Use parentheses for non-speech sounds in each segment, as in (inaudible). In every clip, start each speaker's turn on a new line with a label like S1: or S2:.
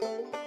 S1: Thank you.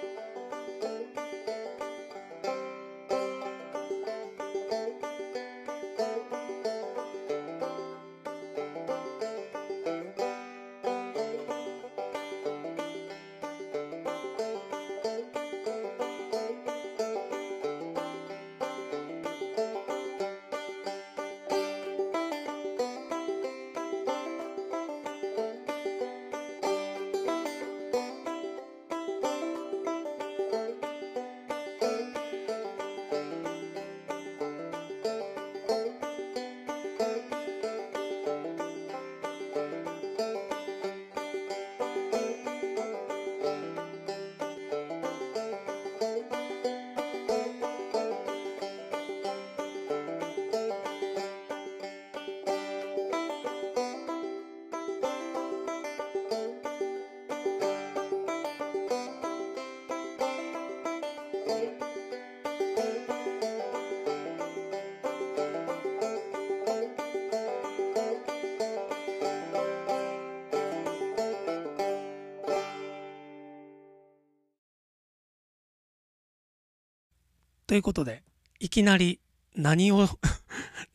S2: ということで、いきなり何を (laughs)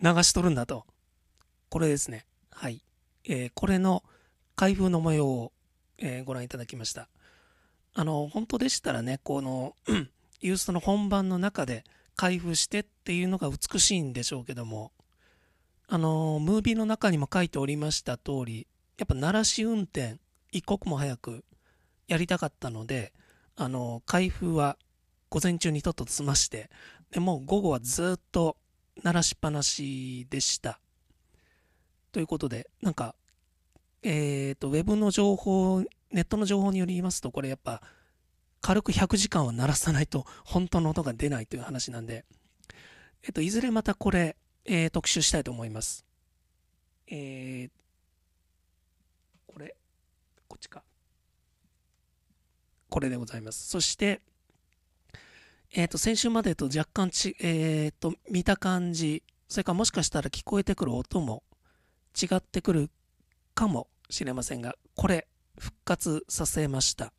S2: 流しとるんだと。これですね。はい。えー、これの開封の模様を、えー、ご覧いただきました。あの、本当でしたらね、この、ユ (clears throat) ーストの本番の中で開封してっていうのが美しいんでしょうけども、あの、ムービーの中にも書いておりました通り、やっぱ鳴らし運転、一刻も早くやりたかったので、あの、開封は午前中にとっとと済まして、でもう午後はずっと鳴らしっぱなしでした。ということで、なんか、えっ、ー、と、ウェブの情報、ネットの情報によりますと、これやっぱ、軽く100時間は鳴らさないと、本当の音が出ないという話なんで、えっ、ー、と、いずれまたこれ、えー、特集したいと思います。えー、これ、こっちか。これでございます。そして、えっ、ー、と、先週までと若干ち、えー、と、見た感じ、それからもしかしたら聞こえてくる音も違ってくるかもしれませんが、これ、復活させました。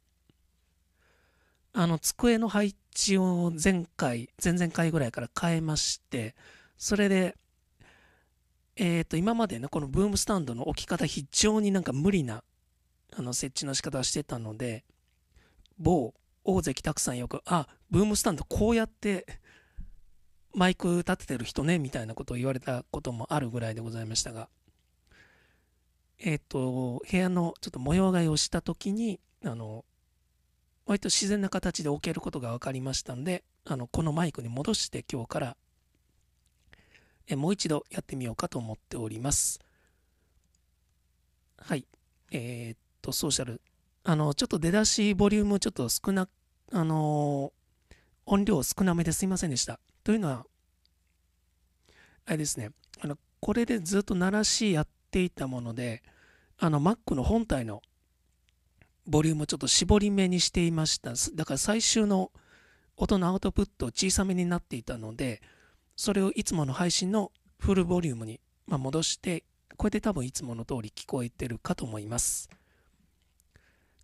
S2: あの、机の配置を前回、前々回ぐらいから変えまして、それで、えっ、ー、と、今までね、このブームスタンドの置き方、非常になんか無理な、あの、設置の仕方をしてたので、某大関たくさんよくあブームスタンドこうやってマイク立ててる人ねみたいなことを言われたこともあるぐらいでございましたがえっ、ー、と部屋のちょっと模様替えをした時にあの割と自然な形で置けることが分かりましたんであのこのマイクに戻して今日からえもう一度やってみようかと思っておりますはいえー、っとソーシャルあのちょっと出だしボリュームちょっと少なあの音量少なめですいませんでした。というのは、あれですね、あのこれでずっと鳴らしやっていたもので、あの Mac の本体のボリュームをちょっと絞り目にしていました。だから最終の音のアウトプットを小さめになっていたので、それをいつもの配信のフルボリュームに、ま戻して、これで多分いつもの通り聞こえてるかと思います。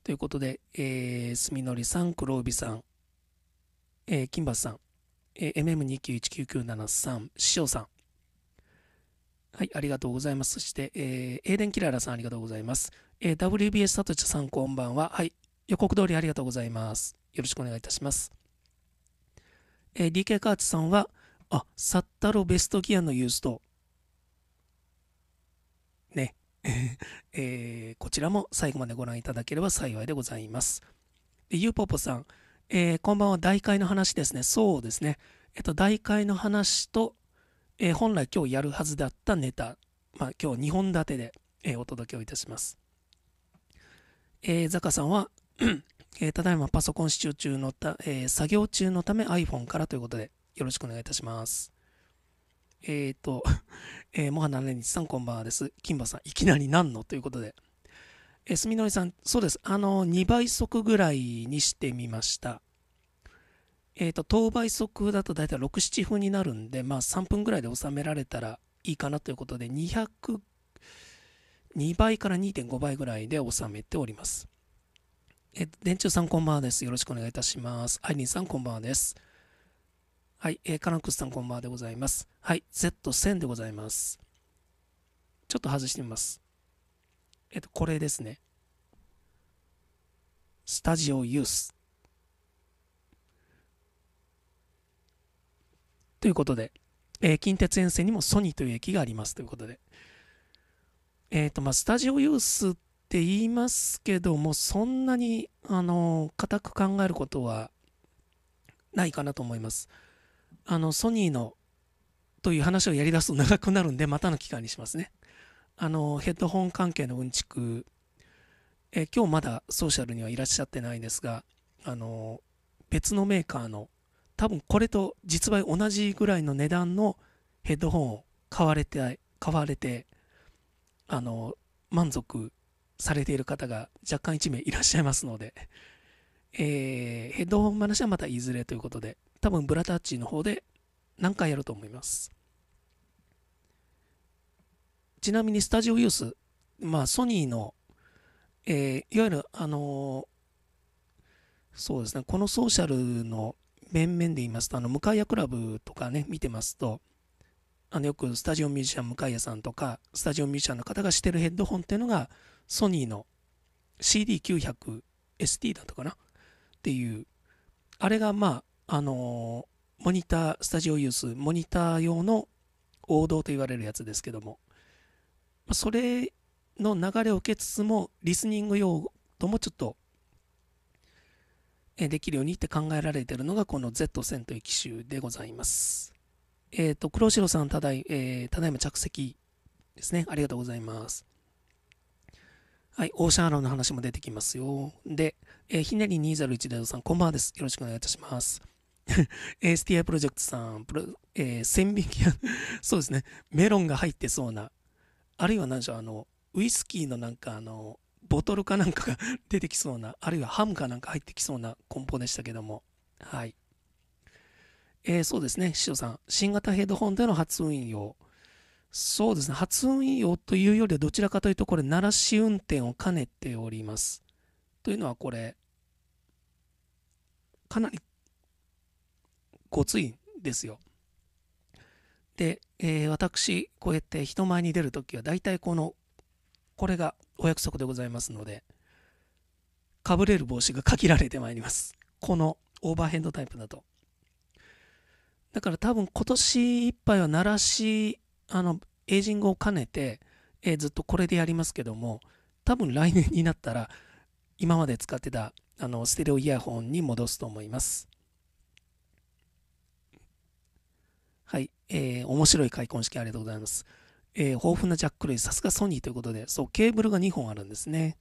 S2: ということで、えー、すみのりさん、黒帯さん、えー、金馬さん、えー、MM2919973、師匠さん。はい、ありがとうございます。そして、えー、エーデン・キララさん、ありがとうございます。えー、WBS さトチさん、こんばんは。はい、予告通りありがとうございます。よろしくお願いいたします。えー、DK カーチさんは、あ、サッタロベストギアのユースト。ね。(laughs) えー、こちらも最後までご覧いただければ幸いでございます。でゆうぽぽさん、えー、こんばんは、大会の話ですね。そうですね。えっと、大会の話と、えー、本来今日やるはずだったネタ、まあ、今日2本立てで、えー、お届けをいたします。えー、ザカさんは、(clears throat) えー、ただいまパソコン支柱中のた、えー、作業中のため iPhone からということでよろしくお願いいたします。えっ、ー、と、(laughs) えー、モハなレニさん、こんばんはです。金馬さん、いきなり何のということで。えー、すみのりさん、そうです。あの、2倍速ぐらいにしてみました。えっ、ー、と、等倍速だと大体6、7分になるんで、まあ3分ぐらいで収められたらいいかなということで、200、2倍から2.5倍ぐらいで収めております。えー、電柱さん、こんばんはです。よろしくお願いいたします。アイリンさん、こんばんはです。はい、えー、カランクスさんこんばんはでございます。はい、Z1000 でございます。ちょっと外してみます。えっ、と、これですね。スタジオユース。ということで、えー、近鉄沿線にもソニーという駅がありますということで。えっ、ー、と、まあ、スタジオユースって言いますけども、そんなに、あのー、固く考えることはないかなと思います。あのソニーのという話をやりだすと長くなるんでまたの機会にしますねあのヘッドホン関係のうんちくえ今日まだソーシャルにはいらっしゃってないんですがあの別のメーカーの多分これと実売同じぐらいの値段のヘッドホンを買われて買われてあの満足されている方が若干1名いらっしゃいますので、えー、ヘッドホン話はまたいずれということで多分ブラタッチの方で何回やると思います。ちなみにスタジオユース、まあソニーの、えー、いわゆるあのー、そうですね、このソーシャルの面々で言いますと、あの、向谷クラブとかね、見てますと、あの、よくスタジオミュージシャン向谷さんとか、スタジオミュージシャンの方がしてるヘッドホンっていうのが、ソニーの CD900ST だったかなっていう、あれがまあ、あのモニター、スタジオユース、モニター用の王道と言われるやつですけども、それの流れを受けつつも、リスニング用ともちょっとできるようにって考えられているのが、この z 戦0という機種でございます。えっ、ー、と、黒白さん、ただい、えー、ただいま着席ですね。ありがとうございます。はい、オーシャンアローの話も出てきますよ。で、えー、ひねり2010さん、こんばんはです。よろしくお願いいたします。STI (laughs) プロジェクトさん、プロえー、千匹屋、(laughs) そうですね、メロンが入ってそうな、あるいは何でしょう、あの、ウイスキーのなんかあの、ボトルかなんかが (laughs) 出てきそうな、あるいはハムかなんか入ってきそうな梱包でしたけども、はい。えー、そうですね、師匠さん、新型ヘッドホンでの初運用。そうですね、初運用というよりはどちらかというと、これ、鳴らし運転を兼ねております。というのは、これ、かなりごついんですよ。で、えー、私こうやって人前に出る時は大体このこれがお約束でございますのでかぶれる帽子が限られてまいりますこのオーバーヘッドタイプだとだから多分今年いっぱいは鳴らしあのエイジングを兼ねて、えー、ずっとこれでやりますけども多分来年になったら今まで使ってたあのステレオイヤホンに戻すと思いますはい、えー、面白い開墾式ありがとうございます。えー、豊富なジャック類、さすがソニーということで、そう、ケーブルが2本あるんですね。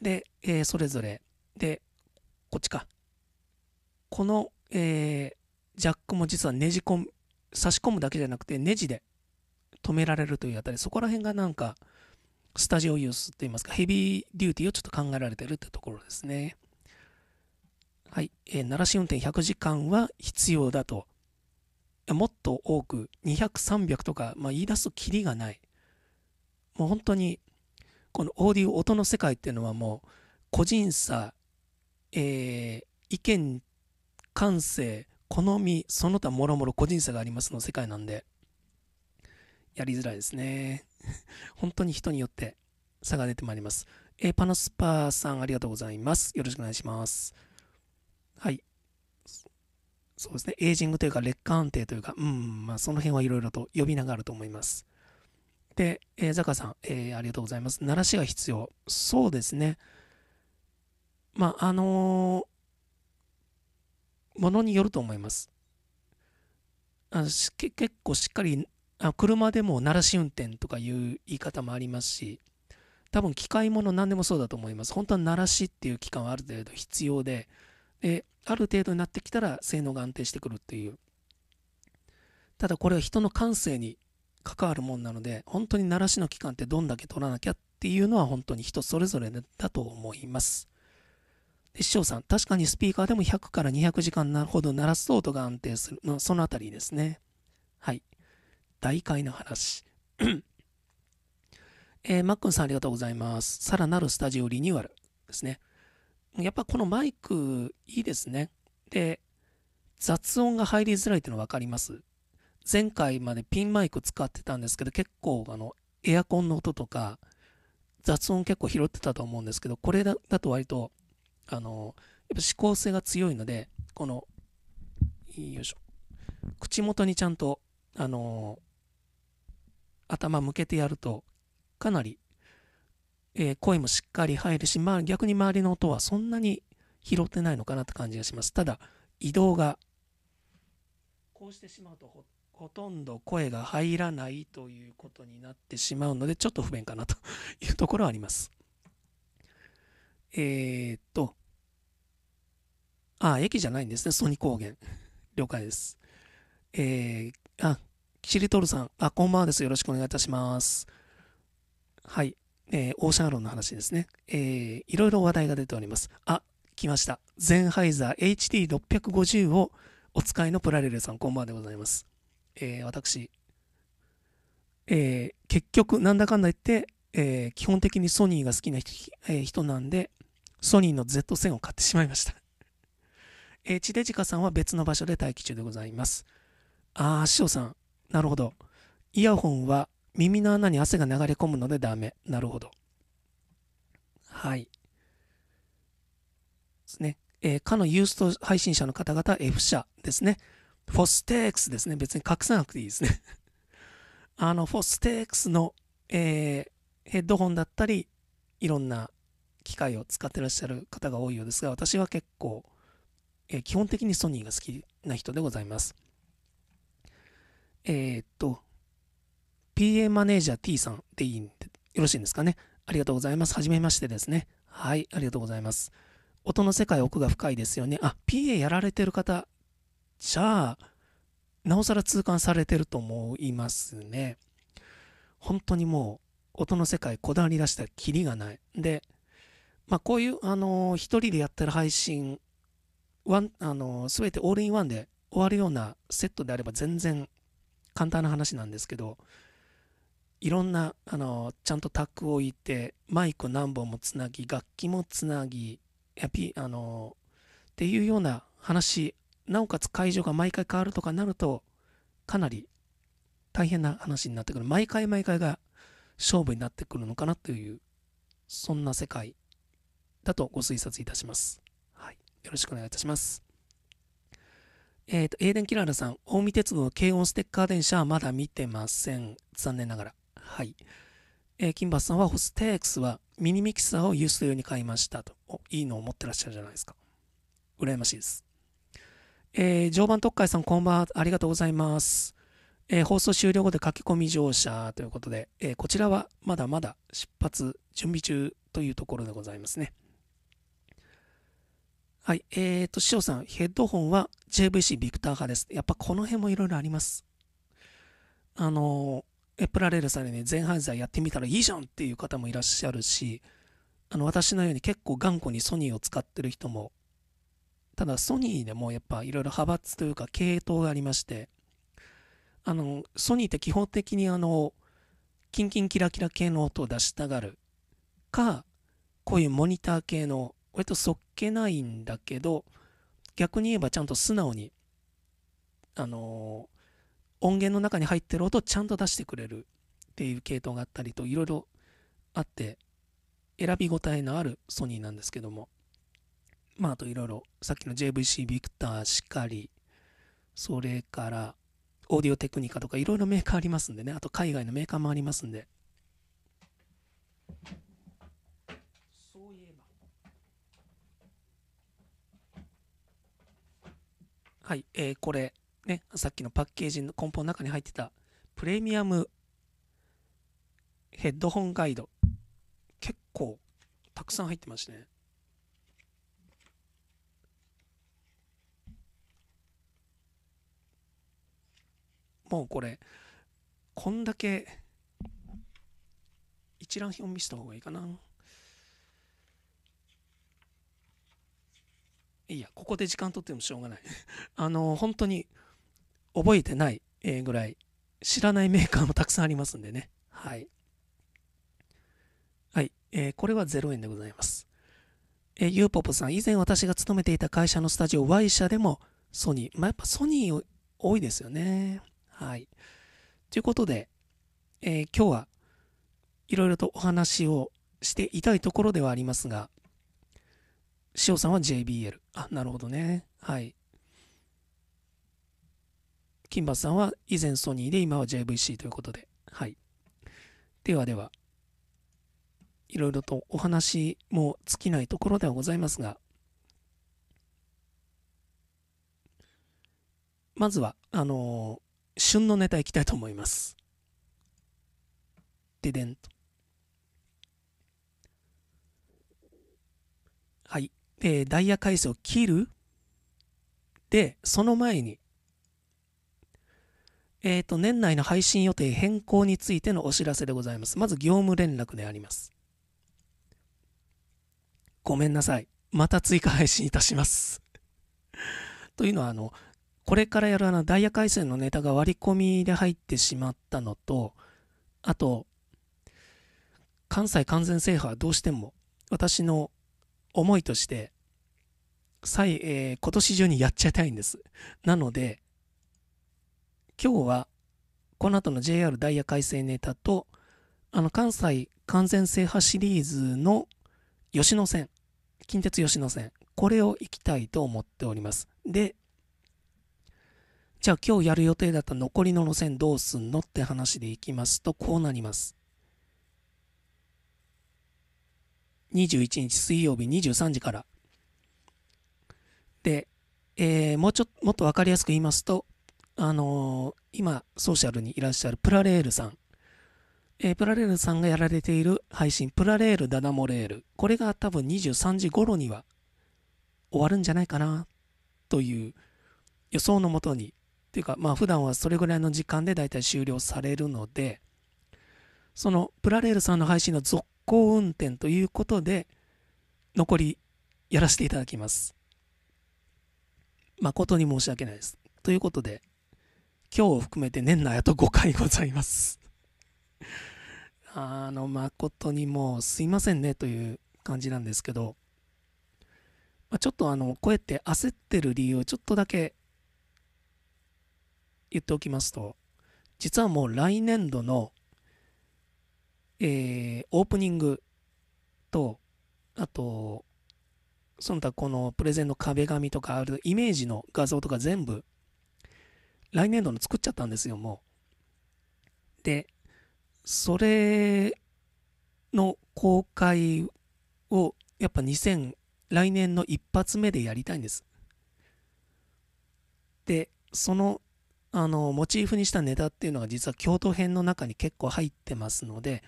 S2: で、えー、それぞれ、で、こっちか。この、えー、ジャックも実はねじ込む、差し込むだけじゃなくて、ネジで止められるというあたり、そこら辺がなんか、スタジオユースといいますか、ヘビーデューティーをちょっと考えられてるってところですね。はい、えー、鳴らし運転100時間は必要だと。もっと多く200300とか、まあ、言い出すとりがないもう本当にこのオーディオ音の世界っていうのはもう個人差、えー、意見感性好みその他もろもろ個人差がありますの世界なんでやりづらいですね (laughs) 本当に人によって差が出てまいります、えー、パナスパーさんありがとうございますよろしくお願いしますはいそうですね、エイジングというか劣化安定というか、うん、まあ、その辺はいろいろと呼び名があると思います。で、えー、ザカさん、えー、ありがとうございます。鳴らしが必要。そうですね。まあ、あのー、ものによると思います。あし結構しっかりあ、車でも鳴らし運転とかいう言い方もありますし、多分機械もの何でもそうだと思います。本当は鳴らしっていう期間はある程度必要で、で、ある程度になってきたら性能が安定してくるっていう。ただこれは人の感性に関わるもんなので、本当に鳴らしの期間ってどんだけ取らなきゃっていうのは本当に人それぞれだと思います。で、師匠さん、確かにスピーカーでも100から200時間ほど鳴らすと音が安定するそのあたりですね。はい。大会の話。えー、マックンさんありがとうございます。さらなるスタジオリニューアルですね。やっぱこのマイクいいですね。で、雑音が入りづらいっていうの分かります。前回までピンマイク使ってたんですけど、結構あの、エアコンの音とか、雑音結構拾ってたと思うんですけど、これだと割と、あの、やっぱ指向性が強いので、この、よいしょ、口元にちゃんと、あの、頭向けてやると、かなりえー、声もしっかり入るし、まあ、逆に周りの音はそんなに拾ってないのかなって感じがします。ただ、移動が、こうしてしまうとほ、ほとんど声が入らないということになってしまうので、ちょっと不便かなと (laughs) いうところはあります。えー、っと、あ、駅じゃないんですね、ソニ高原。了解です。えー、あ、キシリトルさん、あ、こんばんはです。よろしくお願いいたします。はい。えー、オーシャンロンの話ですね、えー、いろいろ話題が出ております。あ、来ました。ゼンハイザー HD650 をお使いのプラレルさん、こんばんでございます。えー、私、えー、結局、なんだかんだ言って、えー、基本的にソニーが好きな人,、えー、人なんで、ソニーの Z1000 を買ってしまいました。(laughs) えー、地デジカさんは別の場所で待機中でございます。あー、しおさん。なるほど。イヤホンは耳の穴に汗が流れ込むのでダメ。なるほど。はい。ですね。えー、かのユースト配信者の方々、F 社ですね。フォステークスですね。別に隠さなくていいですね (laughs) あの、フォステークスの、えー、ヘッドホンだったり、いろんな機械を使ってらっしゃる方が多いようですが、私は結構、えー、基本的にソニーが好きな人でございます。えー、っと、PA マネージャー T さんでいいんで、よろしいんですかね。ありがとうございます。はじめましてですね。はい、ありがとうございます。音の世界奥が深いですよね。あ、PA やられてる方、じゃあ、なおさら痛感されてると思いますね。本当にもう、音の世界こだわり出したらキリがない。で、まあ、こういう、あのー、一人でやってる配信、ワン、あのー、全てオールインワンで終わるようなセットであれば全然簡単な話なんですけど、いろんなあのちゃんとタックを置いてマイク何本もつなぎ楽器もつなぎやピあのっていうような話なおかつ会場が毎回変わるとかなるとかなり大変な話になってくる毎回毎回が勝負になってくるのかなというそんな世界だとご推察いたします、はい、よろしくお願いいたしますえっ、ー、と、エーデン・キララさん、近江鉄道の京王ステッカー電車はまだ見てません。残念ながら。はい。えー、金馬さんはホステークスはミニミキサーをユースト用に買いましたと。いいのを持ってらっしゃるじゃないですか。羨ましいです。えー、常磐特会さんこんばんは。ありがとうございます。えー、放送終了後で書き込み乗車ということで、えー、こちらはまだまだ出発準備中というところでございますね。はい。えっ、と、師匠さん、ヘッドホンは JVC ビクター派です。やっぱこの辺もいろいろあります。あのプラレールさんにね、前半剤やってみたらいいじゃんっていう方もいらっしゃるし、あの、私のように結構頑固にソニーを使ってる人も、ただソニーでもやっぱいろいろ派閥というか系統がありまして、あの、ソニーって基本的にあの、キンキンキラキラ系の音を出したがるか、こういうモニター系の、割とそっけないんだけど、逆に言えばちゃんと素直に、あのー音源の中に入ってる音をちゃんと出してくれるっていう系統があったりといろいろあって選び応えのあるソニーなんですけどもまああといろいろさっきの JVC ビクターしかりそれからオーディオテクニカとかいろいろメーカーありますんでねあと海外のメーカーもありますんでそういえばはいえー、これね、さっきのパッケージの梱包の中に入ってたプレミアムヘッドホンガイド結構たくさん入ってますねもうこれこんだけ一覧表見せた方がいいかないいやここで時間取ってもしょうがない (laughs) あの本当に覚えてない、えぐらい知らないメーカーもたくさんありますんでね。はい。はい。えー、これは0円でございます。えー、ゆうぽぽさん、以前私が勤めていた会社のスタジオ Y 社でもソニー。まあ、やっぱソニー多いですよね。はい。ということで、えー、今日はいろいろとお話をしていたいところではありますが、しおさんは JBL。あ、なるほどね。はい。金馬さんは以前ソニーで今は JVC ということで。はい。ではでは、いろいろとお話も尽きないところではございますが、まずは、あのー、旬のネタいきたいと思います。ででんと。はい。で、ダイヤ回数を切るで、その前に、えっ、ー、と、年内の配信予定変更についてのお知らせでございます。まず、業務連絡であります。ごめんなさい。また追加配信いたします (laughs) というのは、あの、これからやるあの、ダイヤ回線のネタが割り込みで入ってしまったのと、あと、関西完全制覇はどうしても、私の思いとして、さえー、今年中にやっちゃいたいんです。なので、今日はこの後の JR ダイヤ改正ネタとあの関西完全制覇シリーズの吉野線近鉄吉野線これを行きたいと思っておりますでじゃあ今日やる予定だった残りの路線どうすんのって話でいきますとこうなります21日水曜日23時からで、えー、もうちょっともっと分かりやすく言いますとあのー、今、ソーシャルにいらっしゃるプラレールさん。えー、プラレールさんがやられている配信、プラレールダダモレール。これが多分23時頃には終わるんじゃないかな、という予想のもとに。っていうか、まあ普段はそれぐらいの時間でだいたい終了されるので、そのプラレールさんの配信の続行運転ということで、残りやらせていただきます。誠に申し訳ないです。ということで、今日を含めて年内あと5回ございます。あの、誠にもうすいませんねという感じなんですけど、まあ、ちょっとあの、こうやって焦ってる理由をちょっとだけ言っておきますと、実はもう来年度の、えー、オープニングと、あと、その他このプレゼンの壁紙とかあるイメージの画像とか全部来年度の作っちゃったんですよ、もう。で、それの公開をやっぱ2000、来年の一発目でやりたいんです。で、その、あの、モチーフにしたネタっていうのが実は京都編の中に結構入ってますので、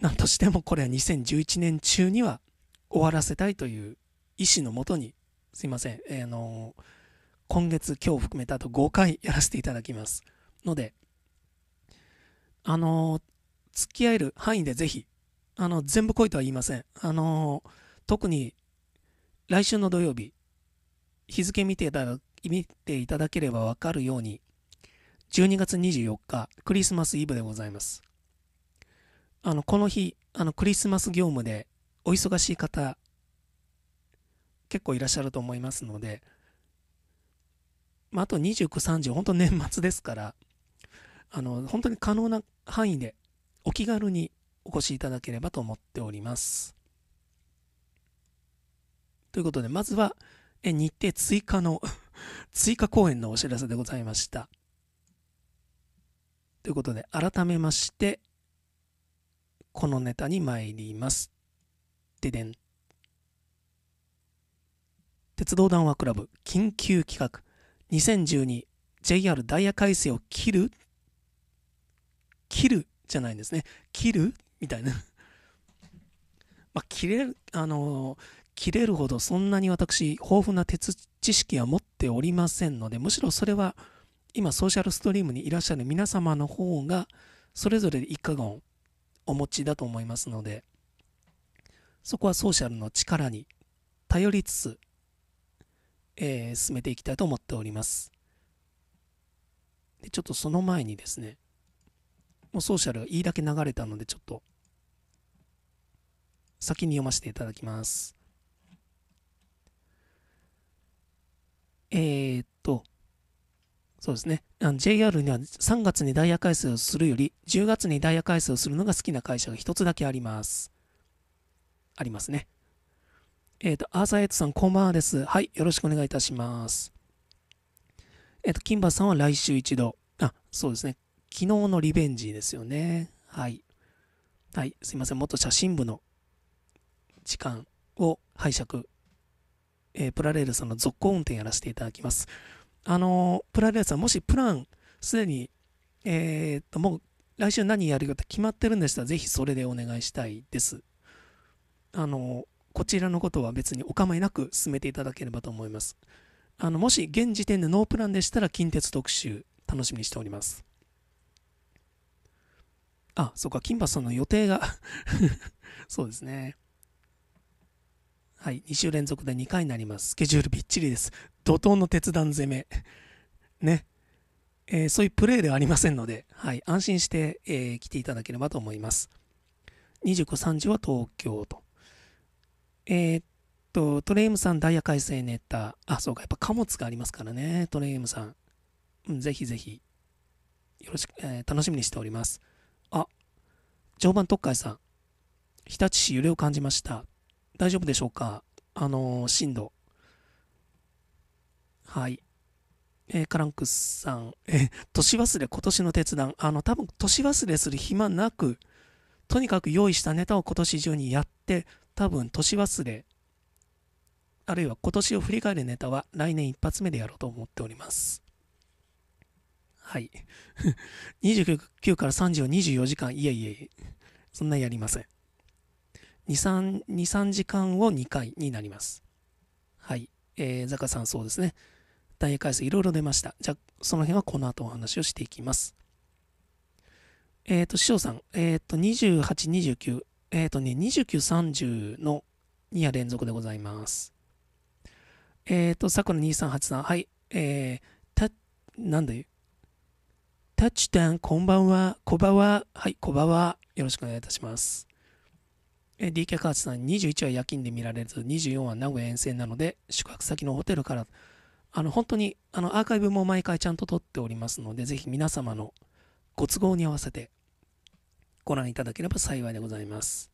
S2: なんとしてもこれは2011年中には終わらせたいという意思のもとに、すいません、えー、のー今月、今日含めたあと5回やらせていただきます。ので、あのー、付き合える範囲でぜひ、あの、全部来いとは言いません。あのー、特に、来週の土曜日、日付見ていただ見ていただければわかるように、12月24日、クリスマスイブでございます。あの、この日、あの、クリスマス業務でお忙しい方、結構いらっしゃると思いますので、まあ、あと29、30、本当年末ですから、あの、本当に可能な範囲でお気軽にお越しいただければと思っております。ということで、まずは、え日程追加の (laughs) 追加公演のお知らせでございました。ということで、改めまして、このネタに参ります。ででん。鉄道談話クラブ緊急企画 2012JR ダイヤ改正を切る切るじゃないんですね切るみたいな (laughs) まあ切れるあの切れるほどそんなに私豊富な鉄知識は持っておりませんのでむしろそれは今ソーシャルストリームにいらっしゃる皆様の方がそれぞれ一家言お持ちだと思いますのでそこはソーシャルの力に頼りつつえー、進めていきたいと思っておりますでちょっとその前にですねもうソーシャルいいだけ流れたのでちょっと先に読ませていただきますえー、っとそうですね。JR には3月にダイヤ改正をするより、10月にダイヤ改正をするのが好きな会社が1つだけあります。ありますね。えっ、ー、と、アーサーエイトさん、こんばんはです。はい、よろしくお願いいたします。えっ、ー、と、キンバさんは来週一度。あ、そうですね。昨日のリベンジですよね。はい。はい、すいません。元写真部の時間を拝借。えー、プラレールさんの続行運転やらせていただきます。あのプラレールさん、もしプラン、すでに、えっと、もう来週何やるかって決まってるんでしたら、ぜひそれでお願いしたいです。あのこちらのことは別にお構いなく進めていただければと思います。あのもし現時点でノープランでしたら近鉄特集楽しみにしております。あ、そうか、金馬さんの予定が (laughs) そうですね。はい、2週連続で2回になります。スケジュールびっちりです。怒涛の鉄断攻め。ね。えー、そういうプレーではありませんので、はい、安心して、えー、来ていただければと思います。29、30は東京と。えー、っと、トレイムさん、ダイヤ改正ネタ。あ、そうか、やっぱ貨物がありますからね、トレイムさん。うん、ぜひぜひ、よろしく、えー、楽しみにしております。あ、常磐特会さん、日立市揺れを感じました。大丈夫でしょうかあのー、震度。はい。えー、カランクスさん、えー、年忘れ、今年の鉄談。あの、多分、年忘れする暇なく、とにかく用意したネタを今年中にやって、多分年忘れ、あるいは今年を振り返るネタは来年一発目でやろうと思っております。はい。29 (laughs) から30を24時間、いえいえいそんなやりません。2、3、3時間を2回になります。はい。えー、ザカさんそうですね。ダイヤ回数いろいろ出ました。じゃその辺はこの後お話をしていきます。えっ、ー、と、師匠さん、えっ、ー、と、28、29、えっ、ー、とね、29、30の2夜連続でございます。えっ、ー、と、さくら2383、はい、えー、た、なんだよ。タッチタン、こんばんは、こばは、はい、こばは、よろしくお願いいたします。えー、D k ャカーツさん、21は夜勤で見られず、24は名古屋遠征なので、宿泊先のホテルから、あの、本当に、あの、アーカイブも毎回ちゃんと撮っておりますので、ぜひ皆様のご都合に合わせてご覧いただければ幸いでございます。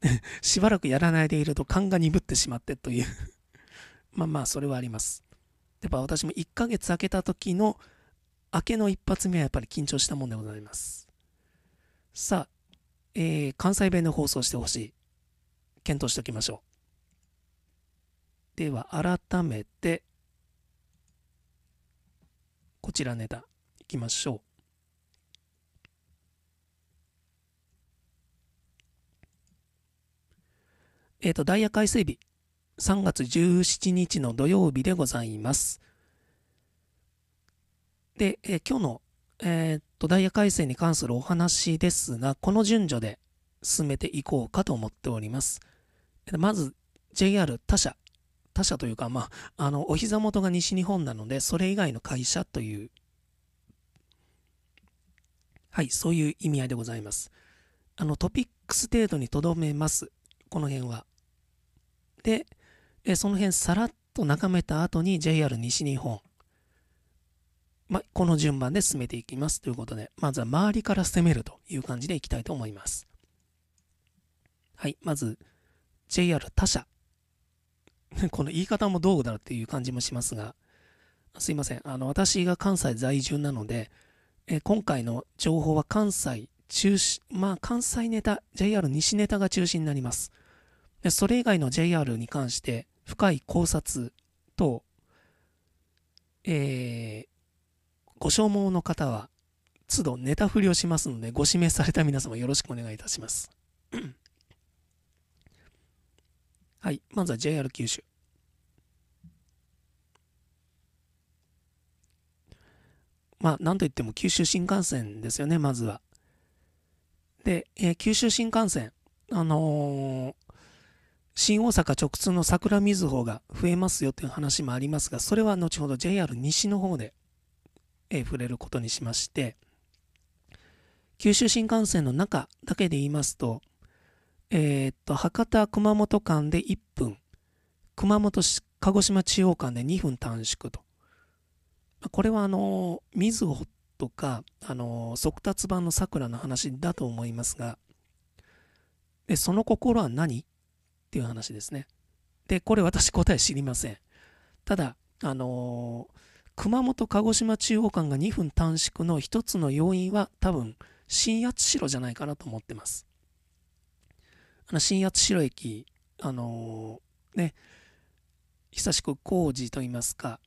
S2: (laughs) しばらくやらないでいると勘が鈍ってしまってという (laughs) まあまあ、それはあります。やっぱ私も1ヶ月開けた時の明けの一発目はやっぱり緊張したもんでございます。さあ、えー、関西弁で放送してほしい。検討しておきましょう。では、改めて、こちらネタいきましょう。えっ、ー、と、ダイヤ改正日、3月17日の土曜日でございます。で、えー、今日の、えっ、ー、と、ダイヤ改正に関するお話ですが、この順序で進めていこうかと思っております。まず、JR 他社。他社というか、まあ、あの、お膝元が西日本なので、それ以外の会社という、はい、そういう意味合いでございます。あの、トピックス程度にとどめます。この辺は。で、えその辺さらっと眺めた後に JR 西日本。まあ、この順番で進めていきますということで、まずは周りから攻めるという感じでいきたいと思います。はい、まず JR 他社。(laughs) この言い方もどうだうという感じもしますが、すいません。あの、私が関西在住なので、え今回の情報は関西中心、まあ関西ネタ、JR 西ネタが中心になります。でそれ以外の JR に関して深い考察と、えー、ご消耗の方は都度ネタ振りをしますので、ご指名された皆様よろしくお願いいたします。(clears throat) はい、まずは JR 九州。まあ、なんといっても九州新幹線ですよね、まずは。で、えー、九州新幹線、あのー、新大阪直通の桜水ずが増えますよという話もありますが、それは後ほど JR 西の方で、えー、触れることにしまして、九州新幹線の中だけで言いますと、えー、っと、博多熊本間で1分、熊本鹿児島中央間で2分短縮と。これはあのー、とか、あの速達版のさくらの話だと思いますが、でその心は何っていう話ですね。で、これ私答え知りません。ただ、あのー、熊本鹿児島中央間が2分短縮の一つの要因は多分、新八代じゃないかなと思ってます。あの、新八代駅、あのー、ね、久しく工事といいますか、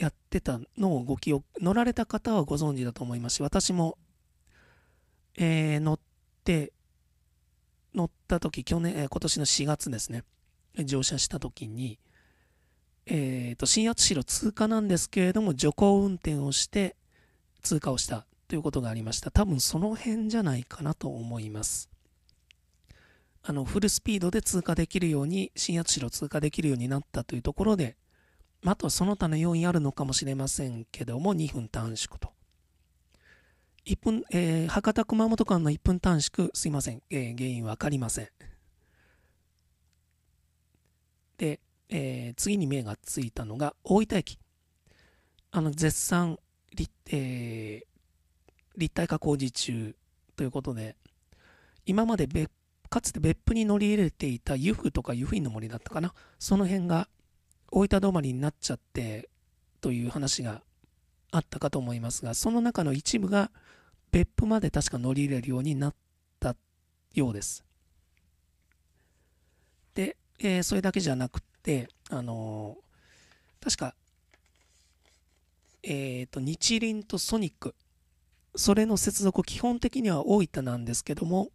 S2: やってたのをご記憶、乗られた方はご存知だと思いますし、私も、えー、乗って、乗った時、去年、え今年の4月ですね、乗車した時に、えっ、ー、と、新八代通過なんですけれども、徐行運転をして通過をしたということがありました。多分その辺じゃないかなと思います。あの、フルスピードで通過できるように、新八代通過できるようになったというところで、まあ、あとはその他の要因あるのかもしれませんけども、2分短縮と。1分、えー、博多熊本間の1分短縮、すいません、えー、原因わかりません。で、えー、次に目がついたのが大分駅。あの、絶賛立、立体化工事中ということで、今まで別かつて別府に乗り入れていた湯布とか湯布院の森だったかな、その辺が大分止まりになっちゃってという話があったかと思いますが、その中の一部が別府まで確か乗り入れるようになったようです。で、えー、それだけじゃなくて、あのー、確か、えっ、ー、と、日輪とソニック、それの接続、基本的には大分なんですけども、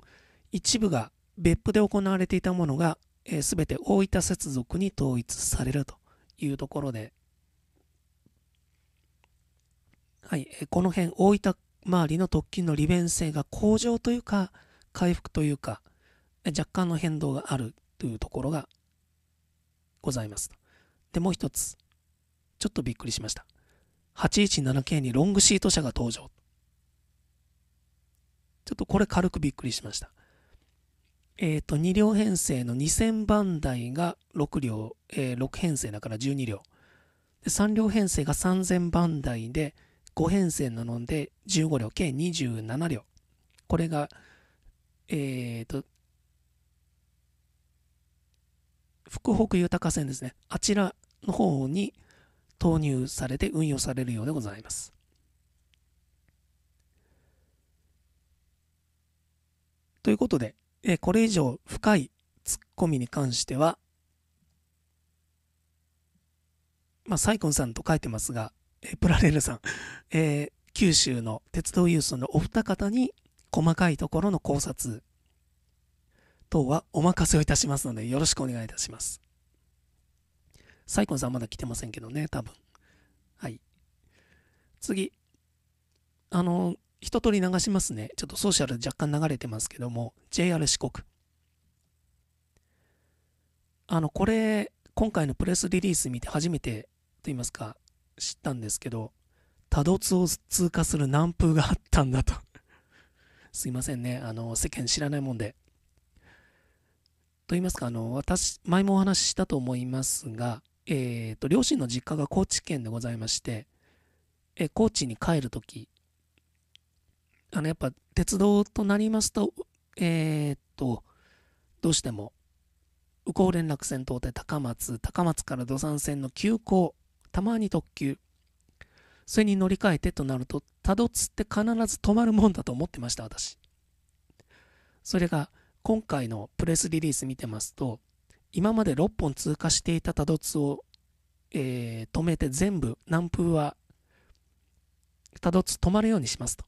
S2: 一部が別府で行われていたものが、えー、全て大分接続に統一されるというところで、はい、この辺、大分周りの特勤の利便性が向上というか、回復というか、若干の変動があるというところがございます。で、もう一つ、ちょっとびっくりしました。817K にロングシート車が登場。ちょっとこれ軽くびっくりしました。えっ、ー、と、2両編成の2000番台が6両、えー、6編成だから12両。で3両編成が3000番台で、5編成なので15両、計27両。これが、えっ、ー、と、福北豊線ですね。あちらの方に投入されて運用されるようでございます。ということで、えこれ以上深いツッコミに関しては、まあ、サイコンさんと書いてますが、えプラレールさん、えー、九州の鉄道ユースのお二方に細かいところの考察等はお任せをいたしますのでよろしくお願いいたします。サイコンさんまだ来てませんけどね、多分。はい。次。あの、一通り流しますね。ちょっとソーシャル若干流れてますけども、JR 四国。あの、これ、今回のプレスリリース見て初めてと言いますか、知ったんですけど、多度津を通過する南風があったんだと (laughs) すいませんね、あの、世間知らないもんで。と言いますか、あの、私、前もお話ししたと思いますが、えっ、ー、と、両親の実家が高知県でございまして、え高知に帰るとき、あの、やっぱ鉄道となりますと、えー、っと、どうしても、右高連絡線って高松、高松から土山線の急行、たまに特急、それに乗り換えてとなると、多度津って必ず止まるもんだと思ってました、私。それが、今回のプレスリリース見てますと、今まで6本通過していた多度津を、えー、止めて全部、南風は、多度津止まるようにしますと。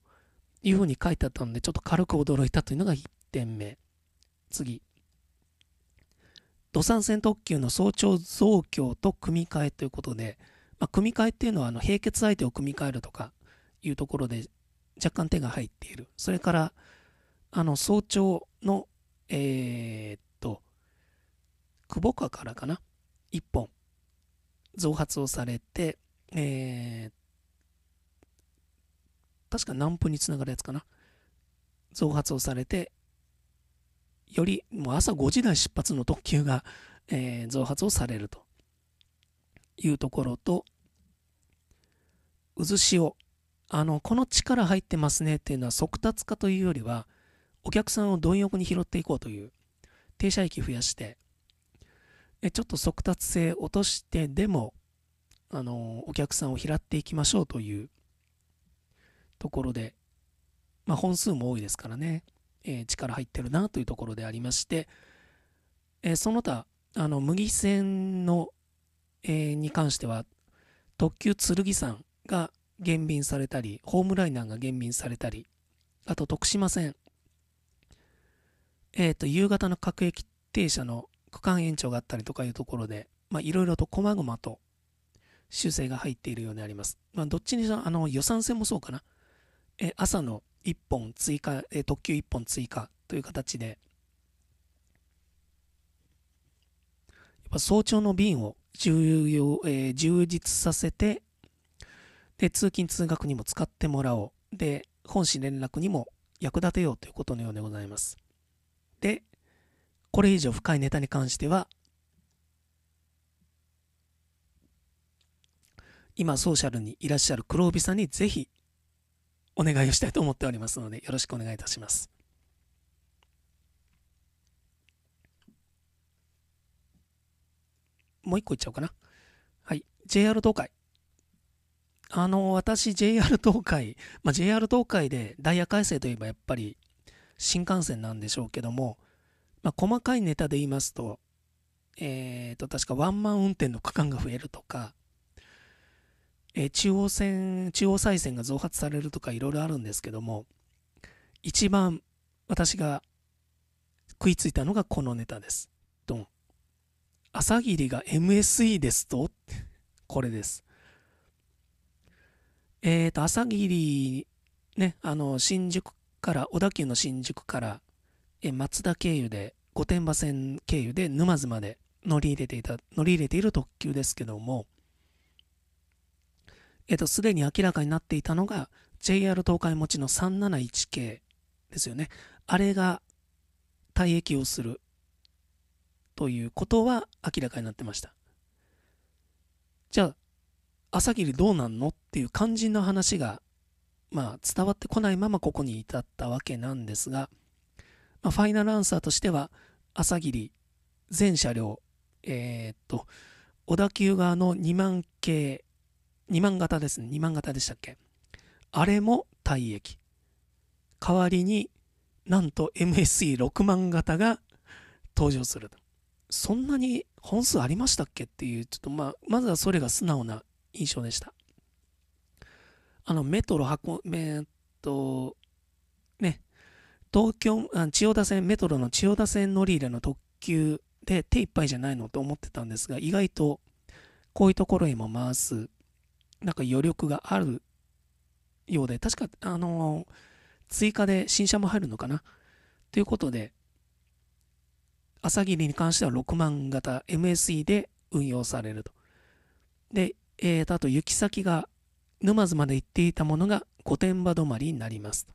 S2: いうふうに書いてあったので、ちょっと軽く驚いたというのが1点目。次。土産線特急の早朝増強と組み替えということで、まあ、組み替えっていうのはあの閉結相手を組み替えるとかいうところで若干手が入っている。それから、あの早朝の、えー、っと、久保川からかな、1本増発をされて、えー、確か南分につながるやつかな。増発をされて、よりもう朝5時台出発の特急が、(laughs) えー、増発をされるというところと、渦潮。あの、この力入ってますねっていうのは速達化というよりは、お客さんを貪欲に拾っていこうという、停車駅増やして、えちょっと速達性落としてでも、あの、お客さんを拾っていきましょうというところで、まあ、本数も多いですからね、えー、力入ってるなというところでありまして、えー、その他あの麦線の、えー、に関しては特急剣山が減便されたりホームライナーが減便されたりあと徳島線、えと、と夕方の各駅停車の区間延長があったりとかいうところでいろいろと細々と修正が入っているようであります。まあ、どっちにしろあの予算線もそうかな。え朝の1本追加、え特急1本追加という形で、やっぱ早朝の便を重要、えー、充実させて、で、通勤通学にも使ってもらおう。で、本誌連絡にも役立てようということのようでございます。で、これ以上深いネタに関しては、今ソーシャルにいらっしゃる黒帯さんにぜひお願いをしたいと思っておりますので、よろしくお願いいたします。もう一個いっちゃおうかな。はい。JR 東海。あの、私、JR 東海、まあ、JR 東海でダイヤ改正といえばやっぱり新幹線なんでしょうけども、まあ、細かいネタで言いますと、えっ、ー、と、確かワンマン運転の区間が増えるとか、え中央線、中央再線が増発されるとかいろいろあるんですけども、一番私が食いついたのがこのネタです。ドン。朝霧が MSE ですと (laughs) これです。えっ、ー、と、朝霧、ね、あの、新宿から、小田急の新宿から、え松田経由で、御殿場線経由で沼津まで乗り入れていた、乗り入れている特急ですけども、えっと、すでに明らかになっていたのが JR 東海持ちの371系ですよね。あれが退役をするということは明らかになってました。じゃあ、朝霧どうなんのっていう肝心の話が、まあ、伝わってこないままここに至ったわけなんですが、まあ、ファイナルアンサーとしては、朝霧全車両、えー、っと、小田急側の2万系2万型ですね。2万型でしたっけ。あれも体液。代わりになんと MSE6 万型が登場する。そんなに本数ありましたっけっていう、ちょっとまあ、まずはそれが素直な印象でした。あの、メトロ箱、えっと、ね、東京あ、千代田線、メトロの千代田線乗り入れの特急で手いっぱいじゃないのと思ってたんですが、意外とこういうところにも回すなんか余力があるようで、確か、あのー、追加で新車も入るのかなということで、朝霧に関しては6万型 MSE で運用されると。で、えー、とあと行き先が沼津まで行っていたものが御殿場止まりになります。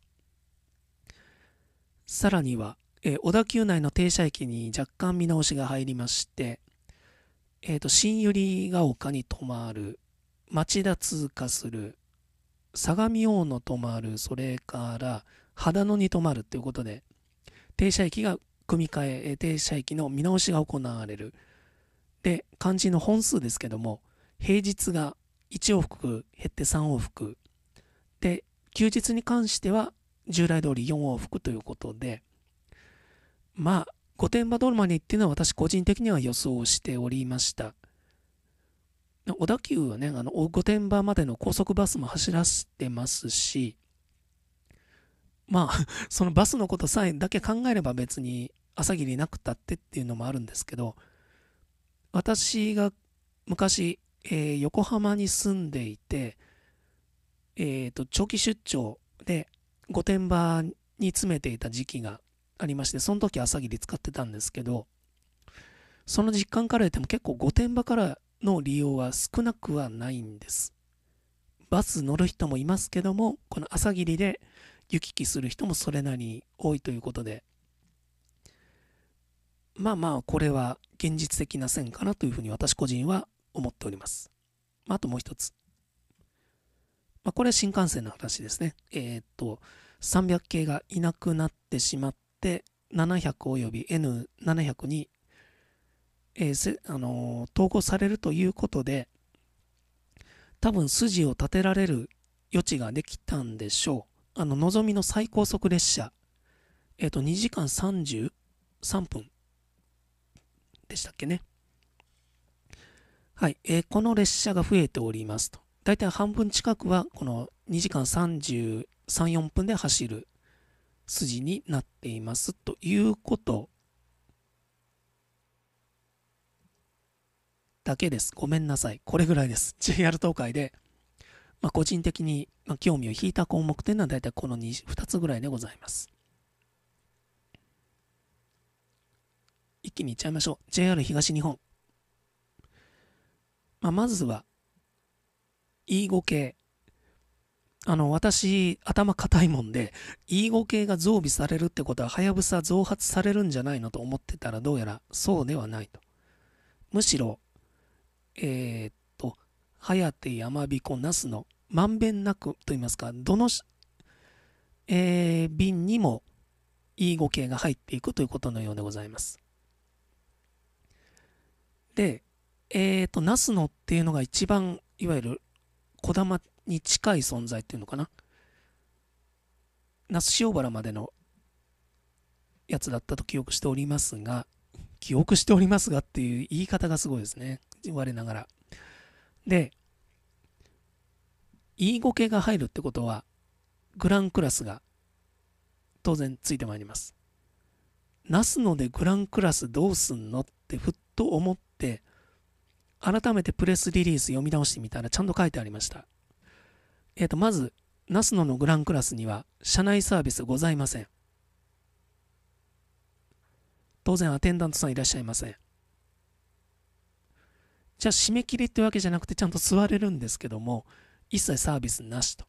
S2: さらには、えー、小田急内の停車駅に若干見直しが入りまして、えー、と新百合ヶ丘に泊まる町田通過する、相模大野止まる、それから秦野に止まるということで、停車駅が組み替え、停車駅の見直しが行われる。で、漢字の本数ですけども、平日が1往復減って3往復。で、休日に関しては従来通り4往復ということで、まあ、御殿場ドルマにっていうのは私個人的には予想しておりました。小田急はね、あの、御殿場までの高速バスも走らせてますし、まあ、(laughs) そのバスのことさえだけ考えれば別に朝霧なくたってっていうのもあるんですけど、私が昔、えー、横浜に住んでいて、えっ、ー、と、長期出張で御殿場に詰めていた時期がありまして、その時朝霧使ってたんですけど、その実感から言っても結構御殿場からの利用は少なくはないんです。バス乗る人もいますけども、この朝霧で行き来する人もそれなりに多いということで、まあまあ、これは現実的な線かなというふうに私個人は思っております。まあ、あともう一つ。まあ、これは新幹線の話ですね。えー、っと、300系がいなくなってしまって、700及び N700 にえー、あのー、投稿されるということで、多分筋を立てられる余地ができたんでしょう。あの、望ぞみの最高速列車、えっ、ー、と、2時間33分でしたっけね。はい、えー、この列車が増えておりますと。大体半分近くは、この2時間33、4分で走る筋になっていますということだけです。ごめんなさい。これぐらいです。JR 東海で、まあ、個人的に興味を引いた項目というのは大体この 2, 2つぐらいでございます。一気にいっちゃいましょう。JR 東日本。まあ、まずは、E 5系。あの、私、頭固いもんで、E 5系が増備されるってことは、はやぶさ増発されるんじゃないのと思ってたら、どうやらそうではないと。むしろ、えー、っと、颯やまびこなすのまんべんなくといいますか、どの、えー、瓶にもいい語形が入っていくということのようでございます。で、えー、っと、ナスのっていうのが一番、いわゆる小玉に近い存在っていうのかな。那須塩原までのやつだったと記憶しておりますが、記憶しておりますがっていう言い方がすごいですね。言われながら。で、E ご系が入るってことは、グランクラスが当然ついてまいります。なすのでグランクラスどうすんのってふっと思って、改めてプレスリリース読み直してみたらちゃんと書いてありました。えっ、ー、と、まず、ナスノのグランクラスには社内サービスございません。当然アテンダントさんいらっしゃいません。じゃあ締め切りってわけじゃなくてちゃんと座れるんですけども、一切サービスなしと。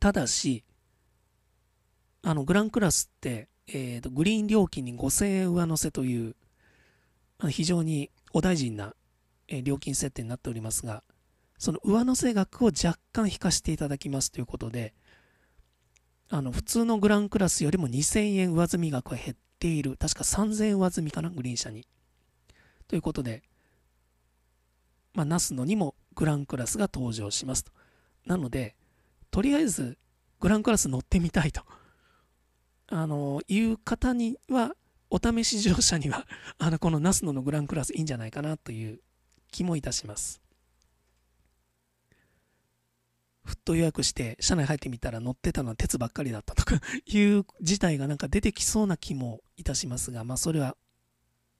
S2: ただし、あの、グランクラスって、えっ、ー、と、グリーン料金に5000円上乗せという、非常にお大事な、え料金設定になっておりますが、その上乗せ額を若干引かせていただきますということで、あの、普通のグランクラスよりも2000円上積み額は減っている。確か3000円上積みかな、グリーン車に。ということで、まあ、ナスにもグランクラスが登場しますと。なので、とりあえずグランクラス乗ってみたいと、あのいう方には、お試し乗車には (laughs) あのこのナスののグランクラスいいんじゃないかなという気もいたします。フッと予約して車内入ってみたら乗ってたのは鉄ばっかりだったとか (laughs) いう事態がなんか出てきそうな気もいたしますが、まあそれは、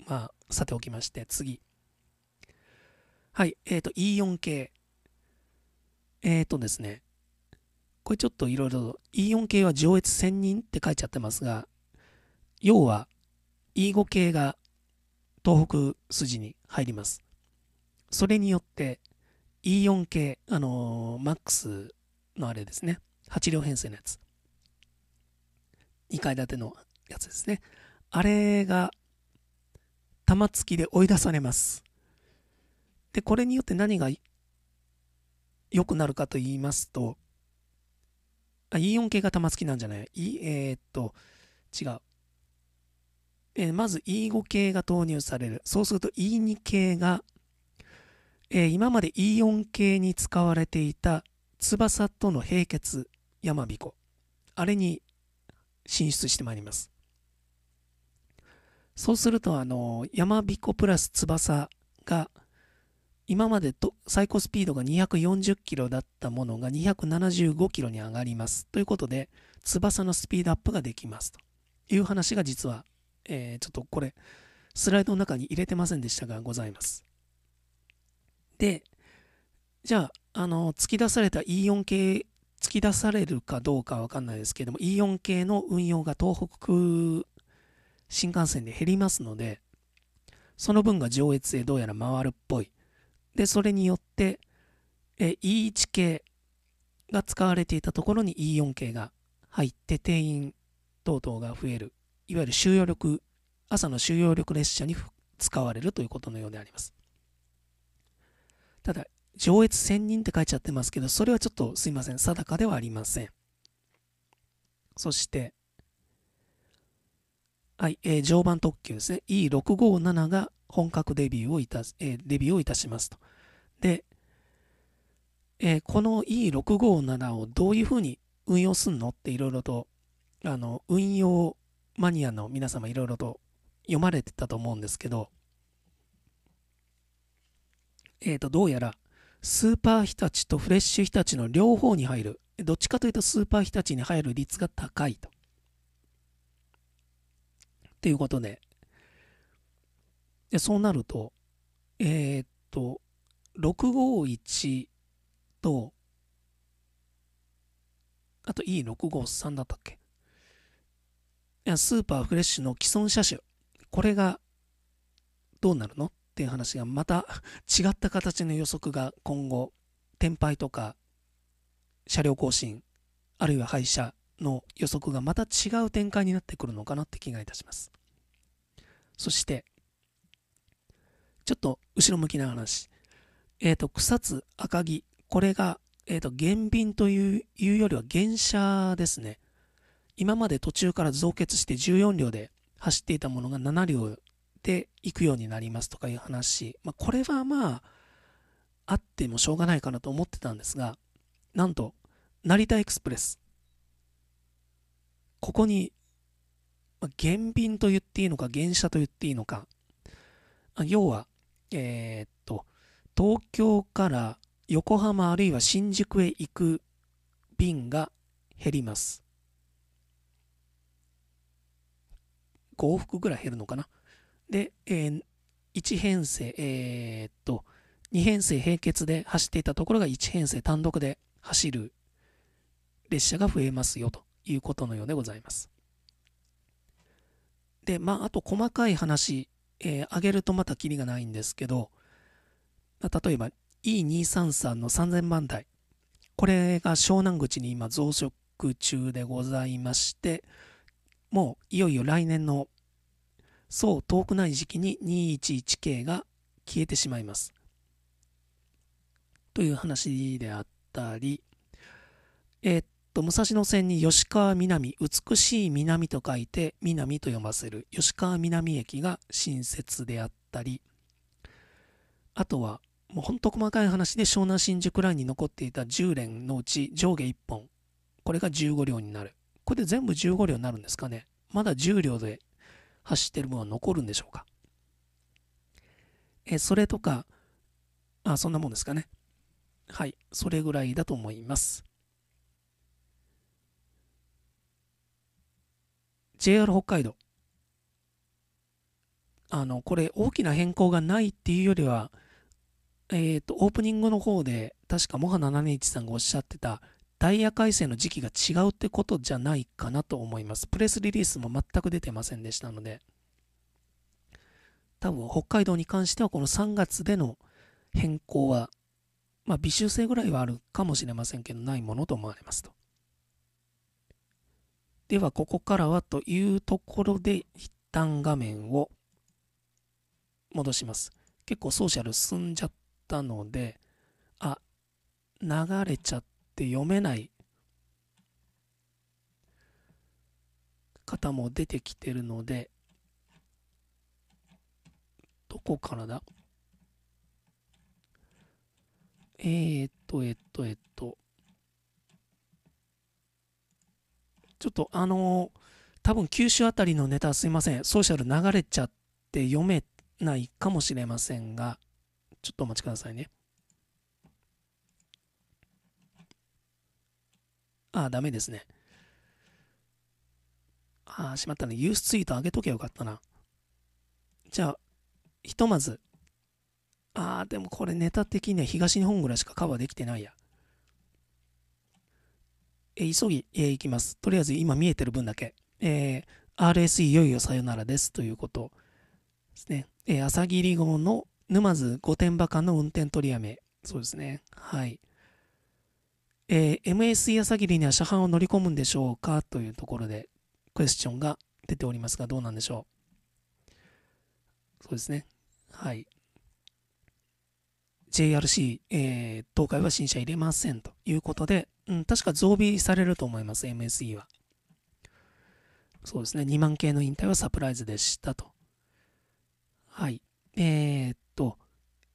S2: まあさておきまして、次。はい、えっ、ー、と、E4 系。えっ、ー、とですね、これちょっといろいろ、E4 系は上越1000人って書いちゃってますが、要は E5 系が東北筋に入ります。それによって E4 系、あのー、MAX のあれですね、8両編成のやつ。2階建てのやつですね。あれが、玉突きで追い出されます。で、これによって何が良くなるかと言いますと、あ、イオン系が玉突きなんじゃない、いえー、っと、違う。えー、まず E5 系が投入される。そうすると E2 系が、えー、今まで E4 系に使われていた翼との並結山彦。あれに進出してまいります。そうすると、あのー、山彦プラス翼が、今までと最高スピードが240キロだったものが275キロに上がります。ということで、翼のスピードアップができますという話が実は、えー、ちょっとこれ、スライドの中に入れてませんでしたが、ございます。で、じゃあ、あの、突き出された E4 系、突き出されるかどうかわかんないですけども、E4 系の運用が東北新幹線で減りますので、その分が上越へどうやら回るっぽい。で、それによって、え E1 系が使われていたところに E4 系が入って定員等々が増える。いわゆる収容力、朝の収容力列車に使われるということのようであります。ただ、上越1000人って書いちゃってますけど、それはちょっとすいません、定かではありません。そして、はい、えー、常磐特急ですね。E657 が本格デビューをいた、えー、デビューをいたしますと。で、えー、この E657 をどういうふうに運用すんのっていろいろと、あの、運用マニアの皆様いろいろと読まれてたと思うんですけど、えっ、ー、と、どうやら、スーパー日立とフレッシュ日立の両方に入る、どっちかというとスーパー日立に入る率が高いと。ということで、で、そうなると、えー、っと、651と、あと E653 だったっけスーパーフレッシュの既存車種。これがどうなるのっていう話がまた違った形の予測が今後、転廃とか車両更新、あるいは廃車の予測がまた違う展開になってくるのかなって気がいたします。そして、ちょっと後ろ向きな話。えっ、ー、と、草津赤城。これが、えっ、ー、と、減便といういうよりは減車ですね。今まで途中から増結して14両で走っていたものが7両で行くようになりますとかいう話。まあ、これはまあ、あってもしょうがないかなと思ってたんですが、なんと、成田エクスプレス。ここに、まあ、減便と言っていいのか、減車と言っていいのか、要は、えー、っと、東京から横浜あるいは新宿へ行く便が減ります。5往復ぐらい減るのかな。で、えー、1編成、えー、っと、2編成並結で走っていたところが1編成単独で走る列車が増えますよということのようでございます。で、まあ、あと細かい話えー、上げるとまたキリがないんですけど、例えば E233 の3000万台、これが湘南口に今増殖中でございまして、もういよいよ来年のそう遠くない時期に 211K が消えてしまいます。という話であったり、えー、っと武蔵野線に吉川南、美しい南と書いて南と読ませる吉川南駅が新設であったり、あとはもうほんと細かい話で湘南新宿ラインに残っていた10連のうち上下1本、これが15両になる。これで全部15両になるんですかねまだ10両で走ってる分は残るんでしょうかえ、それとか、あ、そんなもんですかね。はい、それぐらいだと思います。JR 北海道あのこれ大きな変更がないっていうよりはえっ、ー、とオープニングの方で確かモハ721さんがおっしゃってたダイヤ改正の時期が違うってことじゃないかなと思いますプレスリリースも全く出てませんでしたので多分北海道に関してはこの3月での変更はまあ微修正ぐらいはあるかもしれませんけどないものと思われますとでは、ここからはというところで、一旦画面を戻します。結構ソーシャル進んじゃったので、あ、流れちゃって読めない方も出てきてるので、どこからだえー、っと、えっと、えっと、ちょっとあの多分九州あたりのネタすいません。ソーシャル流れちゃって読めないかもしれませんが、ちょっとお待ちくださいね。ああ、ダメですね。ああ、しまったね。ユースツイート上げとけよかったな。じゃあ、ひとまず、ああ、でもこれネタ的には東日本ぐらいしかカバーできてないや。え急ぎ、え行きます。とりあえず今見えてる分だけ。えー、RSE いよいよさよならですということですね。えー、朝霧号の沼津御殿場間の運転取りやめ。そうですね。はい。えー、MSE 朝霧には車販を乗り込むんでしょうかというところで、クエスチョンが出ておりますが、どうなんでしょう。そうですね。はい。JRC、えー、東海は新車入れませんということで、うん、確か増備されると思います、MSE は。そうですね、2万系の引退はサプライズでしたと。はい。えー、っと、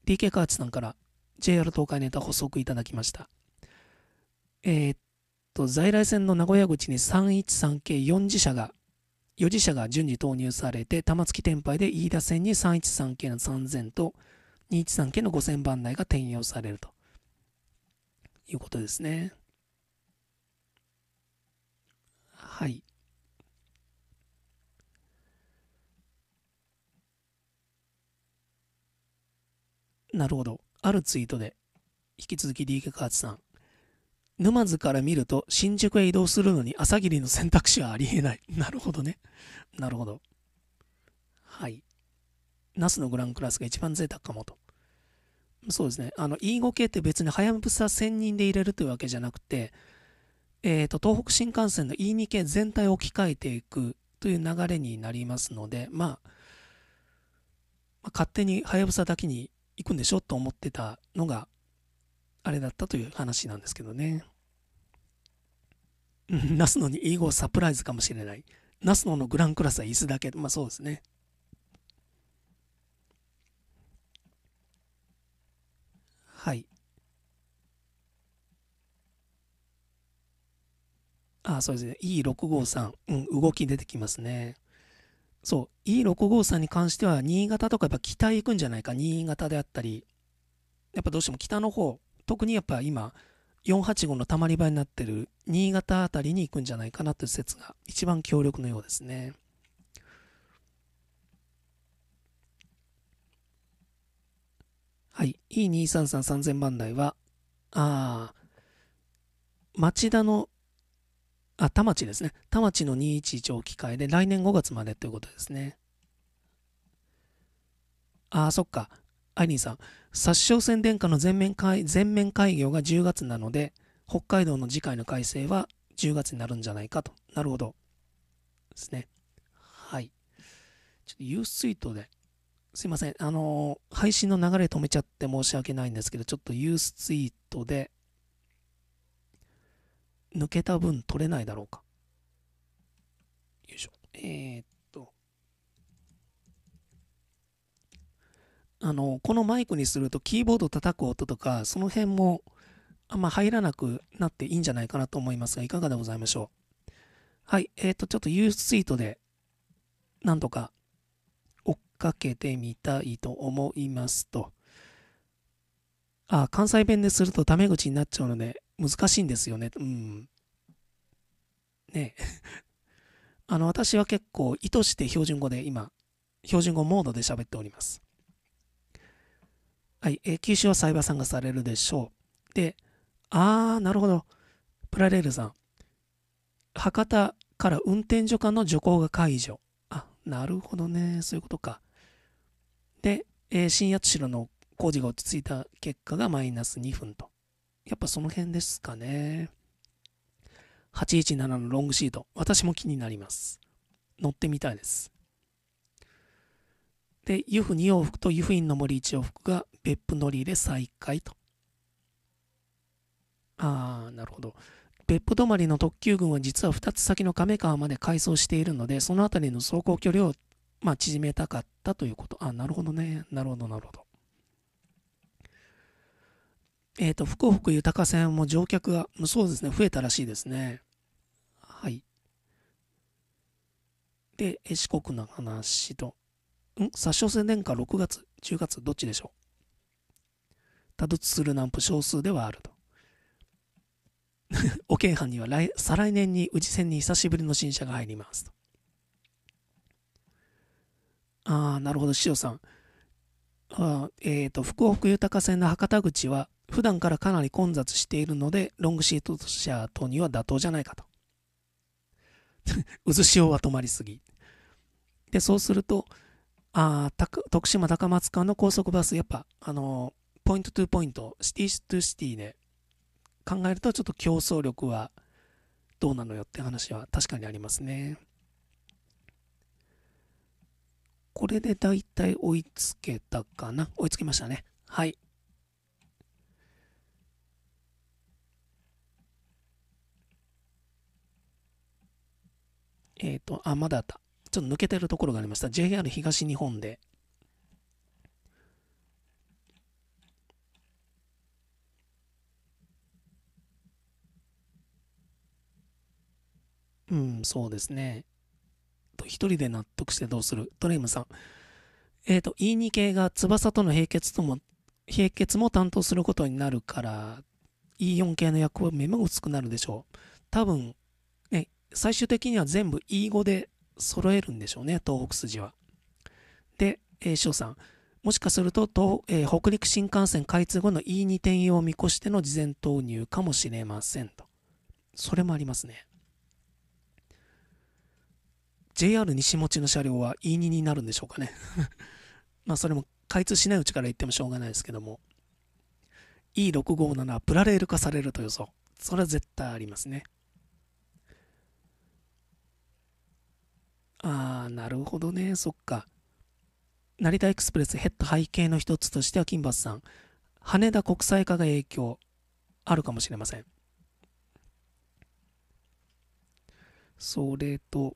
S2: DK カーチさんから JR 東海ネタ補足いただきました。えー、っと、在来線の名古屋口に313系4次車が、4次車が順次投入されて、玉突き転杯で飯田線に313系の3000と、213系の5000番台が転用されるということですね。はい。なるほど。あるツイートで、引き続き DK カーツさん、沼津から見ると新宿へ移動するのに朝霧の選択肢はありえない。(laughs) なるほどね。なるほど。はい。那須のグランクラスが一番贅沢かもと。そうですね。あの、E5 系って別にはやぶさ1000人で入れるというわけじゃなくて、えーと、東北新幹線の E2 系全体を置き換えていくという流れになりますので、まあ、まあ、勝手にはやぶさだけに行くんでしょと思ってたのがあれだったという話なんですけどね。(laughs) ナスノに E 語サプライズかもしれない。ナスノのグランクラスは椅子だけ。まあそうですね。はい。あ、そうですね。E653。うん、動き出てきますね。そう。E653 に関しては、新潟とかやっぱ北行くんじゃないか。新潟であったり。やっぱどうしても北の方。特にやっぱ今、485のたまり場になってる新潟あたりに行くんじゃないかなという説が一番強力のようですね。はい、E2333000 番台は、ああ、町田のあ、田町ですね。田町の211を機会で来年5月までということですね。ああ、そっか。アイリンさん、殺傷戦殿下の全面会全面開業が10月なので、北海道の次回の改正は10月になるんじゃないかと。なるほど。ですね。はい。ちょっとユースツイートで、すいません。あのー、配信の流れ止めちゃって申し訳ないんですけど、ちょっとユースツイートで、抜けた分取れないだろうか。よいしょ。えー、っと。あの、このマイクにするとキーボード叩く音とか、その辺もあんま入らなくなっていいんじゃないかなと思いますが、いかがでございましょう。はい。えー、っと、ちょっと U スイートで、なんとか追っかけてみたいと思いますと。あ、関西弁でするとタメ口になっちゃうので、難しいんですよね。うん。ね (laughs) あの、私は結構意図して標準語で今、標準語モードで喋っております。はい、え九州はサイバーさんがされるでしょう。で、あー、なるほど。プラレールさん。博多から運転所間の徐行が解除。あ、なるほどね。そういうことか。で、えー、新八代の工事が落ち着いた結果がマイナス2分と。やっぱその辺ですかね。817のロングシート、私も気になります。乗ってみたいです。で、湯布2往復と湯布院の森1往復が別府乗り入れ再開と。あー、なるほど。別府止まりの特急群は実は2つ先の亀川まで改装しているので、その辺りの走行距離を、まあ、縮めたかったということ。あ、なるほどね。なるほど、なるほど。えっ、ー、と、福北豊線も乗客が、そうですね、増えたらしいですね。はい。で、四国の話と、ん殺傷性年間6月、10月、どっちでしょう多度する南部少数ではあると。(laughs) お県藩には来再来年に宇治線に久しぶりの新車が入りますと。ああ、なるほど、塩さん。あえっ、ー、と、福岡豊線の博多口は普段からかなり混雑しているので、ロングシート車等には妥当じゃないかと。渦 (laughs) 潮は止まりすぎ。で、そうすると、あ徳島高松間の高速バス、やっぱ、あのー、ポイントトゥーポイント、シティトゥーシティで考えると、ちょっと競争力はどうなのよって話は確かにありますね。これで大体追いつけたかな追いつきましたね。はい。えっ、ー、と、あ、まだあった。ちょっと抜けてるところがありました。JR 東日本で、うん、そうですね。と、一人で納得してどうするトレイムさん。えっ、ー、と、E2 系が翼との並結とも、並結も担当することになるから、E4 系の役目も薄くなるでしょう。多分、最終的には全部 E 語で揃えるんでしょうね、東北筋は。で、えー、翔さん、もしかすると東、えー、北陸新幹線開通後の E2 転用を見越しての事前投入かもしれませんと。それもありますね。JR 西持ちの車両は E2 になるんでしょうかね (laughs) まあそれも開通しないうちから言ってもしょうがないですけども。E657 はプラレール化されると予想。それは絶対ありますね。ああ、なるほどね。そっか。成田エクスプレス減った背景の一つとしては、金バさん、羽田国際化が影響あるかもしれません。それと、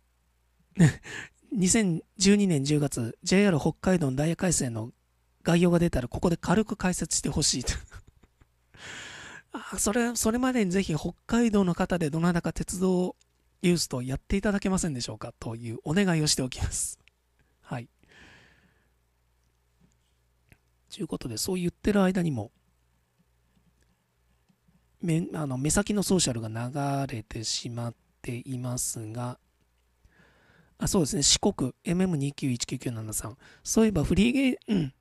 S2: 2012年10月、JR 北海道のダイヤ改正の概要が出たら、ここで軽く解説してほしいと (laughs) あそれ、それまでにぜひ北海道の方でどなたか鉄道ユースとやっていただけませんでしょうかというお願いをしておきます。はい。ということで、そう言ってる間にも、目あの目先のソーシャルが流れてしまっていますが、あそうですね、四国 MM291997 さん。そういえばフリーゲー、うん、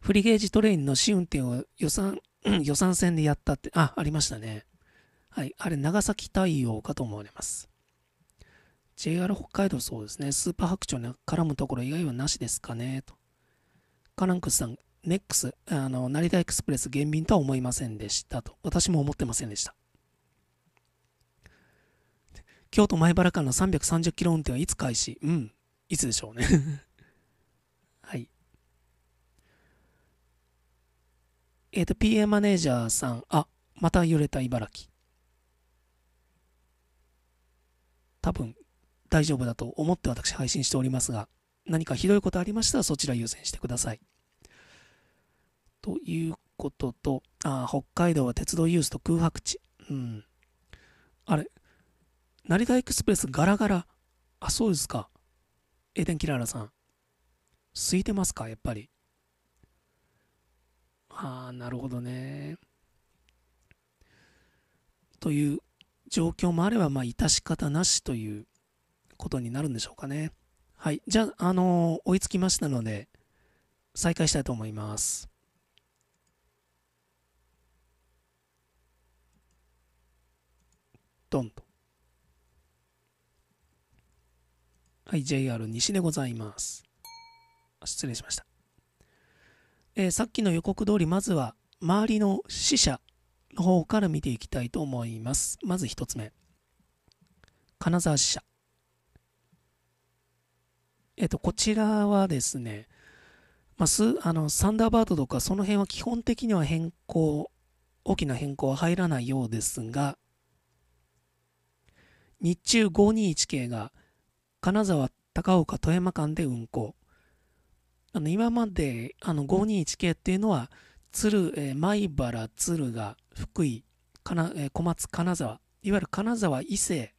S2: フリーゲージトレインの試運転を予算、予算戦でやったって、あ、ありましたね。はい、あれ、長崎太陽かと思われます。JR 北海道そうですね、スーパー白鳥に絡むところ以外はなしですかね、と。カランクスさん、ネックス、あの、成田エクスプレス減便とは思いませんでしたと。私も思ってませんでした。京都前原間の330キロ運転はいつ開始うん、いつでしょうね (laughs) はい。えっ、ー、と、PA マネージャーさん、あ、また揺れた茨城。多分大丈夫だと思って私配信しておりますが、何かひどいことありましたらそちら優先してください。ということと、あ北海道は鉄道ユースと空白地。うん。あれ、成田エクスプレスガラガラ。あ、そうですか。エデン・キララさん。空いてますかやっぱり。ああ、なるほどね。という状況もあれば、まあ、致し方なしということになるんでしょうかね。はい。じゃあ、あのー、追いつきましたので、再開したいと思います。ドンと。はい、JR 西でございます。失礼しました。えー、さっきの予告通り、まずは周りの死者の方から見ていきたいと思います。まず1つ目。金沢支社。えっと、こちらはですね、まあ、すあのサンダーバードとかその辺は基本的には変更、大きな変更は入らないようですが、日中521系が金沢、高岡、富山間で運行。あの今まであの521系っていうのは、うん鶴、えー、米原、敦賀、福井、かなえー、小松、金沢、いわゆる金沢、伊勢、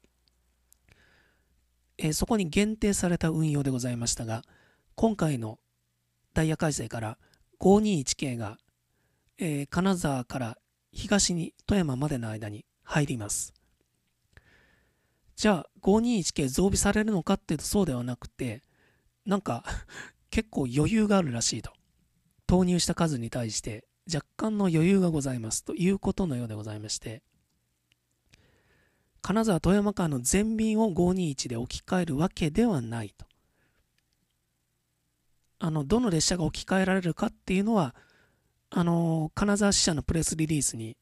S2: えー、そこに限定された運用でございましたが、今回のダイヤ改正から521系が、えー、金沢から東に富山までの間に入ります。じゃあ521系増備されるのかっていうとそうではなくて、なんか (laughs) 結構余裕があるらしいと。投入した数に対して若干の余裕がございますということのようでございまして金沢富山間の全便を521で置き換えるわけではないとあのどの列車が置き換えられるかっていうのはあの金沢支社のプレスリリースに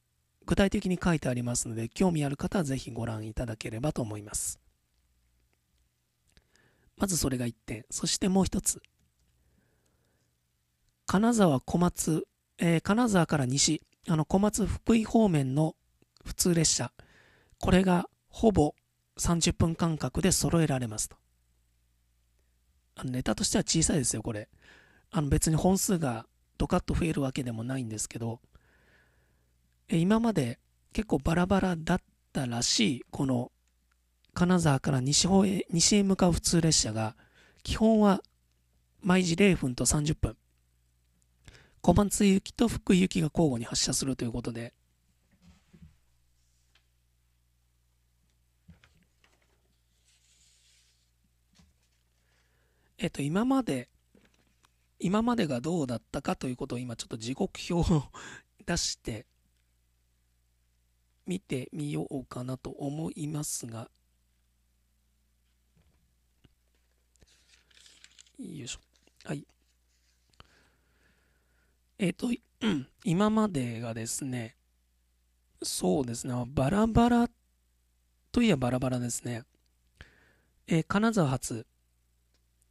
S2: 具体的に書いてありますので興味ある方はぜひご覧いただければと思いますまずそれが1点そしてもう1つ金沢小松、えー、金沢から西、あの小松福井方面の普通列車、これがほぼ30分間隔で揃えられますと。あのネタとしては小さいですよ、これ。あの別に本数がドカッと増えるわけでもないんですけど、え今まで結構バラバラだったらしい、この金沢から西方へ、西へ向かう普通列車が、基本は毎時0分と30分。小松行きと福行きが交互に発車するということで、えっと、今まで、今までがどうだったかということを今ちょっと時刻表を出して見てみようかなと思いますが、よいしょ。はい。えっ、ー、と、今までがですね、そうですね、バラバラといえばバラバラですね。えー、金沢発、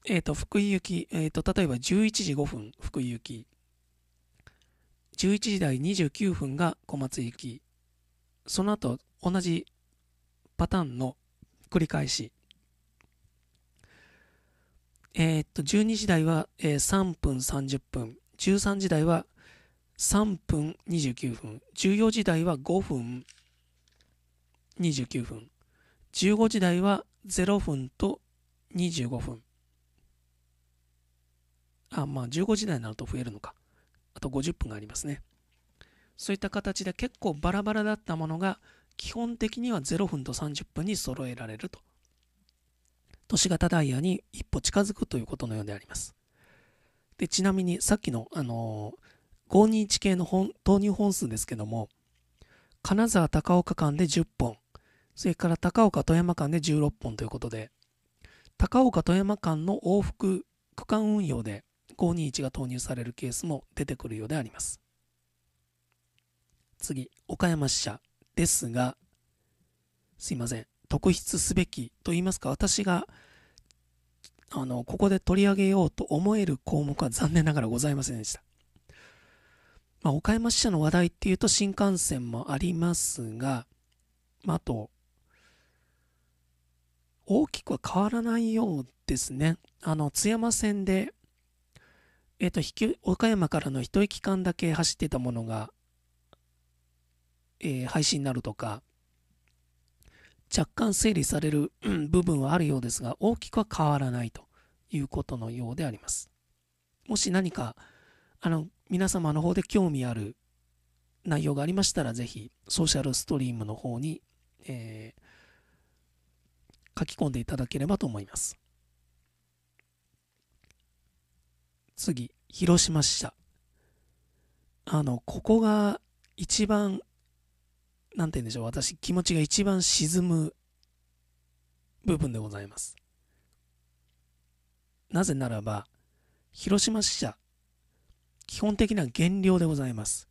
S2: えっ、ー、と、福井行き、えっ、と、例えば11時5分、福井行き。11時台29分が小松行き。その後、同じパターンの繰り返し。えっと、12時台は、え3分30分。13時台は3分29分、14時台は5分29分、15時台は0分と25分。あ、まあ15時台になると増えるのか。あと50分がありますね。そういった形で結構バラバラだったものが基本的には0分と30分に揃えられると。都市型ダイヤに一歩近づくということのようであります。で、ちなみにさっきの、あのー、521系の本投入本数ですけども、金沢高岡間で10本、それから高岡富山間で16本ということで、高岡富山間の往復区間運用で521が投入されるケースも出てくるようであります。次、岡山支社ですが、すいません、特筆すべきと言いますか、私があの、ここで取り上げようと思える項目は残念ながらございませんでした。まあ、岡山支社の話題っていうと新幹線もありますが、まあ、あと、大きくは変わらないようですね。あの、津山線で、えっ、ー、と、岡山からの一駅間だけ走ってたものが、えー、廃止になるとか、若干整理される部分はあるようですが大きくは変わらないということのようであります。もし何かあの皆様の方で興味ある内容がありましたらぜひソーシャルストリームの方に、えー、書き込んでいただければと思います。次広島支社あのここが一番なんて言うんでしょう、私、気持ちが一番沈む部分でございます。なぜならば、広島支社、基本的な減量でございます。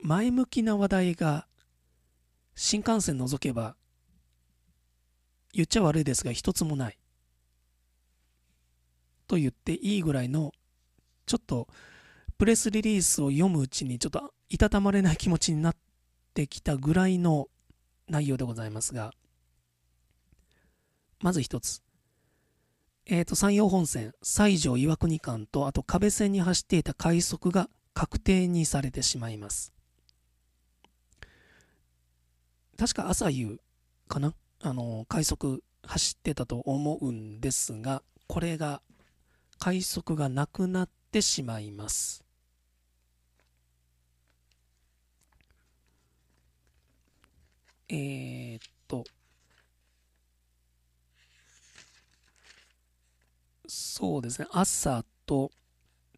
S2: 前向きな話題が、新幹線除けば、言っちゃ悪いですが、一つもない。と言っていいぐらいの、ちょっと、プレスリリースを読むうちに、ちょっといたたまれない気持ちになってきたぐらいの内容でございますが、まず一つ。えっ、ー、と、山陽本線、西条岩国間と、あと壁線に走っていた快速が確定にされてしまいます。確か朝夕かなあの、快速走ってたと思うんですが、これが、快速がなくなってしまいます。えー、っと、そうですね、朝と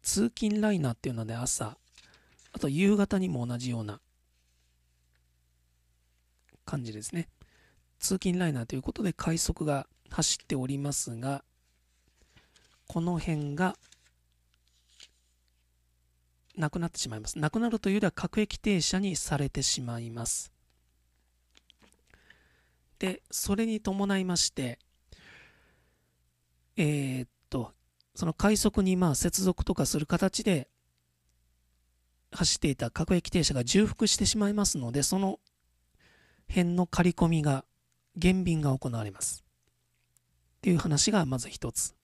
S2: 通勤ライナーっていうので朝、あと夕方にも同じような感じですね。通勤ライナーということで快速が走っておりますが、この辺がなくなってしまいます。なくなるというよりは各駅停車にされてしまいます。て、それに伴いまして、えー、っと、その快速にまあ接続とかする形で、走っていた各駅停車が重複してしまいますので、その辺の刈り込みが、減便が行われます。っていう話がまず一つ。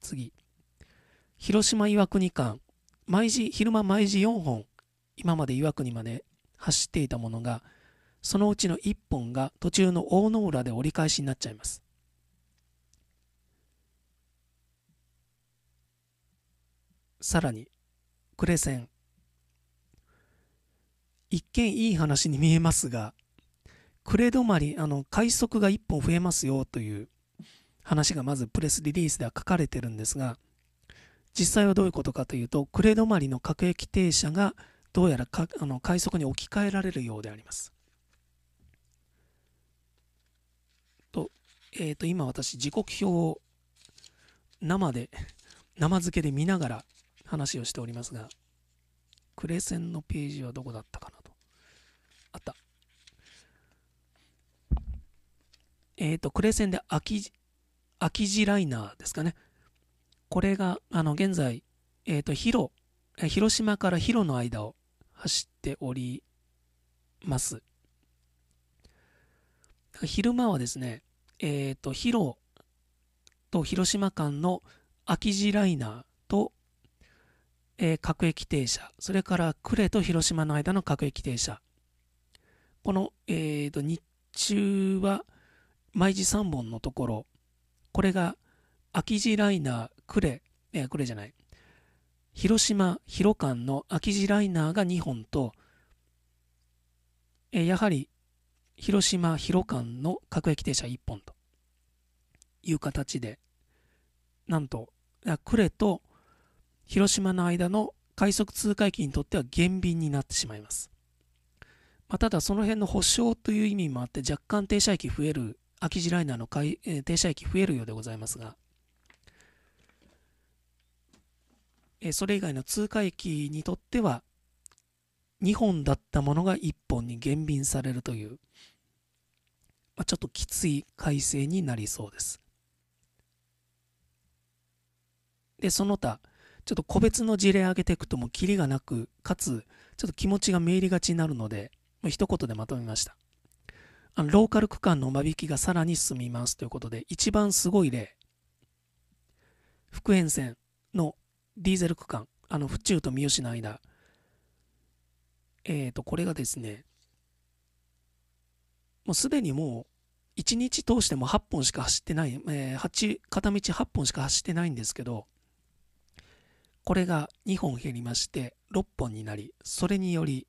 S2: 次。広島岩国間、毎時、昼間毎時4本、今まで岩国まで走っていたものが、そのうちの1本が途中の大野浦で折り返しになっちゃいます。さらに、クレセン。一見いい話に見えますが、クレ止まり、あの、快速が1本増えますよという話がまずプレスリリースでは書かれてるんですが、実際はどういうことかというと、クレ止まりの各駅停車がどうやらあの快速に置き換えられるようであります。えっ、ー、と、今私、時刻表を生で、(laughs) 生付けで見ながら話をしておりますが、クレセンのページはどこだったかなと。あった。えっ、ー、と、クレセンで秋、秋地ライナーですかね。これが、あの、現在、えっ、ー、と、広、広島から広の間を走っております。昼間はですね、えっ、ー、と、広と広島間の空き地ライナーと、えー、各駅停車、それから呉と広島の間の各駅停車。この、えっ、ー、と、日中は毎時3本のところ、これが空き地ライナー、呉、えー、呉じゃない、広島、広間の空き地ライナーが2本と、えー、やはり広島広間の各駅停車1本という形でなんと呉と広島の間の快速通過駅にとっては減便になってしまいます、まあ、ただその辺の保証という意味もあって若干停車駅増える空き地ライナーの、え停車駅増えるようでございますが、えそれ以外の通過駅にとっては2本だったものが1本に減便されるというまあ、ちょっときつい改正になりそうです。で、その他、ちょっと個別の事例挙げていくともキリがなく、かつ、ちょっと気持ちがめいりがちになるので、まあ、一言でまとめました。あのローカル区間の間引きがさらに進みますということで、一番すごい例、福塩線のディーゼル区間、あの府中と三好の間、えっ、ー、と、これがですね、もうすでにもう1日通しても8本しか走ってない、えー、8片道8本しか走ってないんですけどこれが2本減りまして6本になりそれにより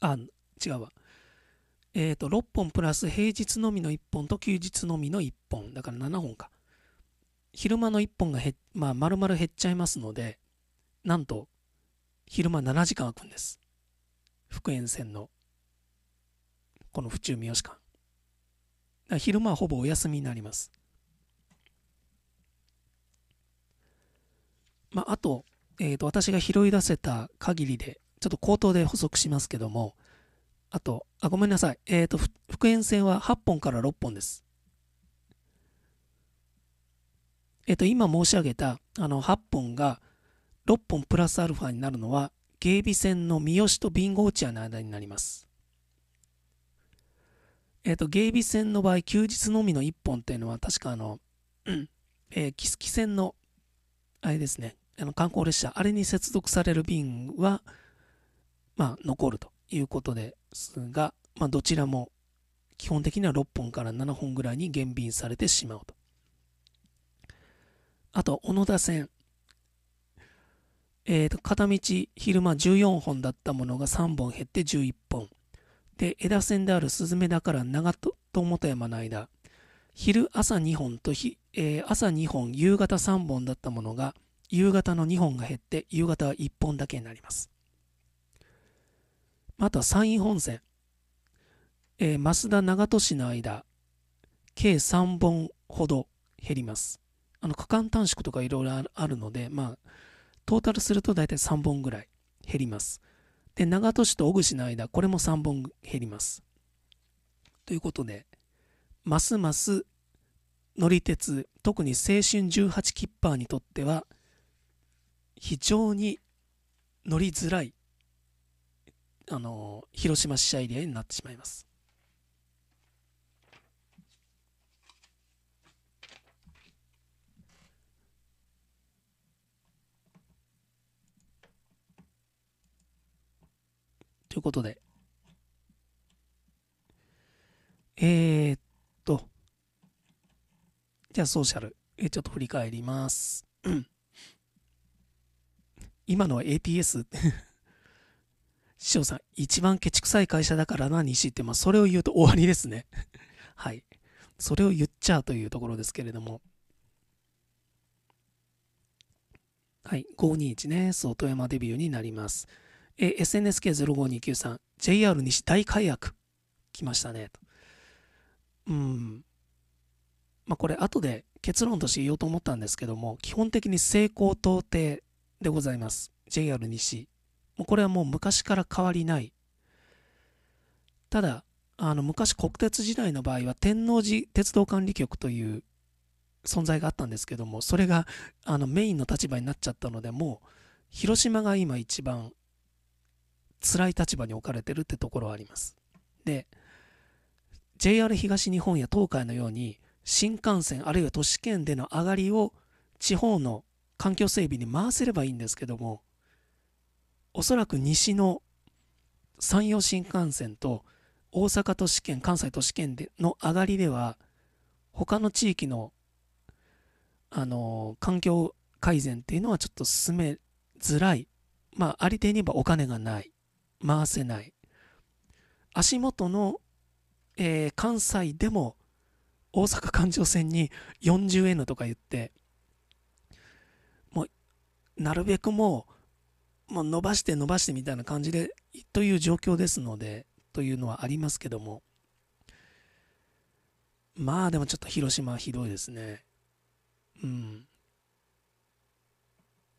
S2: あ違うわえっ、ー、と6本プラス平日のみの1本と休日のみの1本だから7本か昼間の1本がへ、まあ、丸々減っちゃいますのでなんと昼間7時間空くんです福塩線のこの府中三好館昼間はほぼお休みになりますまああと,、えー、と私が拾い出せた限りでちょっと口頭で補足しますけどもあとあごめんなさいえっ、ー、と福塩線は8本から6本ですえっ、ー、と今申し上げたあの8本が6本プラスアルファになるのは芸備線の三好と備後落合の間になります。えっ、ー、と、芸備線の場合、休日のみの1本っていうのは、確かあの、うん、えー、木月線の、あれですね、あの観光列車、あれに接続される便は、まあ、残るということですが、まあ、どちらも基本的には6本から7本ぐらいに減便されてしまうと。あと、小野田線。えー、と片道昼間14本だったものが3本減って11本で枝線であるスズメだから長門と山の間昼朝2本とえー、朝2本夕方3本だったものが夕方の2本が減って夕方は1本だけになりますまた山陰本線、えー、増田長門市の間計3本ほど減りますあの区間短縮とかいろいろあるのでまあトータルすると大体3本ぐらい減ります。で、長門市と小串の間、これも3本減ります。ということで、ますます乗り鉄、特に青春18キッパーにとっては、非常に乗りづらい、あの、広島市社エリアになってしまいます。ということで。えー、っと。じゃあソーシャル、えー、ちょっと振り返ります。今のは APS (laughs) 師匠さん、一番ケチくさい会社だからな、西って、まあ、それを言うと終わりですね。はい。それを言っちゃうというところですけれども。はい。521ね、外山デビューになります。え SNSK05293、JR 西大改悪。来ましたね。うん。まあ、これ、後で結論として言おうと思ったんですけども、基本的に成功到底でございます。JR 西。もうこれはもう昔から変わりない。ただ、あの昔国鉄時代の場合は天王寺鉄道管理局という存在があったんですけどもそれがあのメインの立場になっちゃったのでもう広島が今一番辛い立場に置かれてるってところはあります。で、JR 東日本や東海のように新幹線あるいは都市圏での上がりを地方の環境整備に回せればいいんですけどもおそらく西の山陽新幹線と大阪都市圏関西都市圏での上がりでは他の地域のあの環境改善っていうのはちょっと進めづらいまあありていに言えばお金がない回せない足元の、えー、関西でも大阪環状線に 40N とか言ってもうなるべくもうもう伸ばして伸ばしてみたいな感じでという状況ですのでというのはありますけどもまあでもちょっと広島はひどいですねうん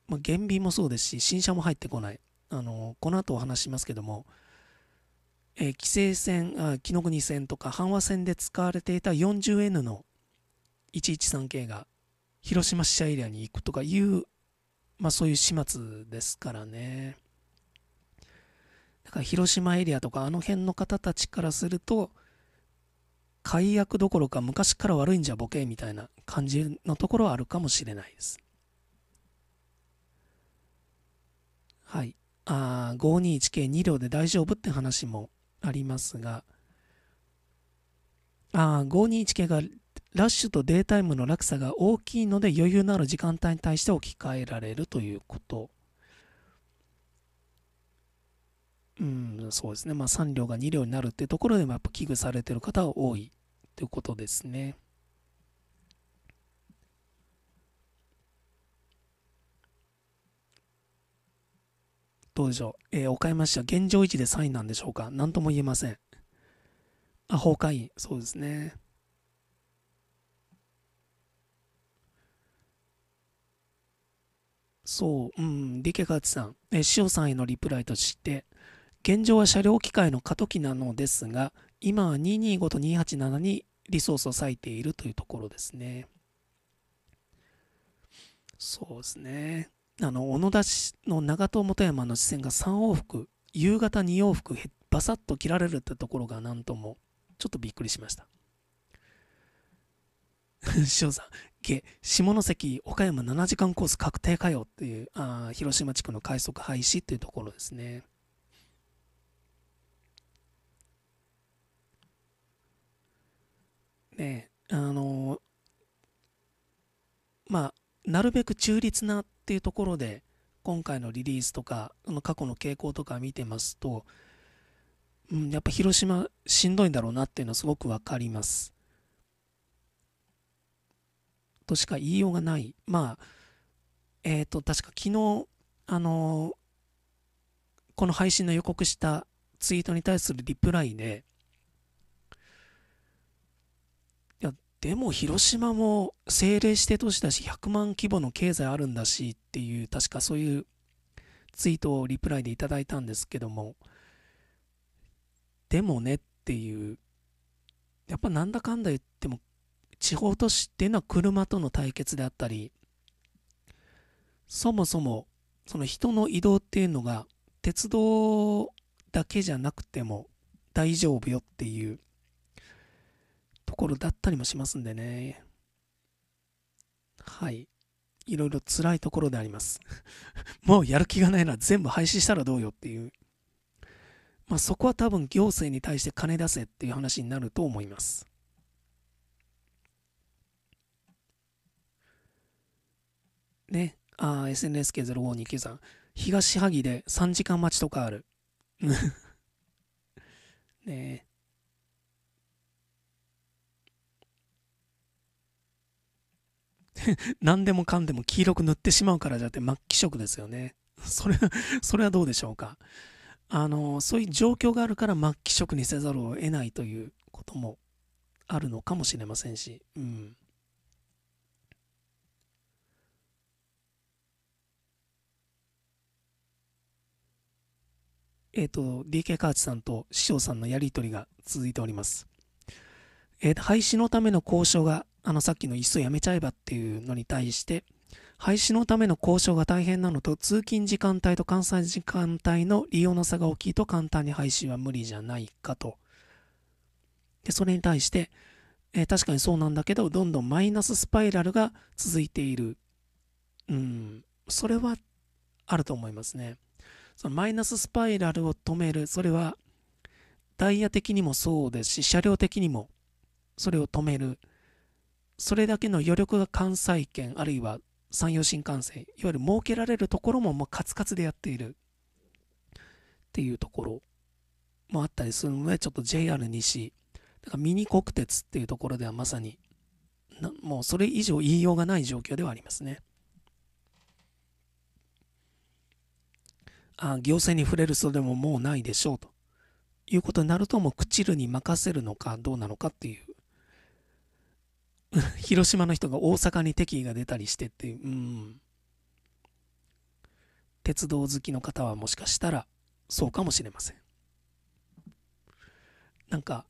S2: まあ減便もそうですし新車も入ってこないあのこの後お話しますけども、えー、規制線あ紀ノ国線とか阪和線で使われていた 40N の113系が広島支社エリアに行くとかいう、まあ、そういう始末ですからねだから広島エリアとかあの辺の方たちからすると解約どころか昔から悪いんじゃボケみたいな感じのところはあるかもしれないですはいあ521系2両で大丈夫って話もありますが、あ521系がラッシュとデータイムの落差が大きいので余裕のある時間帯に対して置き換えられるということ。うん、そうですね。まあ3両が2両になるっていうところでもやっぱ危惧されてる方は多いということですね。どうでしょう、えー、岡山市は現状維持で3位なんでしょうか何とも言えません。あ、崩壊そうですね。そう、うん、リケカチさん、えー、塩さんへのリプライとして、現状は車両機械の過渡期なのですが、今は225と287にリソースを割いているというところですね。そうですね。あの小野田市の長門本山の視線が3往復夕方2往復バサッと切られるってところがなんともちょっとびっくりしました塩 (laughs) さん下下関岡山7時間コース確定かよっていうあ広島地区の快速廃止っていうところですねねあのー、まあなるべく中立なっていうところで今回のリリースとか過去の傾向とか見てますと、うん、やっぱ広島しんどいんだろうなっていうのはすごくわかります。としか言いようがない。まあ、えっ、ー、と、確か昨日、あのー、この配信の予告したツイートに対するリプライで、でも広島も政令指定都市だし100万規模の経済あるんだしっていう確かそういうツイートをリプライでいただいたんですけどもでもねっていうやっぱなんだかんだ言っても地方都市っていうのは車との対決であったりそもそもその人の移動っていうのが鉄道だけじゃなくても大丈夫よっていうところだったりもしますんでね。はい。いろいろ辛いところであります。(laughs) もうやる気がないなら全部廃止したらどうよっていう。まあそこは多分行政に対して金出せっていう話になると思います。ね。ああ、SNSK0529 さん。東萩で3時間待ちとかある。(laughs) ねえ。(laughs) 何でもかんでも黄色く塗ってしまうからじゃって末期色ですよね。それ、それはどうでしょうか。あの、そういう状況があるから末期色にせざるを得ないということもあるのかもしれませんし。うん。えっ、ー、と、DK カーチさんと師匠さんのやりとりが続いております。えー、廃止のための交渉があのさっきの椅子やめちゃえばっていうのに対して、廃止のための交渉が大変なのと通勤時間帯と関西時間帯の利用の差が大きいと簡単に廃止は無理じゃないかと。でそれに対して、えー、確かにそうなんだけどどんどんマイナススパイラルが続いている。うん、それはあると思いますね。そのマイナススパイラルを止める、それはダイヤ的にもそうですし、車両的にもそれを止める。それだけの余力が関西圏あるいは山陽新幹線いわゆる設けられるところももうカツカツでやっているっていうところもあったりするのでちょっと JR 西だからミニ国鉄っていうところではまさにもうそれ以上言いようがない状況ではありますねあ行政に触れるそれももうないでしょうということになるともう朽ちるに任せるのかどうなのかっていう (laughs) 広島の人が大阪に敵意が出たりしてっていう、うん。鉄道好きの方はもしかしたらそうかもしれません。なんか、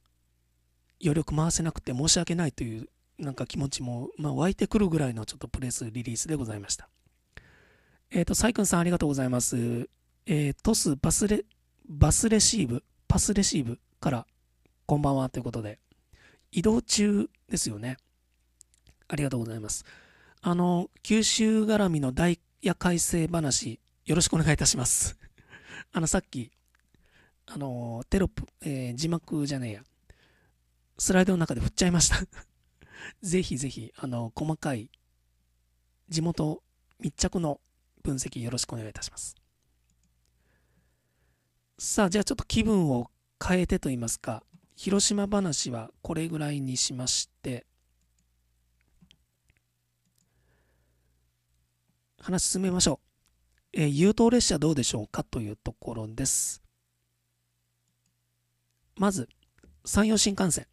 S2: 余力回せなくて申し訳ないというなんか気持ちも、まあ、湧いてくるぐらいのちょっとプレスリリースでございました。えっ、ー、と、サイクンさんありがとうございます。えー、トスバスレ、バスレシーブ、パスレシーブから、こんばんはということで、移動中ですよね。ありがとうございます。あの、九州絡みの大夜改正話、よろしくお願いいたします。(laughs) あの、さっき、あの、テロップ、えー、字幕じゃねえや、スライドの中で振っちゃいました (laughs) ぜひぜひ、あの、細かい、地元密着の分析よろしくお願いいたします。さあ、じゃあちょっと気分を変えてと言いますか、広島話はこれぐらいにしまして、話進めましょう。えー、優等列車どうでしょうかというところです。まず、山陽新幹線。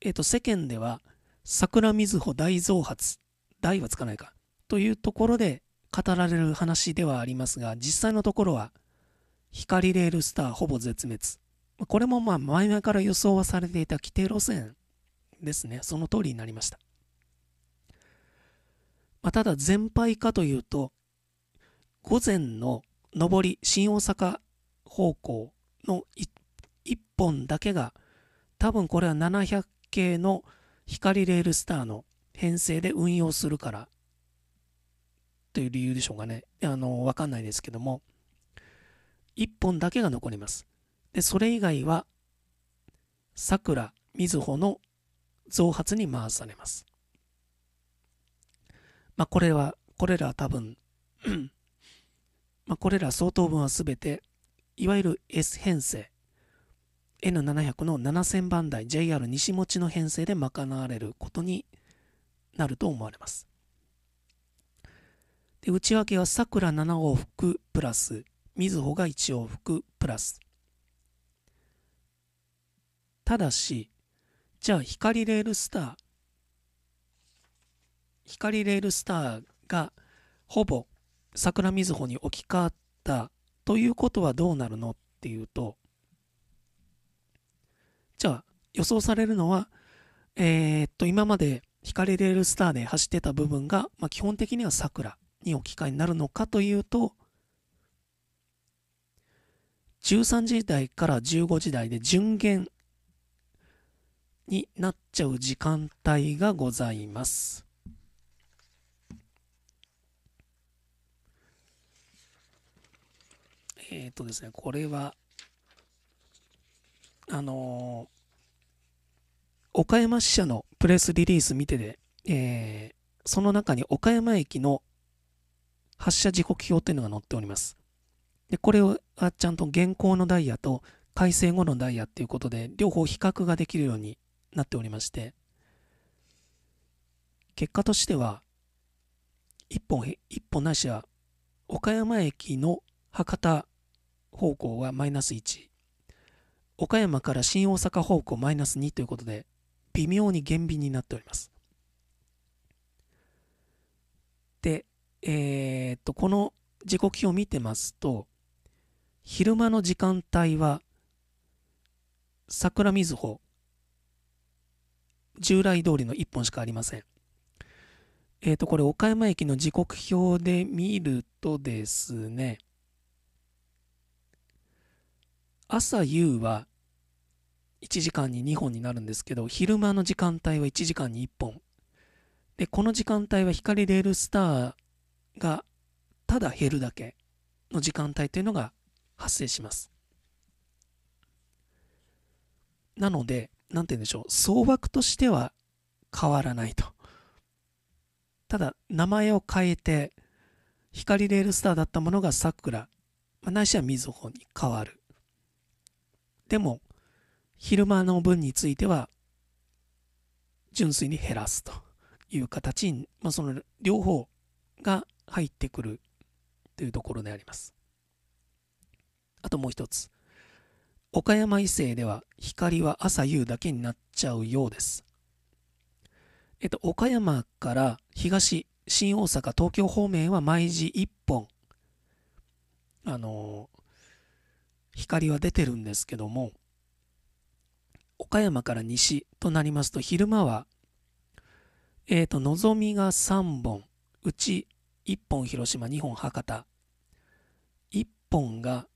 S2: えっ、ー、と、世間では、桜水穂大増発、大はつかないか、というところで語られる話ではありますが、実際のところは、光レールスターほぼ絶滅。これもまあ前々から予想はされていた規定路線ですねその通りになりました、まあ、ただ全廃かというと午前の上り新大阪方向の1本だけが多分これは700系の光レールスターの編成で運用するからという理由でしょうかねあのわかんないですけども1本だけが残りますでそれ以外はさくらみずほの増発に回されます。まあ、これは、これら多分 (clears throat) まあこれら相当分はすべて、いわゆる S 編成、N700 の7000番台 JR 西持ちの編成で賄われることになると思われます。で内訳はさくら7往復プラス、みずほが1往復プラス。ただし、じゃあ光レールスター光レールスターがほぼ桜みずほに置き換わったということはどうなるのっていうとじゃあ予想されるのはえー、っと今まで光レールスターで走ってた部分が、まあ、基本的には桜に置き換えになるのかというと13時台から15時台で順元になっちゃう時間帯がございます。えっ、ー、とですね、これは、あのー、岡山支社のプレスリリース見てで、えー、その中に岡山駅の発車時刻表というのが載っております。で、これはちゃんと現行のダイヤと改正後のダイヤっていうことで、両方比較ができるようになっておりまして結果としては1本一本ないしは岡山駅の博多方向はマイナス1岡山から新大阪方向マイナス2ということで微妙に減便になっておりますでえー、っとこの時刻表を見てますと昼間の時間帯は桜みずほ従来通りの1本しかありません。えっ、ー、と、これ岡山駅の時刻表で見るとですね、朝夕は1時間に2本になるんですけど、昼間の時間帯は1時間に1本。で、この時間帯は光レールスターがただ減るだけの時間帯というのが発生します。なので、何て言うんでしょう、総枠としては変わらないと。ただ、名前を変えて、光レールスターだったものがさくら、まあ、ないしはみずほに変わる。でも、昼間の分については、純粋に減らすという形に、まあ、その両方が入ってくるというところであります。あともう一つ。岡山異性では光は朝夕だけになっちゃうようです。えっと、岡山から東、新大阪、東京方面は毎時1本、あのー、光は出てるんですけども、岡山から西となりますと、昼間は、えっ、と、のぞみが3本、うち1本広島、2本博多、1本が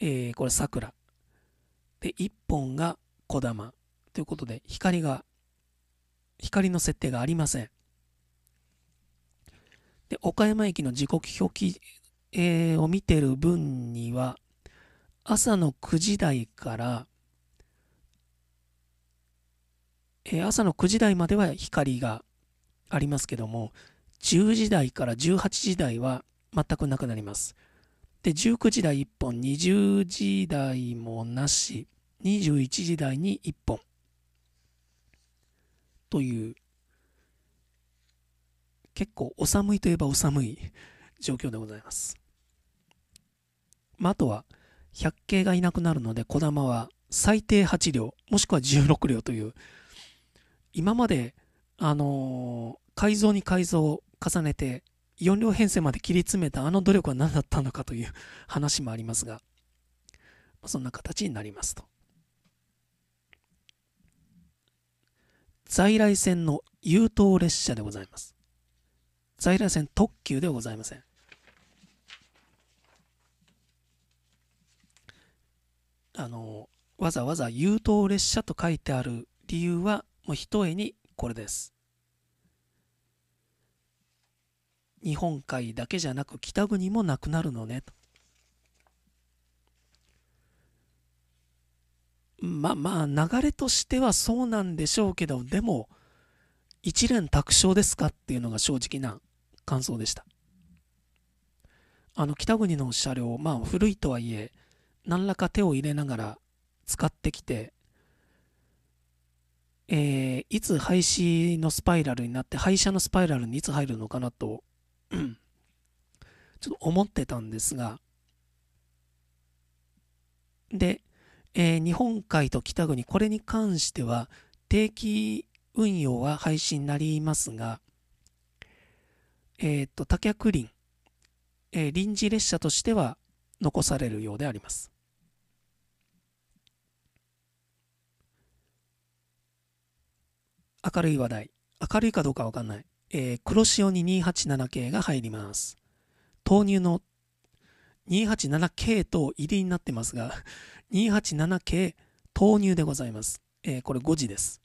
S2: えー、これ桜。で、1本が小玉。ということで、光が、光の設定がありません。で、岡山駅の時刻表記、えー、を見てる分には、朝の9時台から、えー、朝の9時台までは光がありますけども、10時台から18時台は全くなくなります。で、19時台1本、20時台もなし、21時台に1本。という、結構お寒いといえばお寒い状況でございます。まあ、あとは、百景がいなくなるので、小玉は最低8両、もしくは16両という、今まで、あのー、改造に改造を重ねて、4両編成まで切り詰めたあの努力は何だったのかという話もありますが、そんな形になりますと。在来線の優等列車でございます。在来線特急ではございません。あの、わざわざ優等列車と書いてある理由は、もう一重にこれです。日本海だけじゃなく北国もなくなるのねと。まあまあ流れとしてはそうなんでしょうけどでも一連卓勝ですかっていうのが正直な感想でしたあの北国の車両まあ古いとはいえ何らか手を入れながら使ってきてえー、いつ廃止のスパイラルになって廃車のスパイラルにいつ入るのかなと (clears throat) ちょっと思ってたんですが、で、えー、日本海と北国、これに関しては、定期運用は廃止になりますが、えっ、ー、と、多脚輪、えー、臨時列車としては残されるようであります。明るい話題。明るいかどうかわかんない。えー、黒潮に287系が入ります。豆乳の 287K と入りになってますが、287K (laughs) 豆乳でございます。えー、これ5時です。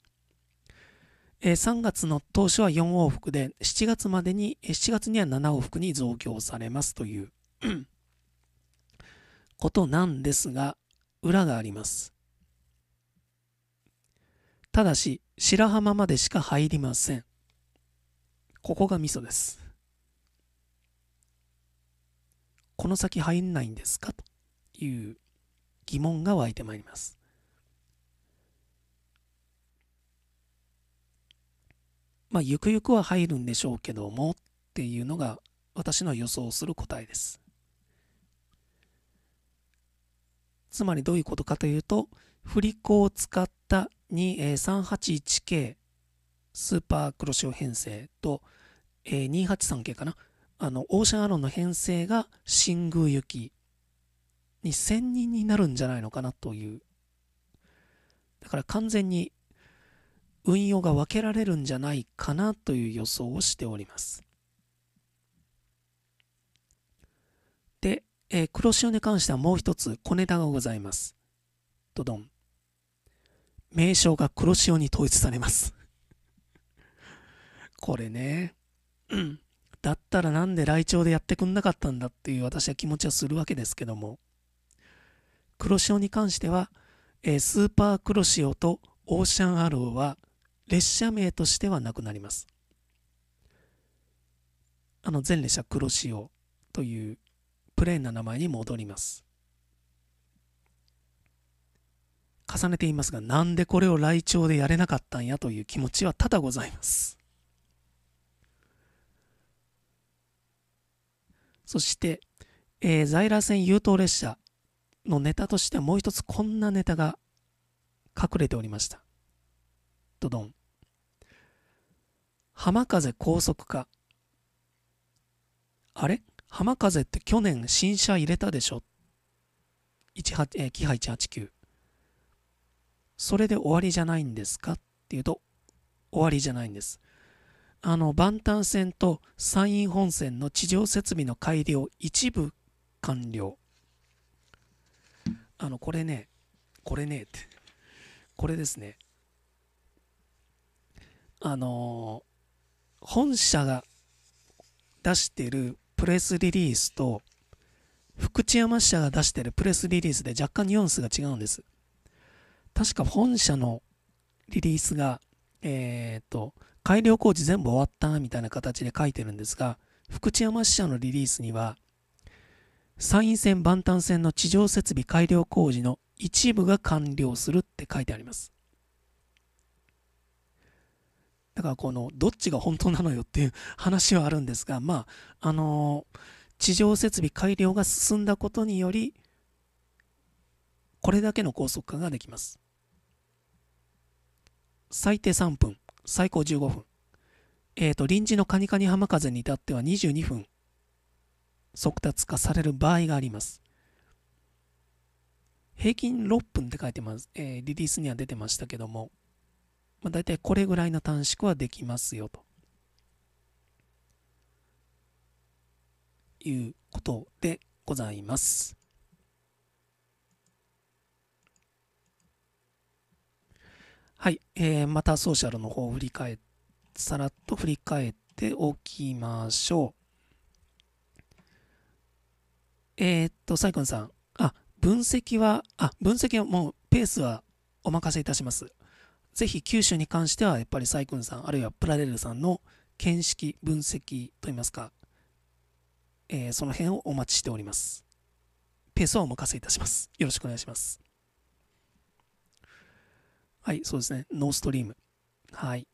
S2: えー、3月の当初は4往復で、7月までに、7月には7往復に増強されますということなんですが、裏があります。ただし、白浜までしか入りません。ここがミソです。この先入んないんですかという疑問が湧いてまいります。まあ、ゆくゆくは入るんでしょうけどもっていうのが私の予想する答えです。つまりどういうことかというと、振り子を使った3 8 1 k スーパー黒潮編成とえー、283系かな。あの、オーシャンアロンの編成が新宮行きに1000人になるんじゃないのかなという。だから完全に運用が分けられるんじゃないかなという予想をしております。で、えー、黒潮に関してはもう一つ小ネタがございます。ドドン。名称が黒潮に統一されますこれね。だったらなんで雷鳥でやってくんなかったんだっていう私は気持ちはするわけですけども、黒潮に関しては、えー、スーパー黒潮とオーシャンアローは列車名としてはなくなります。あの前列車黒潮というプレーンな名前に戻ります。重ねて言いますが、なんでこれを雷鳥でやれなかったんやという気持ちは多々ございます。そして、えー、在来線優等列車のネタとしてもう一つこんなネタが隠れておりました。ドドン。浜風高速化。あれ浜風って去年新車入れたでしょ ?18、えー、キハ189。それで終わりじゃないんですかっていうと、終わりじゃないんです。あの万端線と山陰本線の地上設備の改良一部完了あのこれねこれねってこれですねあのー、本社が出してるプレスリリースと福知山社が出してるプレスリリースで若干ニュアンスが違うんです確か本社のリリースがえっ、ー、と改良工事全部終わったみたいな形で書いてるんですが、福知山支社のリリースには、山陰線万端線の地上設備改良工事の一部が完了するって書いてあります。だからこの、どっちが本当なのよっていう話はあるんですが、まあ、あのー、地上設備改良が進んだことにより、これだけの高速化ができます。最低3分。最高15分。えっ、ー、と、臨時のカニカニ浜風に至っては22分、速達化される場合があります。平均6分って書いてます。えー、リリースには出てましたけども、まあ、大体これぐらいの短縮はできますよと。いうことでございます。はい、えー、またソーシャルの方を振り返さらっと振り返っておきましょう。えー、っと、サイくんさん。あ、分析は、あ、分析はもうペースはお任せいたします。ぜひ九州に関しては、やっぱりサイくんさん、あるいはプラレールさんの見識、分析といいますか、えー、その辺をお待ちしております。ペースはお任せいたします。よろしくお願いします。はい、そうですね。ノーストリーム。はい。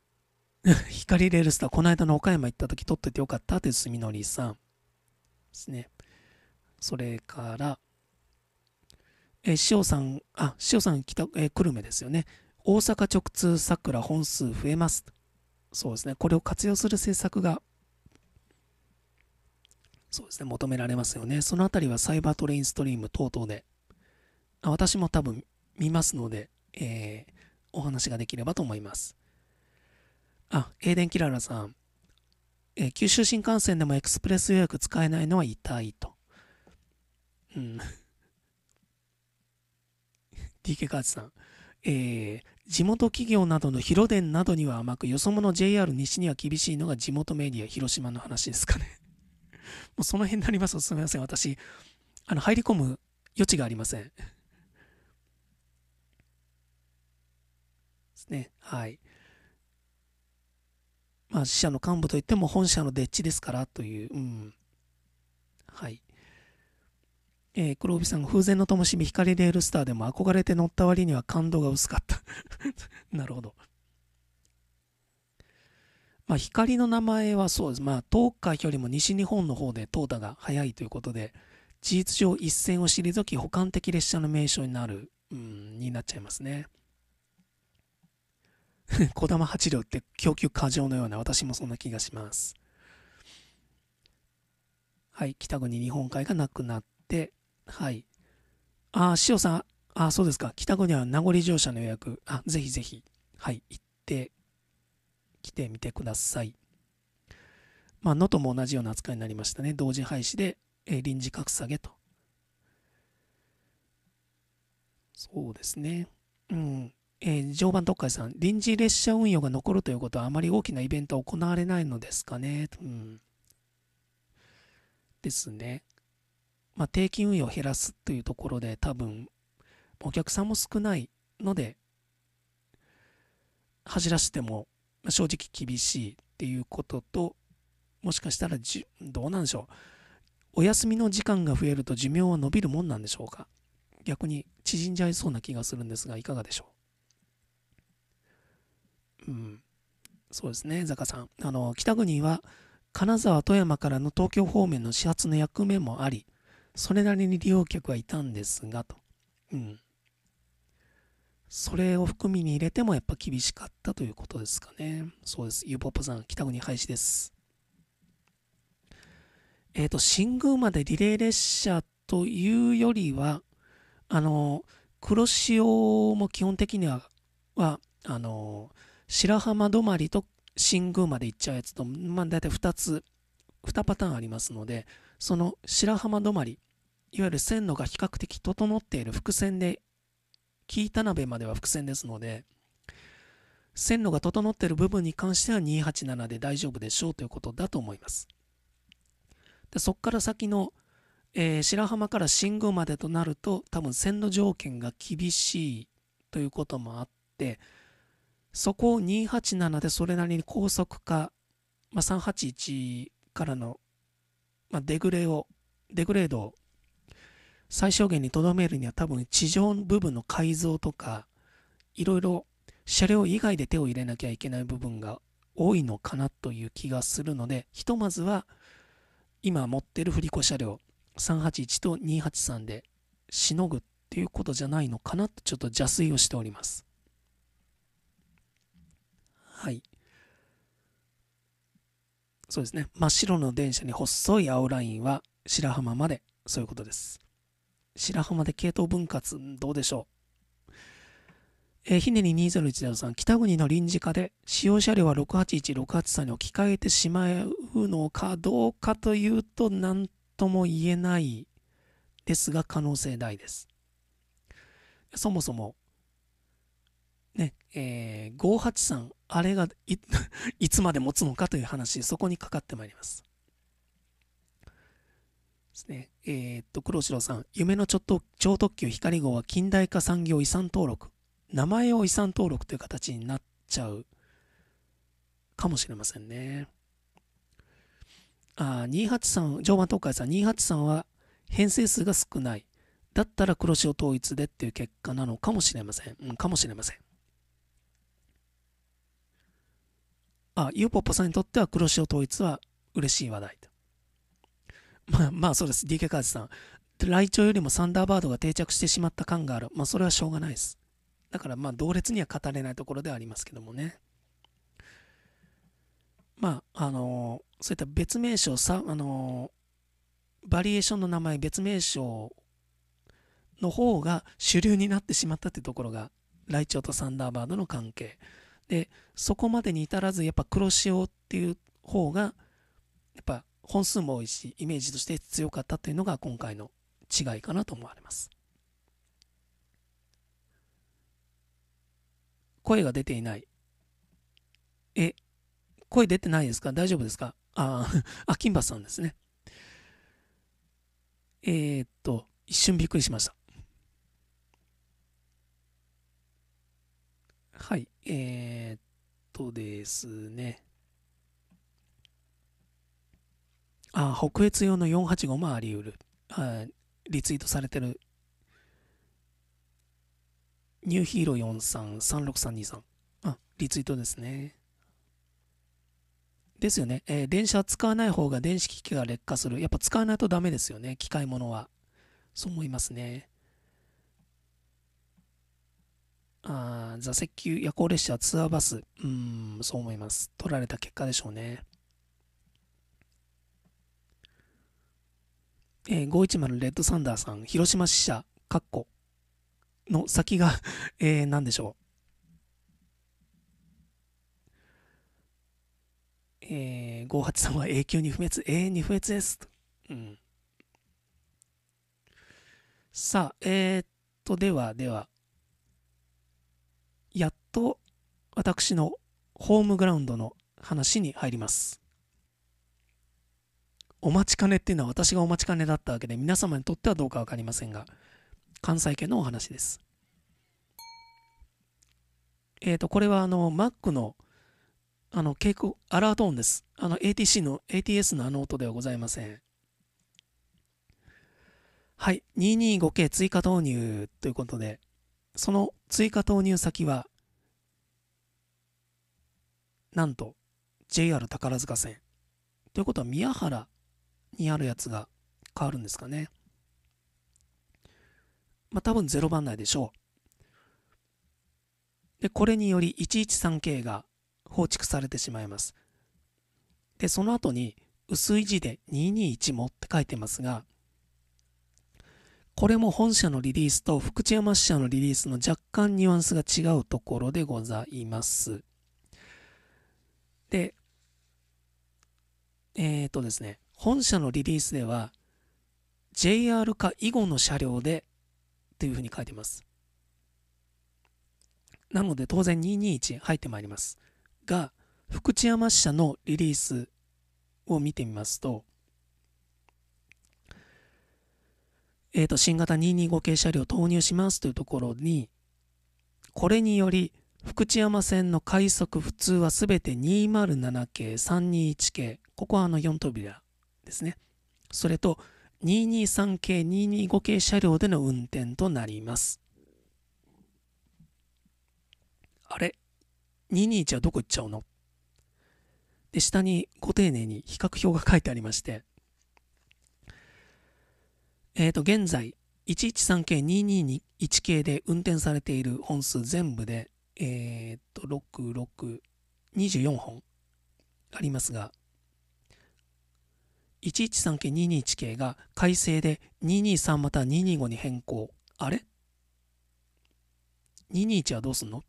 S2: (laughs) 光レールスター、この間の岡山行った時撮っててよかったって、すみのりさん。ですね。それから、え塩さん、あ、塩さん来た、え久留米ですよね。大阪直通桜本数増えます。そうですね。これを活用する政策が、そうですね、求められますよね。そのあたりはサイバートレインストリーム等々で、あ私も多分見ますので、えー、お話ができればと思います。あ、エーデン・キララさん、えー、九州新幹線でもエクスプレス予約使えないのは痛いと。うん。DK (laughs) カーチさん、えー、地元企業などの広電などには甘く、よそ者 JR 西には厳しいのが地元メディア、広島の話ですかね。(laughs) もうその辺になりますとすみません。私、あの、入り込む余地がありません。ね。はい。まあ、死者の幹部といっても本社のデッチですからという、うん。はい。えー、黒帯さん、風前の灯火光レールスターでも憧れて乗った割には感動が薄かった (laughs) なるほど。まあ、光の名前はそうです。まあ、東海よりも西日本の方で淘汰が早いということで、事実上一線を退き、補完的列車の名称になる、うん、になっちゃいますね。(laughs) 小玉8両って供給過剰のような、私もそんな気がします。はい、北国日本海がなくなって、はい。あ、塩さん、あ、そうですか。北国は名残乗車の予約、あ、ぜひぜひ、はい、行って来てみてください。まあ、能登も同じような扱いになりましたね。同時廃止で、え臨時格下げと。そうですね。うん。えー、常磐特会さん、臨時列車運用が残るということは、あまり大きなイベントは行われないのですかね。うん、ですね。まあ、定期運用を減らすというところで、多分お客さんも少ないので、走らせても正直厳しいっていうことと、もしかしたらじ、どうなんでしょう。お休みの時間が増えると寿命は伸びるもんなんでしょうか。逆に縮んじゃいそうな気がするんですが、いかがでしょう。うん、そうですね、坂さん。あの北国は金沢、富山からの東京方面の始発の役目もあり、それなりに利用客はいたんですが、と。うん。それを含みに入れてもやっぱ厳しかったということですかね。そうです。ゆぽぽさん、北国廃止です。えっ、ー、と、新宮までリレー列車というよりは、あの、黒潮も基本的には、はあの白浜止まりと新宮まで行っちゃうやつと、まあ、大体2つ、2パターンありますので、その白浜止まり、いわゆる線路が比較的整っている伏線で、木田辺までは伏線ですので、線路が整っている部分に関しては287で大丈夫でしょうということだと思います。でそこから先の、えー、白浜から新宮までとなると多分線路条件が厳しいということもあってそこを287でそれなりに高速化、まあ、381からの、まあ、デグレを、デグレードを最小限にとどめるには多分地上部分の改造とか、いろいろ車両以外で手を入れなきゃいけない部分が多いのかなという気がするので、ひとまずは今持ってる振り子車両381と283でしのぐっていうことじゃないのかなとちょっと邪推をしております。はい。そうですね。真っ白の電車に細い青ラインは白浜まで、そういうことです。白浜で系統分割、どうでしょう。えー、ひねり2010北国の臨時課で使用車両は681、683に置き換えてしまうのかどうかというと何とも言えないですが可能性大です。そもそもえー、583あれが (laughs) いつまで持つのかという話そこにかかってまいりますですねえー、っと黒白さん夢の超特急光号は近代化産業遺産登録名前を遺産登録という形になっちゃうかもしれませんねあ283常磐東海さん283は編成数が少ないだったら黒潮統一でっていう結果なのかもしれません、うん、かもしれませんあ、ゆぽぽさんにとっては黒潮統一は嬉しい話題と。まあ、まあそうです。DK カーズさん。ライチョウよりもサンダーバードが定着してしまった感がある。まあそれはしょうがないです。だからまあ同列には語れないところではありますけどもね。まあ、あのー、そういった別名称さ、あのー、バリエーションの名前、別名称の方が主流になってしまったってところが、ライチョウとサンダーバードの関係。でそこまでに至らずやっぱ黒潮っていう方がやっぱ本数も多いしイメージとして強かったというのが今回の違いかなと思われます声が出ていないえ声出てないですか大丈夫ですかああ、あ、金馬さんですね。えー、っと、一瞬びっくりしました。はい、えー、っとですね。あ、北越用の485もあり得る。あリツイートされてる。ニューヒーロー43、36323。あ、リツイートですね。ですよね。えー、電車使わない方が電子機器が劣化する。やっぱ使わないとダメですよね。機械物は。そう思いますね。あ座席、夜行列車、ツアーバス、うん、そう思います。取られた結果でしょうね。えー、510レッドサンダーさん、広島支社、かっこ、の先が (laughs) えー、何でしょう。えー、583は永久に不滅、永遠に不滅です。うん。さあ、えー、っと、では、では、と私のホームグラウンドの話に入りますお待ちかねっていうのは私がお待ちかねだったわけで皆様にとってはどうか分かりませんが関西圏のお話ですえっ、ー、とこれはあの Mac のあの警告アラート音ですあの ATC の ATS のあの音ではございませんはい 225K 追加投入ということでその追加投入先はなんと JR 宝塚線。ということは宮原にあるやつが変わるんですかね。まあ多分0番台でしょう。で、これにより113系が放築されてしまいます。で、その後に薄い字で221もって書いてますが、これも本社のリリースと福知山支社のリリースの若干ニュアンスが違うところでございます。で、えっ、ー、とですね、本社のリリースでは、JR 化以後の車両でというふうに書いてます。なので当然221入ってまいります。が、福知山社のリリースを見てみますと、えっ、ー、と、新型225系車両投入しますというところに、これにより福知山線の快速普通はすべて207系、321系、ここはあの4扉ですね。それと223系、225系車両での運転となります。あれ ?221 はどこ行っちゃうので、下にご丁寧に比較表が書いてありまして、えっ、ー、と、現在、113系、221系で運転されている本数全部でえー、っと、6、6、24本ありますが、113系221系が改正で223または225に変更。あれ ?221 はどうすんの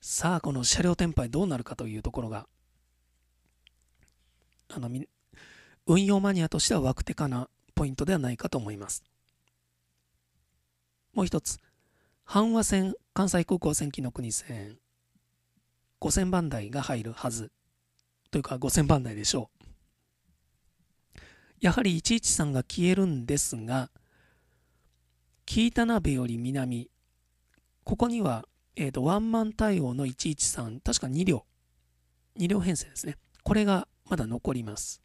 S2: さあ、この車両転廃どうなるかというところが、あの、運用マニアとしては枠手かなポイントではないかと思います。もう一つ、阪和線関西空港線紀の国線5000番台が入るはずというか5000番台でしょうやはり113が消えるんですが紀伊田鍋より南ここには、えーと、とワンマン対応の113確か2両2両編成ですねこれがまだ残ります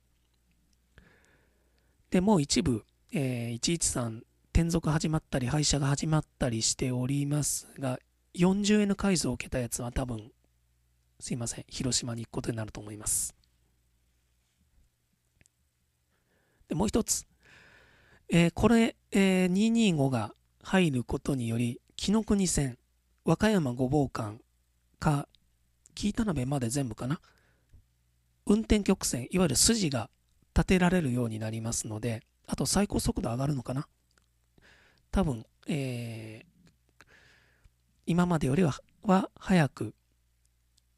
S2: でもう一部、えー、113転属始まったり、廃車が始まったりしておりますが、40N 改造を受けたやつは多分、すいません、広島に行くことになると思います。でもう一つ、えー、これ、えー、225が入ることにより、紀ノ国線、和歌山御坊間か、紀伊田辺まで全部かな、運転曲線、いわゆる筋が立てられるようになりますので、あと最高速度上がるのかな多分、えー、今までよりはは早く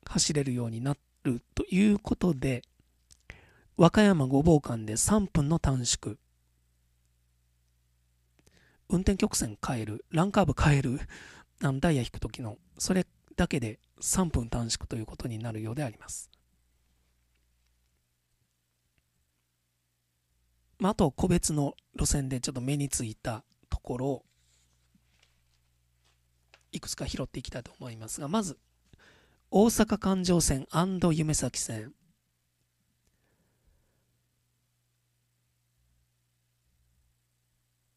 S2: 走れるようになるということで、和歌山5号館で3分の短縮、運転曲線変える、ランカーブ変える、あのダイヤ引く時の、それだけで3分短縮ということになるようであります。まあ、あと個別の路線でちょっと目についたころいくつか拾っていきたいと思いますがまず大阪環状線夢咲線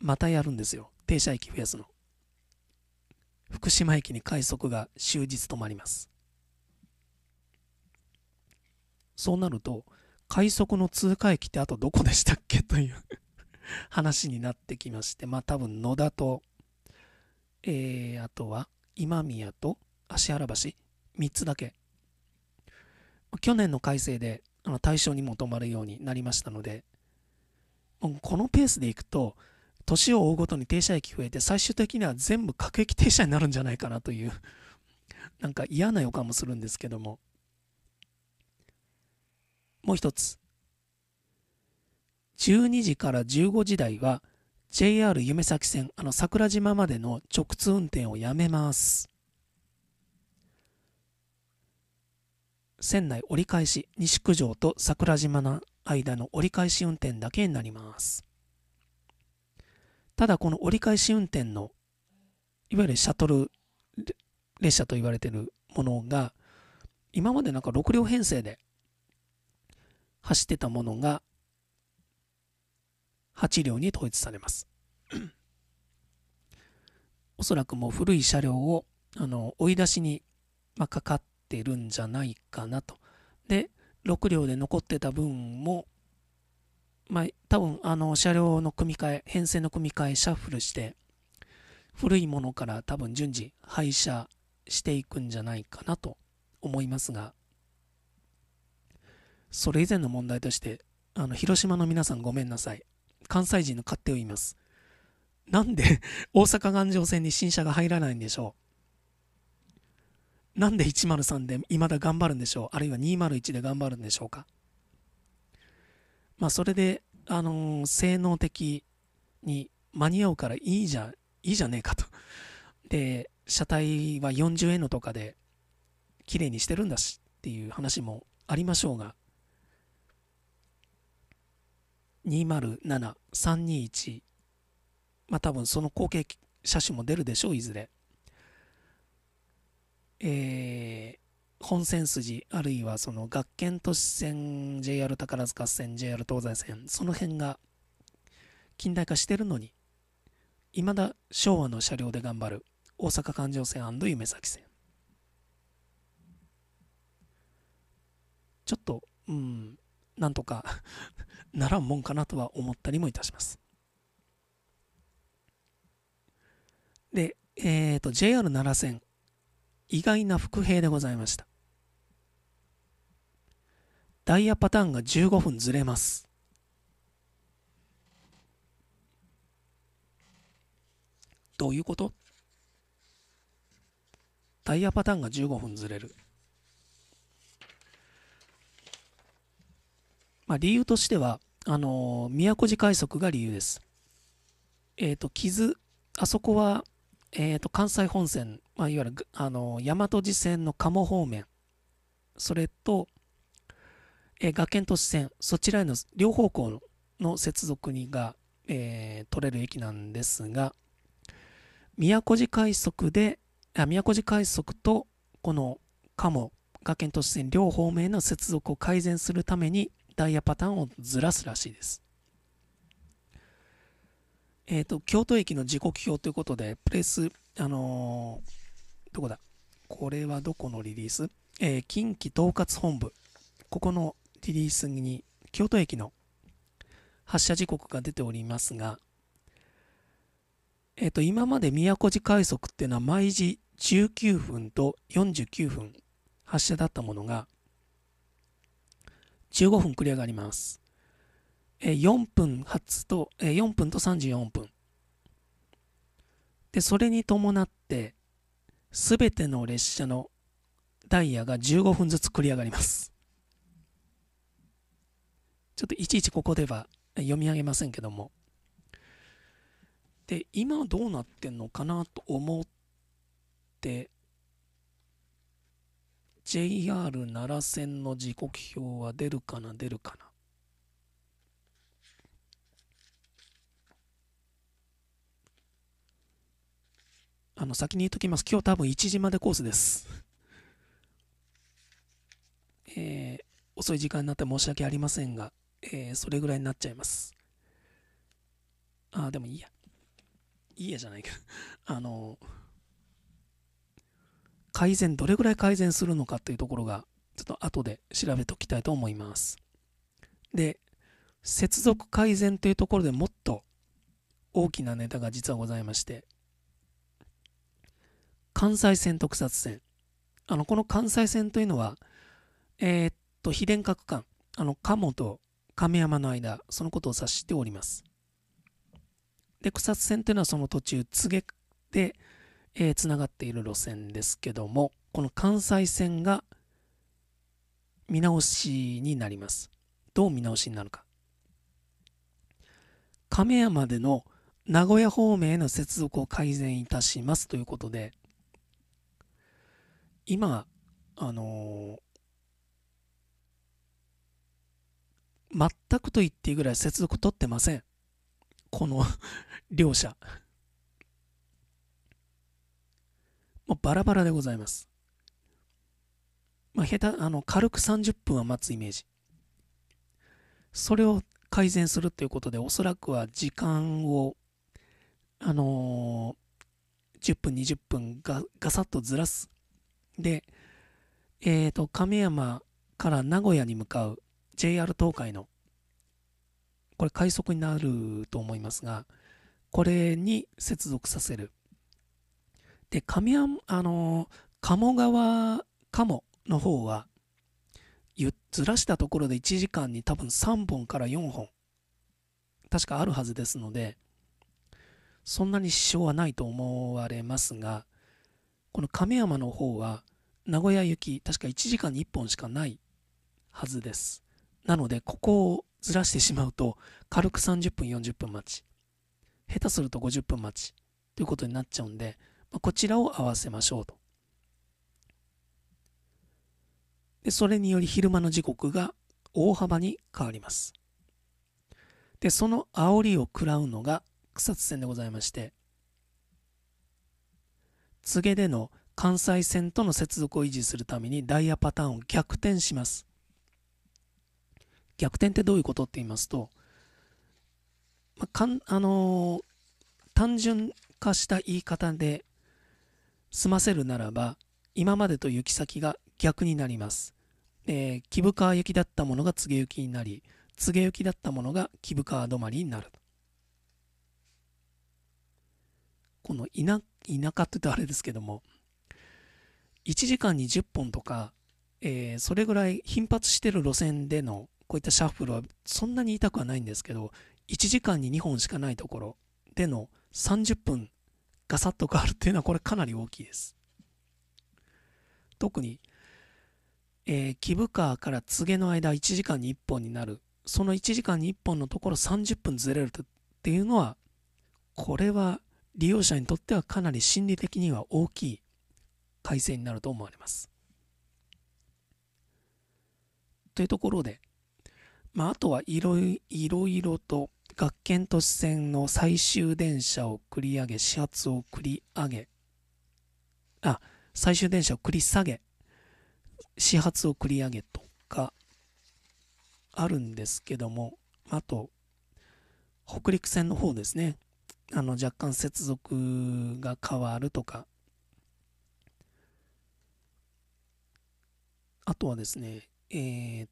S2: またやるんですよ停車駅増やすの福島駅に快速が終日止まりますそうなると快速の通過駅ってあとどこでしたっけという話になってきまして、まあ多分野田と、えー、あとは今宮と芦原橋、3つだけ。去年の改正で対象にも止まるようになりましたので、もうこのペースでいくと、年を追うごとに停車駅増えて、最終的には全部各駅停車になるんじゃないかなという、なんか嫌な予感もするんですけども。もう一つ。12時から15時台は JR 夢咲線あの桜島までの直通運転をやめます船内折り返し西九条と桜島の間の折り返し運転だけになりますただこの折り返し運転のいわゆるシャトル列車と言われているものが今までなんか6両編成で走ってたものが8両に統一されます。(clears throat) おそらくもう古い車両をあの追い出しに、まあ、かかってるんじゃないかなと。で、6両で残ってた分も、まあ、多分あの車両の組み替え、編成の組み替え、シャッフルして、古いものから多分順次廃車していくんじゃないかなと思いますが、それ以前の問題として、あの広島の皆さんごめんなさい。関西人の勝手を言います。なんで (laughs) 大阪環状線に新車が入らないんでしょうなんで103で未だ頑張るんでしょうあるいは201で頑張るんでしょうかまあそれで、あのー、性能的に間に合うからいいじゃ、いいじゃねえかと。で、車体は 40N とかで綺麗にしてるんだしっていう話もありましょうが、まあ多分その後継車種も出るでしょういずれえー、本線筋あるいはその学研都市線 JR 宝塚線 JR 東西線その辺が近代化してるのにいまだ昭和の車両で頑張る大阪環状線夢咲線ちょっとうんなんとか (laughs) ならんもんかなとは思ったりもいたします。で、えーと、JR 奈良線、意外な伏兵でございました。ダイヤパターンが15分ずれます。どういうことダイヤパターンが15分ずれる。まあ、理由としては、あの宮古寺快速が理由です。えっ、ー、と、傷、あそこは、えっ、ー、と、関西本線、まあ、いわゆる、あの大和路線の鴨方面、それと、えー、学研都市線、そちらへの両方向の接続にが、えー、取れる駅なんですが、宮古寺快速で、あ宮古寺快速とこの鴨、学研都市線両方面の接続を改善するために、タイヤパターンをずらすらしいです。えっ、ー、と、京都駅の時刻表ということで、プレス、あのー、どこだこれはどこのリリースえー、近畿統括本部。ここのリリースに、京都駅の発車時刻が出ておりますが、えっ、と、今まで宮古寺快速っていうのは毎時19分と49分発車だったものが、15分繰り上がります。え4分発と、え4分と34分。で、それに伴って、すべての列車のダイヤが15分ずつ繰り上がります。ちょっといちいちここでは読み上げませんけども。で、今どうなってんのかなと思って JR 奈良線の時刻表は出るかな出るかなあの先に言っときます今日多分1時までコースです (laughs) えー、遅い時間になって申し訳ありませんが、えー、それぐらいになっちゃいますああでもいいやいいやじゃないか (laughs) あのー改善、どれぐらい改善するのかというところが、ちょっと後で調べておきたいと思います。で、接続改善というところでもっと大きなネタが実はございまして、関西線特撮線。あの、この関西線というのは、えー、っと、非電角間、あの、鴨と亀山の間、そのことを指しております。で、草津線というのはその途中、告げで、えつながっている路線ですけども、この関西線が見直しになります。どう見直しになるか。亀山での名古屋方面への接続を改善いたしますということで、今、あのー、全くと言っていいぐらい接続取ってません。この (laughs) 両者もうバラバラでございます。まあ、下手、あの、軽く30分は待つイメージ。それを改善するということで、おそらくは時間を、あのー、10分、20分が、ガサッとずらす。で、えっ、ー、と、亀山から名古屋に向かう JR 東海の、これ快速になると思いますが、これに接続させる。で山あの鴨川鴨の方はずらしたところで1時間に多分3本から4本確かあるはずですのでそんなに支障はないと思われますがこの亀山の方は名古屋行き確か1時間に1本しかないはずですなのでここをずらしてしまうと軽く30分40分待ち下手すると50分待ちということになっちゃうんでこちらを合わせましょうと。でそれにより昼間の時刻が大幅に変わります。で、その煽りを食らうのが草津線でございまして、告げでの関西線との接続を維持するためにダイヤパターンを逆転します。逆転ってどういうことって言いますと、まあかんあのー、単純化した言い方で済ませるならば、今までと行き先が逆になります。えー、川行きだったものが告げ行きになり、告げ行きだったものが渋川止まりになる。この田田舎って言うとあれですけども、1時間に10本とか、えー、それぐらい頻発してる路線でのこういったシャッフルはそんなに痛くはないんですけど、1時間に2本しかないところでの30分ガサッと変わるっていうのはこれかなり大きいです。特に、えー、キブカーから告げの間1時間に1本になる、その1時間に1本のところ30分ずれるっていうのは、これは利用者にとってはかなり心理的には大きい改正になると思われます。というところで、まあ、あとはいろいろと学研都市線の最終電車を繰り上げ、始発を繰り上げ、あ、最終電車を繰り下げ、始発を繰り上げとか、あるんですけども、あと、北陸線の方ですね。あの、若干接続が変わるとか、あとはですね、え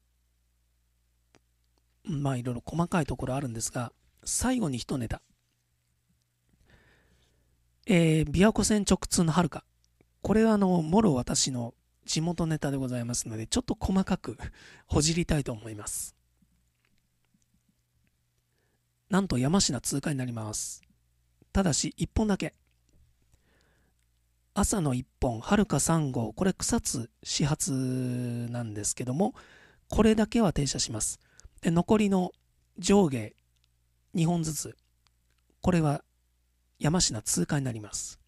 S2: ー、まあいろいろ細かいところあるんですが、最後に一ネタ。えー、琵琶湖線直通の遥か。これはあの、もろ私の地元ネタでございますので、ちょっと細かく (laughs) ほじりたいと思います。なんと山科通過になります。ただし、一本だけ。朝の一本、はるか3号、これ草津始発なんですけども、これだけは停車します。で、残りの上下2本ずつこれは山科通過になります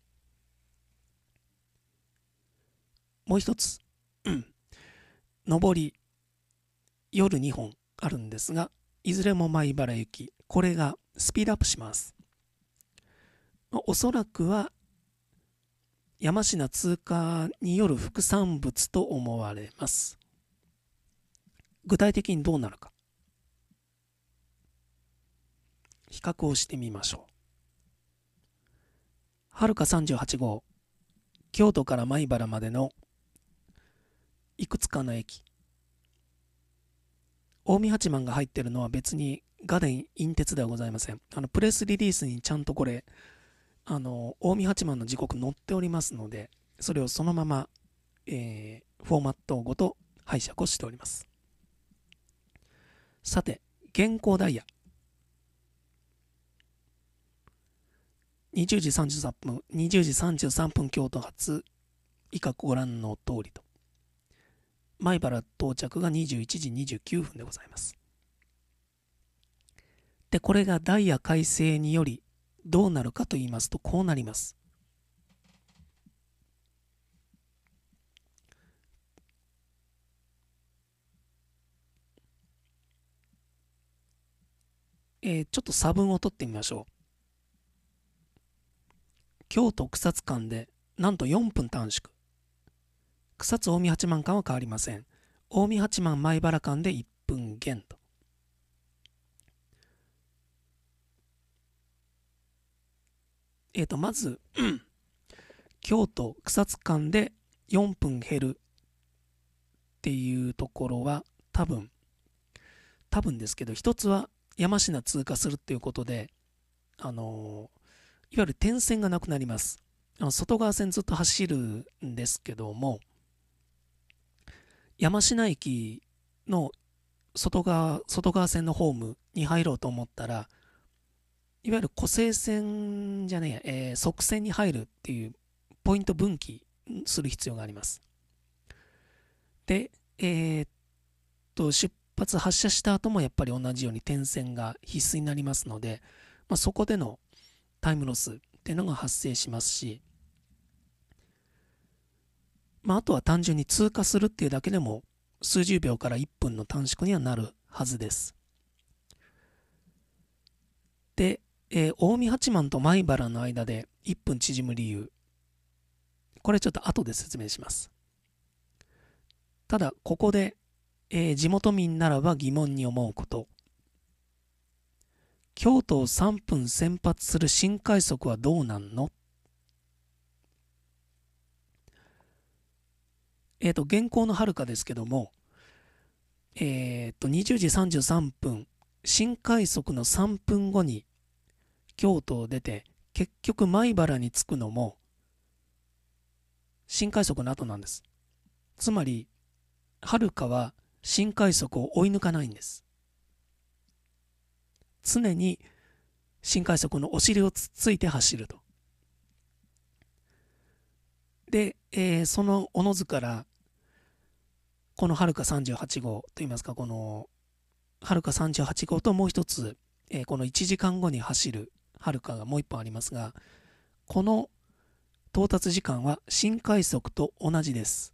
S2: もう一つ、うん、上り夜2本あるんですがいずれも米原行きこれがスピードアップしますおそらくは山科通過による副産物と思われます具体的にどうなるか比較をしてみましょう。はるか38号、京都から米原までのいくつかの駅。近江八幡が入ってるのは別にガデン鉄ではございません。あの、プレスリリースにちゃんとこれ、あの、近江八幡の時刻載っておりますので、それをそのまま、えー、フォーマットごと拝借をしております。さて、現行ダイヤ。20時33分、20時33分京都発、以下ご覧の通りと。米原到着が21時29分でございます。で、これがダイヤ改正によりどうなるかと言いますと、こうなります。えー、ちょっと差分を取ってみましょう。京都草津間でなんと4分短縮草津近江八幡間は変わりません近江八幡米原間で1分減とえっ、ー、とまず、(clears throat) 京都草津間で4分減るっていうところは多分多分ですけど一つは山科通過するっていうことであのーいわゆる点線がなくなります。あの外側線ずっと走るんですけども、山科駅の外側、外側線のホームに入ろうと思ったら、いわゆる湖西線じゃねえ、えー、側線に入るっていうポイント分岐する必要があります。で、えー、っと、出発発射した後もやっぱり同じように点線が必須になりますので、まあ、そこでのタイムロスっていうのが発生しますし、まあ、あとは単純に通過するっていうだけでも数十秒から1分の短縮にはなるはずです。で、えー、近江八幡と米原の間で1分縮む理由これちょっと後で説明しますただここで、えー、地元民ならば疑問に思うこと京都を3分先発する新快速はどうなんのえっ、ー、と、現行のはるかですけども、えっ、ー、と、20時33分、新快速の3分後に京都を出て、結局米原に着くのも、新快速の後なんです。つまり、はるかは新快速を追い抜かないんです。常に新快速のお尻をつついて走ると。で、えー、そのおのずからこのはるか38号といいますかこのはるか38号ともう一つ、えー、この1時間後に走るはるかがもう一本ありますがこの到達時間は新快速と同じです。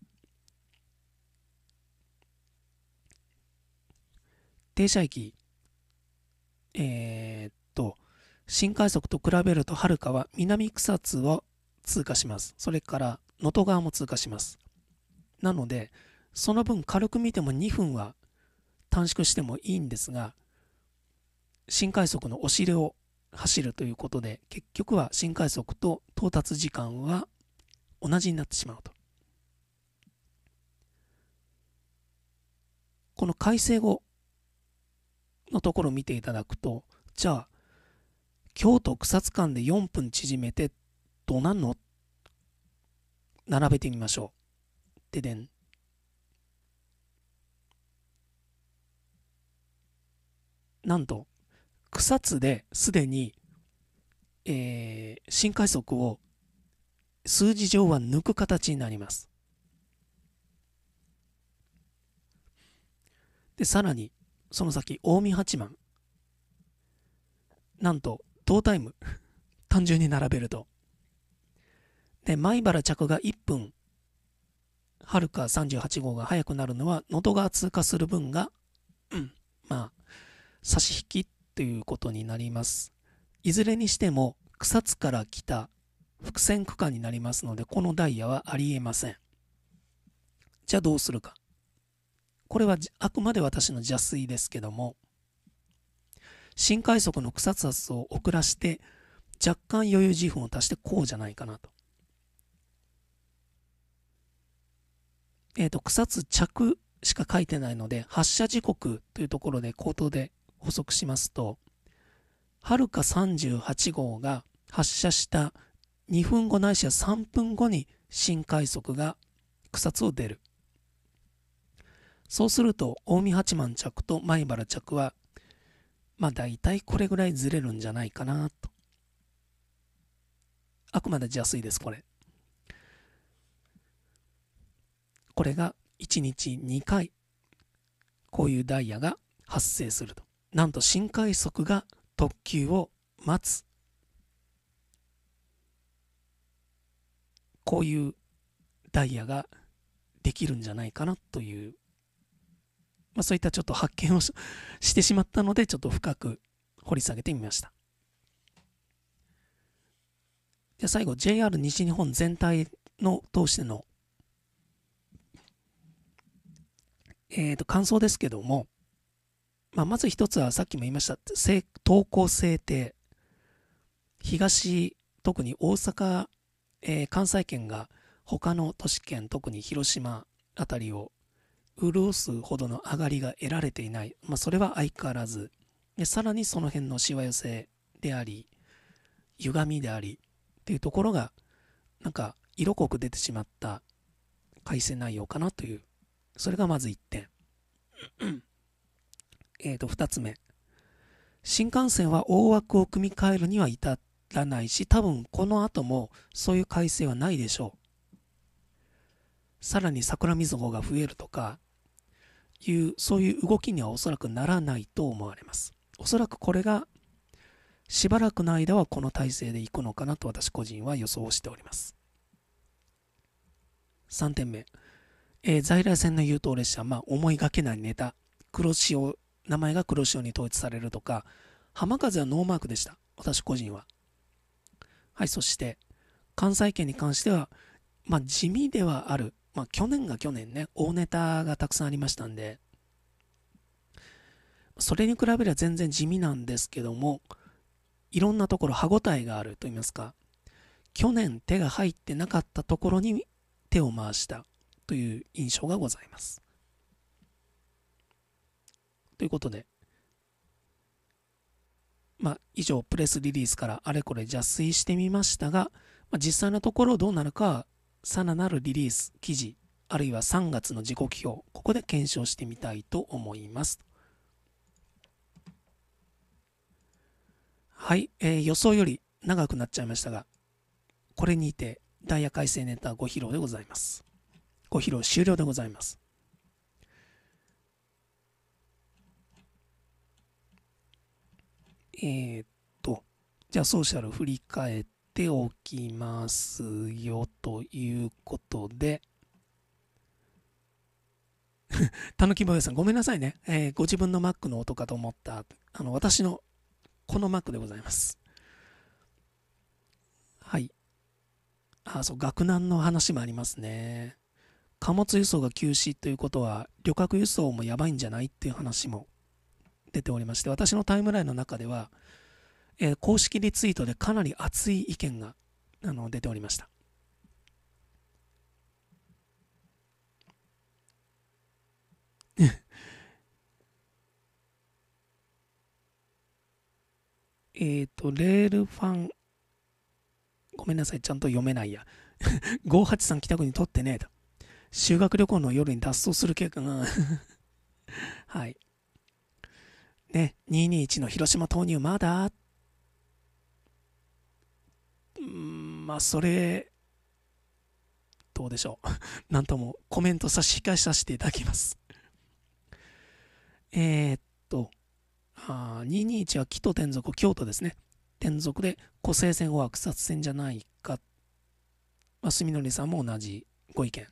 S2: 停車駅えー、っと、新快速と比べるとはるかは南草津を通過します。それから能登川も通過します。なので、その分軽く見ても2分は短縮してもいいんですが、新快速のお尻を走るということで、結局は新快速と到達時間は同じになってしまうと。この改正後、のところを見ていただくと、じゃあ、京都草津間で4分縮めてどうなんの並べてみましょう。ででん。なんと、草津ですでに、えー、新快速を数字上は抜く形になります。で、さらに、その先、近江八幡。なんと、同タイム。(laughs) 単純に並べると。で、米原着が1分、はるか38号が速くなるのは、能登川通過する分が、うん、まあ、差し引きということになります。いずれにしても、草津から来た伏線区間になりますので、このダイヤはありえません。じゃあどうするか。これはあくまで私の邪推ですけども、新快速の草津を遅らして、若干余裕十分を足してこうじゃないかなと。えっ、ー、と、草津着しか書いてないので、発射時刻というところで口頭で補足しますと、はるか38号が発射した2分後ないしは3分後に新快速が草津を出る。そうすると近江八幡着と米原着はまあ大体これぐらいずれるんじゃないかなとあくまですいですこれこれが1日2回こういうダイヤが発生するとなんと新快速が特急を待つこういうダイヤができるんじゃないかなというまあ、そういったちょっと発見をしてしまったのでちょっと深く掘り下げてみましたじゃ最後 JR 西日本全体の通しての、えー、と感想ですけども、まあ、まず一つはさっきも言いました東高制定東特に大阪、えー、関西圏が他の都市圏特に広島辺りを潤すほどの上がりが得られていない、まあ、それは相変わらずでさらにその辺のしわ寄せであり歪みでありっていうところがなんか色濃く出てしまった改正内容かなというそれがまず1点 (clears throat) えっと2つ目新幹線は大枠を組み替えるには至らないし多分この後もそういう改正はないでしょうさらに桜みずほが増えるとかいう、そういう動きにはおそらくならないと思われます。おそらくこれが、しばらくの間はこの体制でいくのかなと私個人は予想しております。3点目、えー、在来線の優等列車、まあ、思いがけないネタ、黒潮、名前が黒潮に統一されるとか、浜風はノーマークでした。私個人は。はい、そして、関西圏に関しては、まあ、地味ではあるまあ、去年が去年ね、大ネタがたくさんありましたんで、それに比べれば全然地味なんですけども、いろんなところ歯応えがあると言いますか、去年手が入ってなかったところに手を回したという印象がございます。ということで、まあ、以上、プレスリリースからあれこれ邪推してみましたが、まあ、実際のところどうなるかはさらなるリリース、記事、あるいは3月の時刻表、ここで検証してみたいと思います。はい、えー、予想より長くなっちゃいましたが、これにてダイヤ改正ネタご披露でございます。ご披露終了でございます。えー、っと、じゃあソーシャル振り返って、ておきますよということで、(laughs) たぬきぼよさん、ごめんなさいね、えー、ご自分の Mac の音かと思った。あの、私の、この Mac でございます。はい。あ、そう、学難の話もありますね。貨物輸送が休止ということは、旅客輸送もやばいんじゃないっていう話も出ておりまして、私のタイムラインの中では、えー、公式リツイートでかなり熱い意見があの出ておりました。(laughs) えっと、レールファン、ごめんなさい、ちゃんと読めないや。583北区にとってねえだ。修学旅行の夜に脱走する計画が、(laughs) はい。ね、221の広島投入まだうんまあそれどうでしょう何 (laughs) ともコメント差し控えさせていただきますえっとあ221は木と天族京都ですね天族で個性戦は草津戦じゃないか住則さんも同じご意見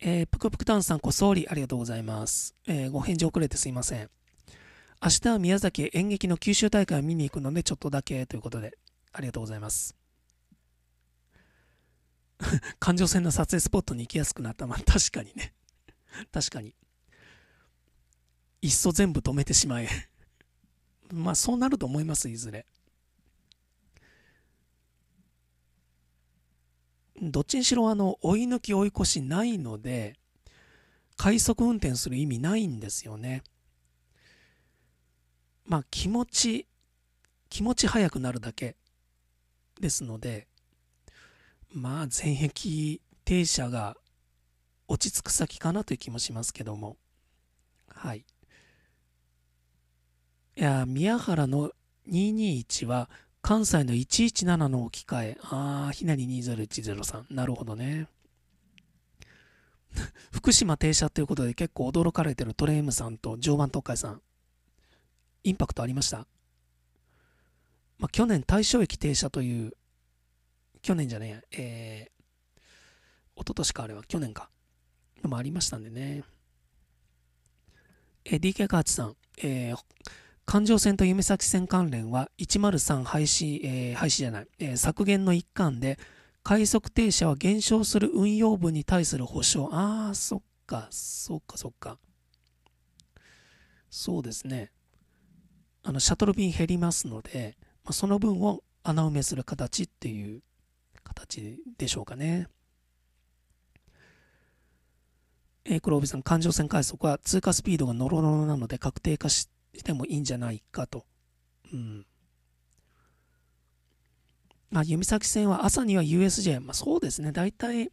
S2: えー、ぷくぷくたんさん、こそりありがとうございます。えー、ご返事遅れてすいません。明日は宮崎演劇の九州大会を見に行くので、ちょっとだけということで。ありがとうございます。(laughs) 環状線の撮影スポットに行きやすくなった。まあ、確かにね。確かに。いっそ全部止めてしまえ。(laughs) まあ、そうなると思います、いずれ。どっちにしろ、あの、追い抜き追い越しないので、快速運転する意味ないんですよね。まあ、気持ち、気持ち早くなるだけ。ですので、まあ、全壁停車が落ち着く先かなという気もしますけども、はい。いや、宮原の221は、関西の117の置き換え。ああ、ひなり2 0 1 0んなるほどね。(laughs) 福島停車ということで結構驚かれてるトレイムさんと常磐東海さん。インパクトありましたまあ、去年対象駅停車という、去年じゃねえ、えー、一昨年かあれは去年か、でもありましたんでね。えー、DK カーチさん、えー、環状線と夢咲線関連は103廃止、えー、廃止じゃない、えー、削減の一環で、快速停車は減少する運用分に対する保証。ああ、そっか、そっか、そっか。そうですね。あの、シャトル便減りますので、その分を穴埋めする形っていう形でしょうかね。えー、黒帯さん、環状線快速は通過スピードがノロノロなので確定化してもいいんじゃないかと。うん。まあ、弓先線は朝には USJ、まあ、そうですね、大体、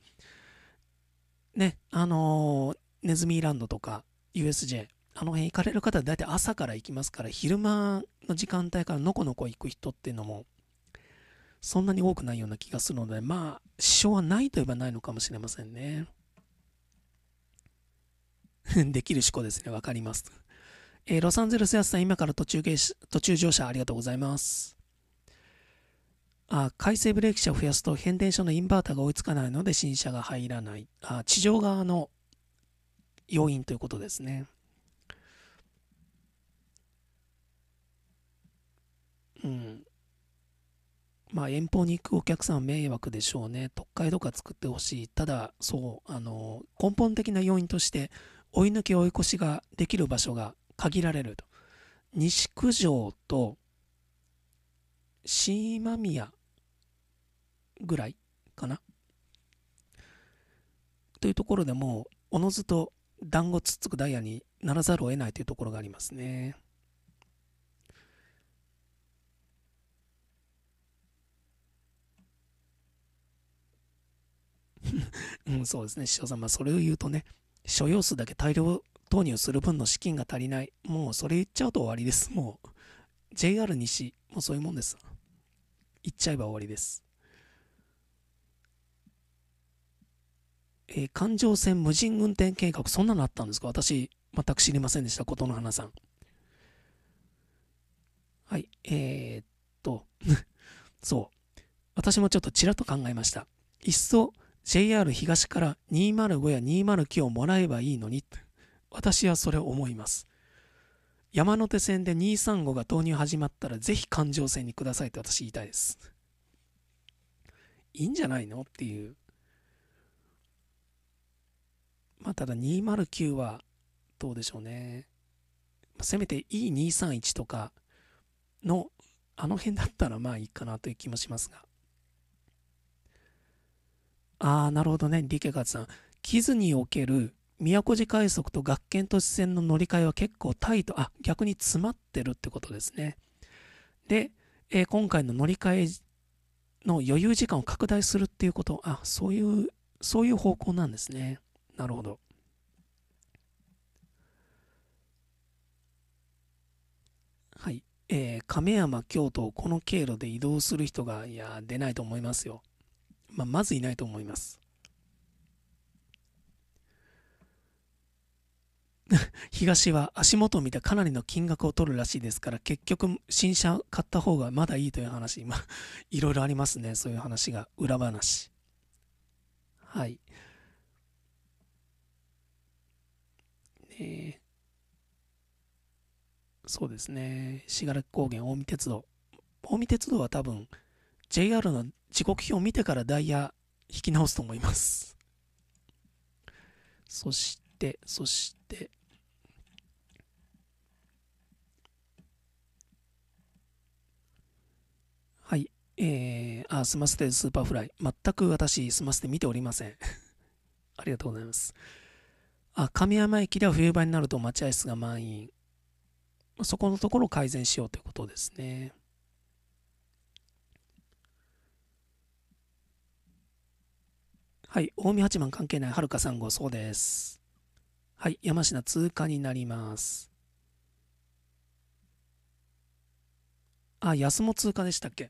S2: ね、あのー、ネズミーランドとか USJ、あの辺行かれる方は大体朝から行きますから、昼間の時間帯からのこのこ行く人っていうのも、そんなに多くないような気がするので、まあ、支障はないといえばないのかもしれませんね。(laughs) できる思考ですね。わかります。えー、ロサンゼルス安さん、今から途中途中乗車ありがとうございます。あ、回生ブレーキ車を増やすと変電所のインバータが追いつかないので新車が入らない。あ、地上側の要因ということですね。うん、まあ遠方に行くお客さんは迷惑でしょうね、特会とか作ってほしい、ただ、そう、あの、根本的な要因として、追い抜き追い越しができる場所が限られると。西九条と島宮ぐらいかな。というところでもう、おのずと団子つっつくダイヤにならざるを得ないというところがありますね。うん、そうですね、師匠さん、まあ、それを言うとね、所要数だけ大量投入する分の資金が足りない。もうそれ言っちゃうと終わりです。もう JR 西、もうそういうもんです。言っちゃえば終わりです。えー、環状線無人運転計画、そんなのあったんですか私、全く知りませんでした、琴の花さん。はい、えー、っと、(laughs) そう。私もちょっとちらっと考えました。いっそ、JR 東から205や209をもらえばいいのに、私はそれを思います。山手線で235が導入始まったらぜひ環状線にくださいって私言いたいです。いいんじゃないのっていう。まあただ209はどうでしょうね。せめて E231 とかのあの辺だったらまあいいかなという気もしますが。ああ、なるほどね、リケカツさん。キズにおける宮古寺快速と学研都市線の乗り換えは結構タイト、あ、逆に詰まってるってことですね。で、えー、今回の乗り換えの余裕時間を拡大するっていうこと、あ、そういう、そういう方向なんですね。なるほど。はい。えー、亀山京都をこの経路で移動する人が、いや、出ないと思いますよ。まあ、まずいないと思います。(laughs) 東は足元を見てかなりの金額を取るらしいですから結局新車買った方がまだいいという話今 (laughs) いろいろありますねそういう話が裏話はいねそうですね信楽高原近江鉄道近江鉄道は多分 JR の時刻表を見てからダイヤ引き直すと思います。そして、そして、はい、えー、あ、スませてスーパーフライ。全く私、スませて見ておりません。(laughs) ありがとうございます。あ、神山駅では冬場になると待合室が満員。そこのところを改善しようということですね。はい、近江八幡関係ないはるか3号、そうです。はい、山科通過になります。あ、安も通過でしたっけ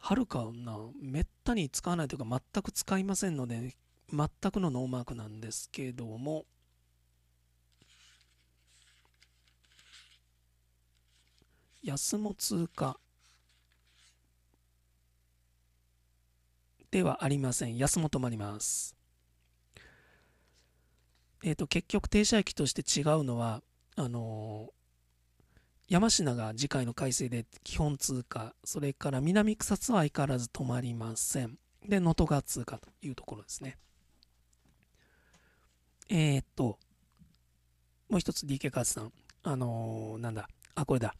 S2: はるかな、めったに使わないというか、全く使いませんので、全くのノーマークなんですけども、安も通過。ではありません。安も止まります。えっ、ー、と、結局停車駅として違うのは、あのー、山科が次回の改正で基本通過、それから南草津は相変わらず止まりません。で、能登が通過というところですね。えっ、と、もう一つ DK カーズさん。あのー、なんだ、あ、これだ。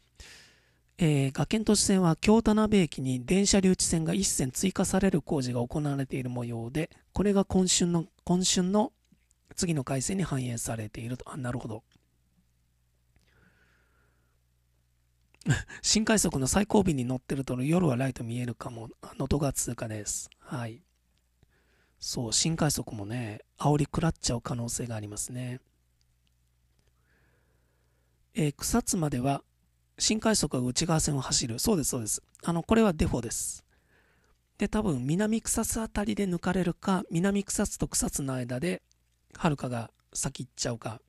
S2: えー、崖都市線は京田辺駅に電車留置線が1線追加される工事が行われている模様で、これが今春の、今春の次の改正に反映されていると。あ、なるほど。(laughs) 新快速の最後尾に乗ってると夜はライト見えるかも。能登が通過です。はい。そう、新快速もね、煽り食らっちゃう可能性がありますね。えー、草津までは新快速は内側線を走る。そうです、そうです。あの、これはデフォです。で、多分、南草津あたりで抜かれるか、南草津と草津の間で、はるかが先行っちゃうか、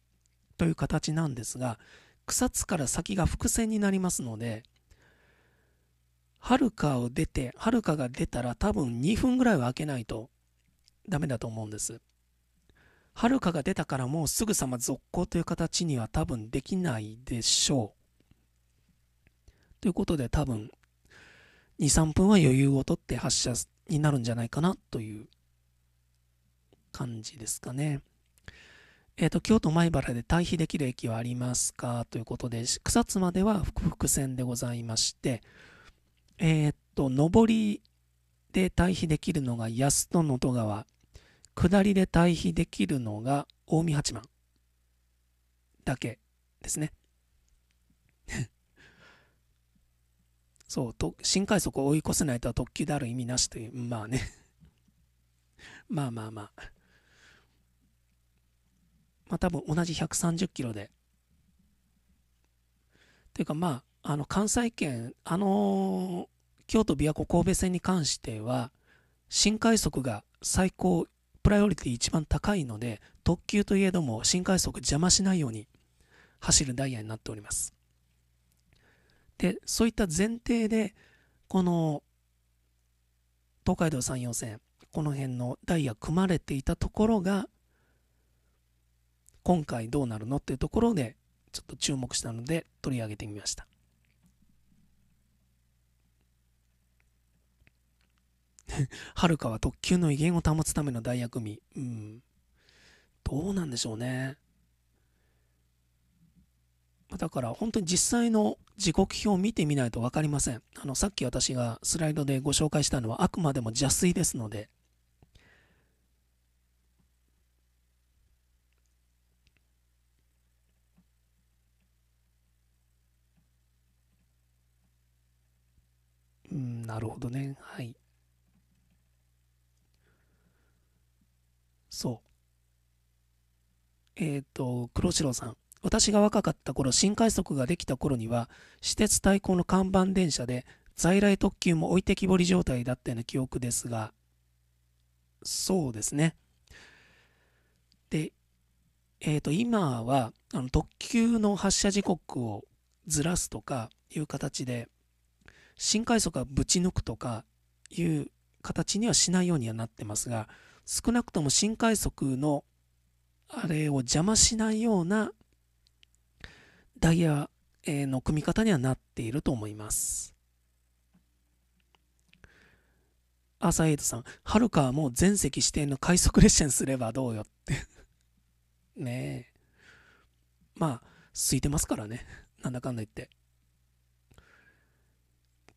S2: という形なんですが、草津から先が伏線になりますので、はるかを出て、はるかが出たら多分2分ぐらいは開けないとダメだと思うんです。はるかが出たからもうすぐさま続行という形には多分できないでしょう。ということで多分23分は余裕をとって発射になるんじゃないかなという感じですかね。えっ、ー、と京都米原で退避できる駅はありますかということで草津までは複線でございましてえっ、ー、と上りで退避できるのが安戸能登川下りで退避できるのが近江八幡だけですね。そうと新快速を追い越せないとは特急である意味なしというまあね (laughs) まあまあまあまあ多分同じ130キロでというかまああの関西圏あのー、京都琵琶湖神戸線に関しては新快速が最高プライオリティ一番高いので特急といえども新快速邪魔しないように走るダイヤになっておりますで、そういった前提で、この東海道山陽線、この辺のダイヤ組まれていたところが、今回どうなるのっていうところで、ちょっと注目したので取り上げてみました。(laughs) はるかは特急の威厳を保つためのイ役組。うん。どうなんでしょうね。だから本当に実際の時刻表を見てみないと分かりません。あのさっき私がスライドでご紹介したのはあくまでも邪推ですので。うん、なるほどね。はい。そう。えっ、ー、と、黒白さん。私が若かった頃、新快速ができた頃には、私鉄対抗の看板電車で、在来特急も置いてきぼり状態だったような記憶ですが、そうですね。で、えっ、ー、と、今は、あの、特急の発車時刻をずらすとかいう形で、新快速はぶち抜くとかいう形にはしないようにはなってますが、少なくとも新快速のあれを邪魔しないようなダイヤの組み方にはなっていると思います。アーサーエイトさん、はるかはもう全席指定の快速列車にすればどうよって (laughs) ねえ。まあ、空いてますからね。なんだかんだ言って。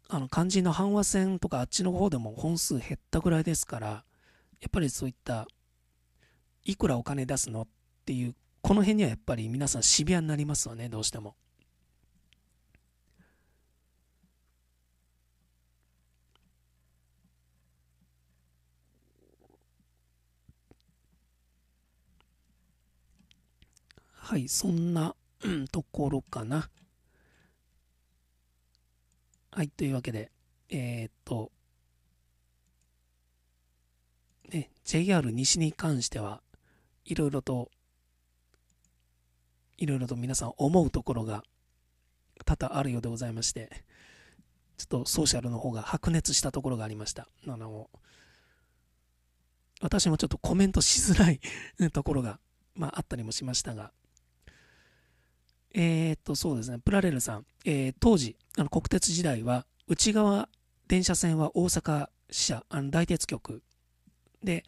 S2: あの、肝心の阪和線とかあっちの方でも本数減ったぐらいですから、やっぱりそういった、いくらお金出すのっていうこの辺にはやっぱり皆さんシビアになりますよね、どうしても。はい、そんなところかな。はい、というわけで、えー、っと、ね、JR 西に関しては、いろいろといろいろと皆さん思うところが多々あるようでございまして、ちょっとソーシャルの方が白熱したところがありました。あの、私もちょっとコメントしづらい (laughs) ところが、まあ、あったりもしましたが、えー、っと、そうですね、プラレルさん、えー、当時、あの国鉄時代は、内側電車線は大阪支社、あの大鉄局で、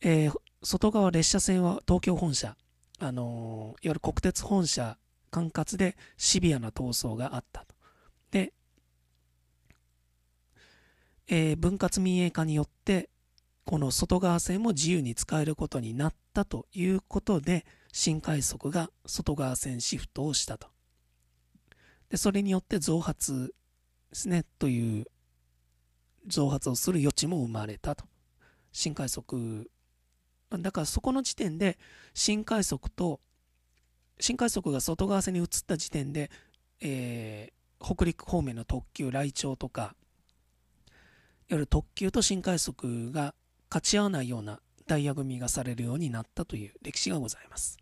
S2: えー、外側列車線は東京本社あのいわゆる国鉄本社管轄でシビアな闘争があったと。で、えー、分割民営化によってこの外側線も自由に使えることになったということで新快速が外側線シフトをしたと。でそれによって増発ですねという増発をする余地も生まれたと。新快速だからそこの時点で新快速と新快速が外側線に移った時点で、えー、北陸方面の特急雷鳥とかいわゆる特急と新快速が勝ち合わないようなダイヤ組がされるようになったという歴史がございます。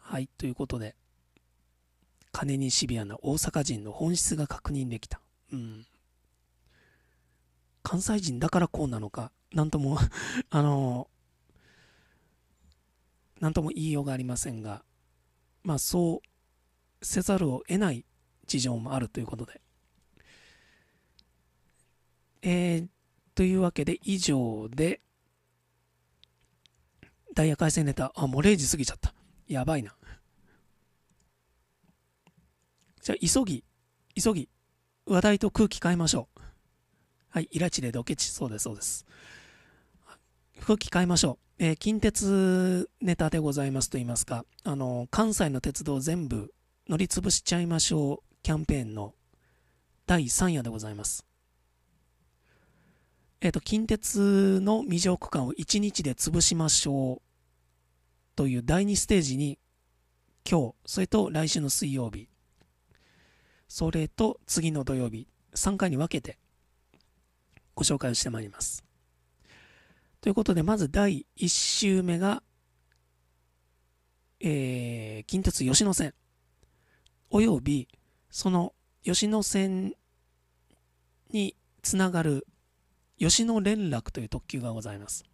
S2: はい、ということで、金にシビアな大阪人の本質が確認できた。うん。関西人だからこうなのか、なんとも (laughs) あの、なんとも言いようがありませんが、まあそうせざるを得ない事情もあるということで。えー、というわけで以上で、ダイヤ改正ネタ、あ、もう0時過ぎちゃった。やばいな。じゃあ、急ぎ、急ぎ、話題と空気変えましょう。はい、イラチでドケチ、そうです、そうです。風機変えましょう。えー、近鉄ネタでございますと言いますか、あの、関西の鉄道全部乗り潰しちゃいましょうキャンペーンの第3夜でございます。えっ、ー、と、近鉄の未上区間を1日で潰しましょうという第2ステージに今日、それと来週の水曜日、それと次の土曜日、3回に分けてご紹介をしてまいります。ということで、まず第1週目が、えー、近鉄吉野線、および、その吉野線につながる吉野連絡という特急がございます。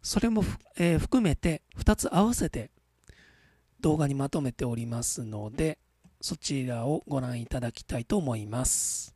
S2: それも、えー、含めて2つ合わせて動画にまとめておりますので、そちらをご覧いただきたいと思います。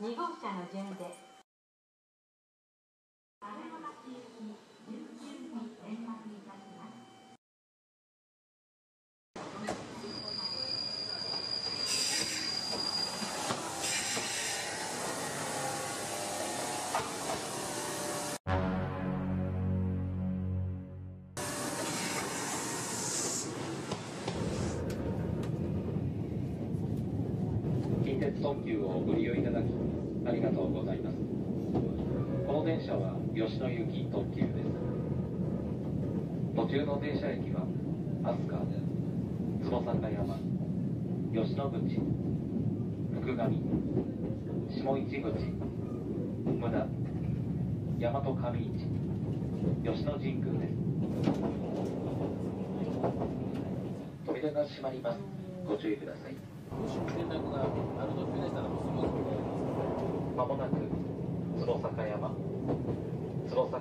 S2: Niveau 吉野行き特急です途中の停車駅は飛鳥坪坂山吉野口福上下市口無駄大和上市吉野神宮です扉が閉まりますご注意ください連絡がある途中でしたらもうすぐまもなく坪坂山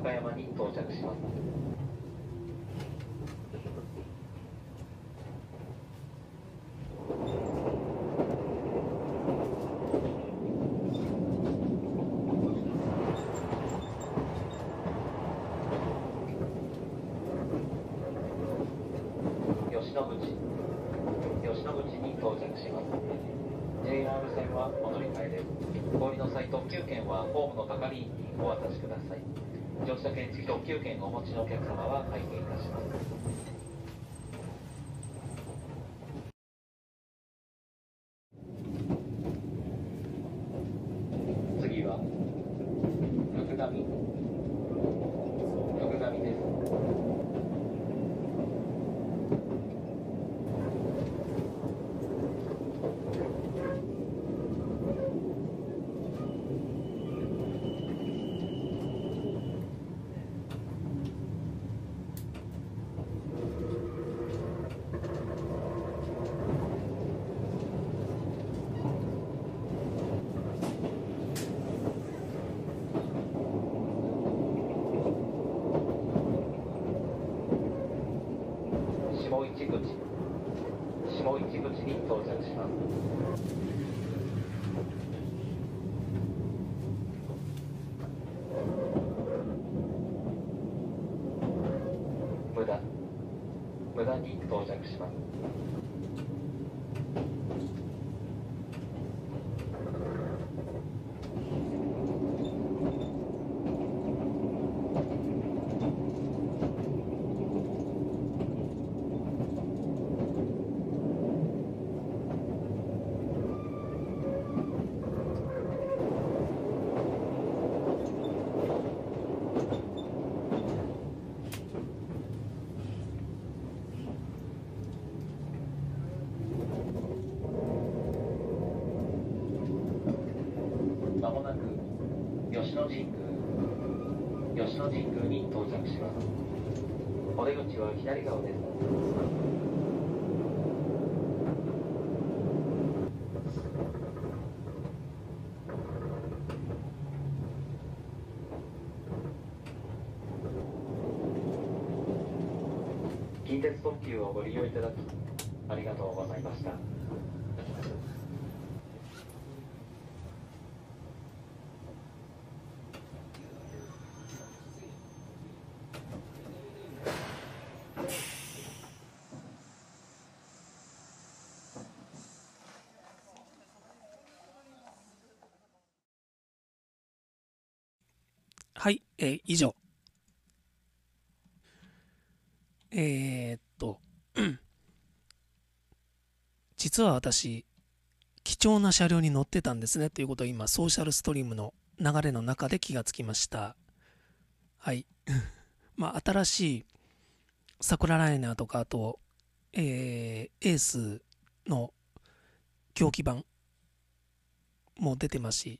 S2: 高山に到着します。to get cut は左側です近鉄特急をご利用いただきえー、以上。えー、っと、実は私、貴重な車両に乗ってたんですねということを今、ソーシャルストリームの流れの中で気がつきました。はい。まあ、新しい桜ライナーとか、あと、えー、エースの狂気版も出てますし、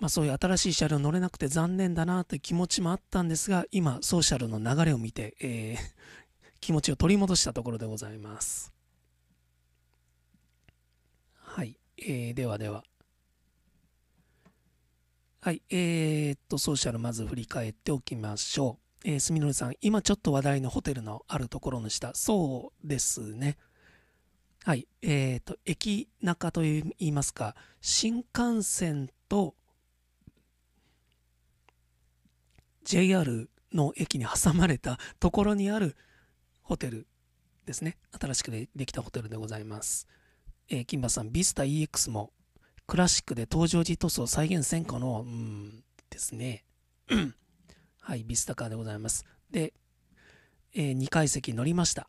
S2: まあ、そういう新しい車両乗れなくて残念だなという気持ちもあったんですが今ソーシャルの流れを見て、えー、(laughs) 気持ちを取り戻したところでございますはい、えー、ではでははいえー、っとソーシャルまず振り返っておきましょうえー、すみのりさん今ちょっと話題のホテルのあるところの下そうですねはいえー、っと駅中といいますか新幹線と JR の駅に挟まれたところにあるホテルですね。新しくできたホテルでございます。えー、金馬さん、ビスタ EX もクラシックで登場時塗装再現戦果の、うん、ですね。(clears throat) はい、ビスタカーでございます。で、えー、2階席乗りました。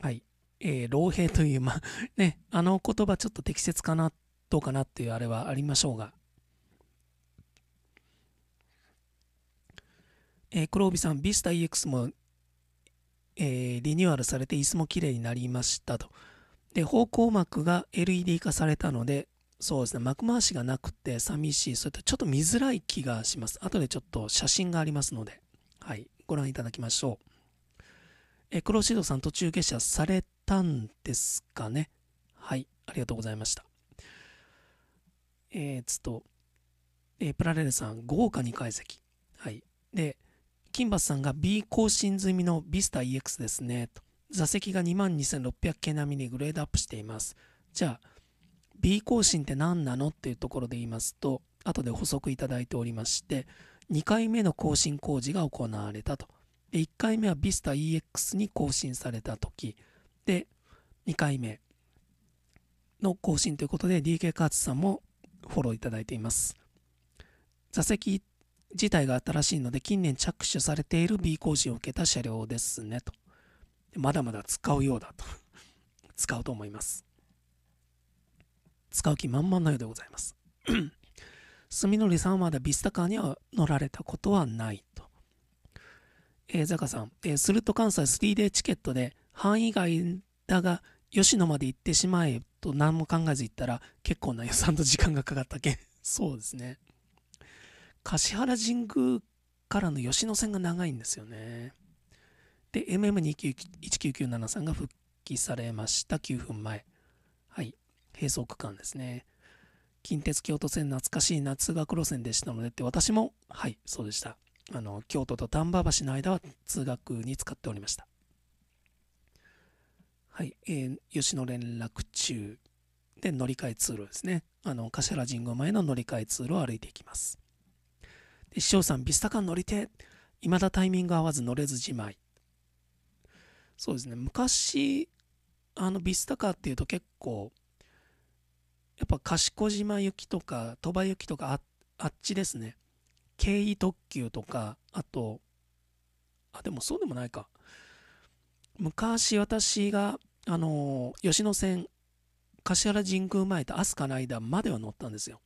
S2: はい。えー、老兵という、まあ、ね、あの言葉ちょっと適切かな、どうかなっていうあれはありましょうが、えー、黒帯さん、ビスタ EX も、えー、リニューアルされて椅子も綺麗になりましたと。で、方向幕が LED 化されたので、そうですね、幕回しがなくて寂しい、それとちょっと見づらい気がします。後でちょっと写真がありますので、はい、ご覧いただきましょう。え黒シードさん、途中下車されたんですかね。はい、ありがとうございました。えー、っと、えー、プラレルさん、豪華2階席。はい。で、金馬さんが B 更新済みの VistaEX ですねと。座席が22,600万系並みにグレードアップしています。じゃあ、B 更新って何なのっていうところで言いますと、後で補足いただいておりまして、2回目の更新工事が行われたと。で、1回目は VistaEX に更新された時で、2回目の更新ということで、DK カーツさんもフォローいただいています。座席事態が新しいので、近年着手されている B 工事を受けた車両ですね、と。まだまだ使うようだと。使うと思います。使う気満々のようでございます。(clears throat) 住則さんはまだビスタカーには乗られたことはないと。えー、さん、えー、すると関西 3D チケットで範囲外だが吉野まで行ってしまえと何も考えず行ったら結構な予算と時間がかかったけそうですね。橿原神宮からの吉野線が長いんですよね。で、MM1997 3が復帰されました、9分前。はい、並走区間ですね。近鉄京都線懐かしいな通学路線でしたのでって私もはいそうでしたあの京都と丹波橋の間は通学に使っておりましたはい、えー、吉野連絡中で乗り換え通路ですねあの橿原神宮前の乗り換え通路を歩いていきます師匠さん、ビスタカ乗りていまだタイミング合わず乗れずじまい。そうですね、昔、あのビスタカーっていうと結構、やっぱ賢島行きとか鳥羽行きとかあっちですね京夷特急とかあとあでもそうでもないか昔私があのー、吉野線橿原神宮前と飛鳥の間までは乗ったんですよ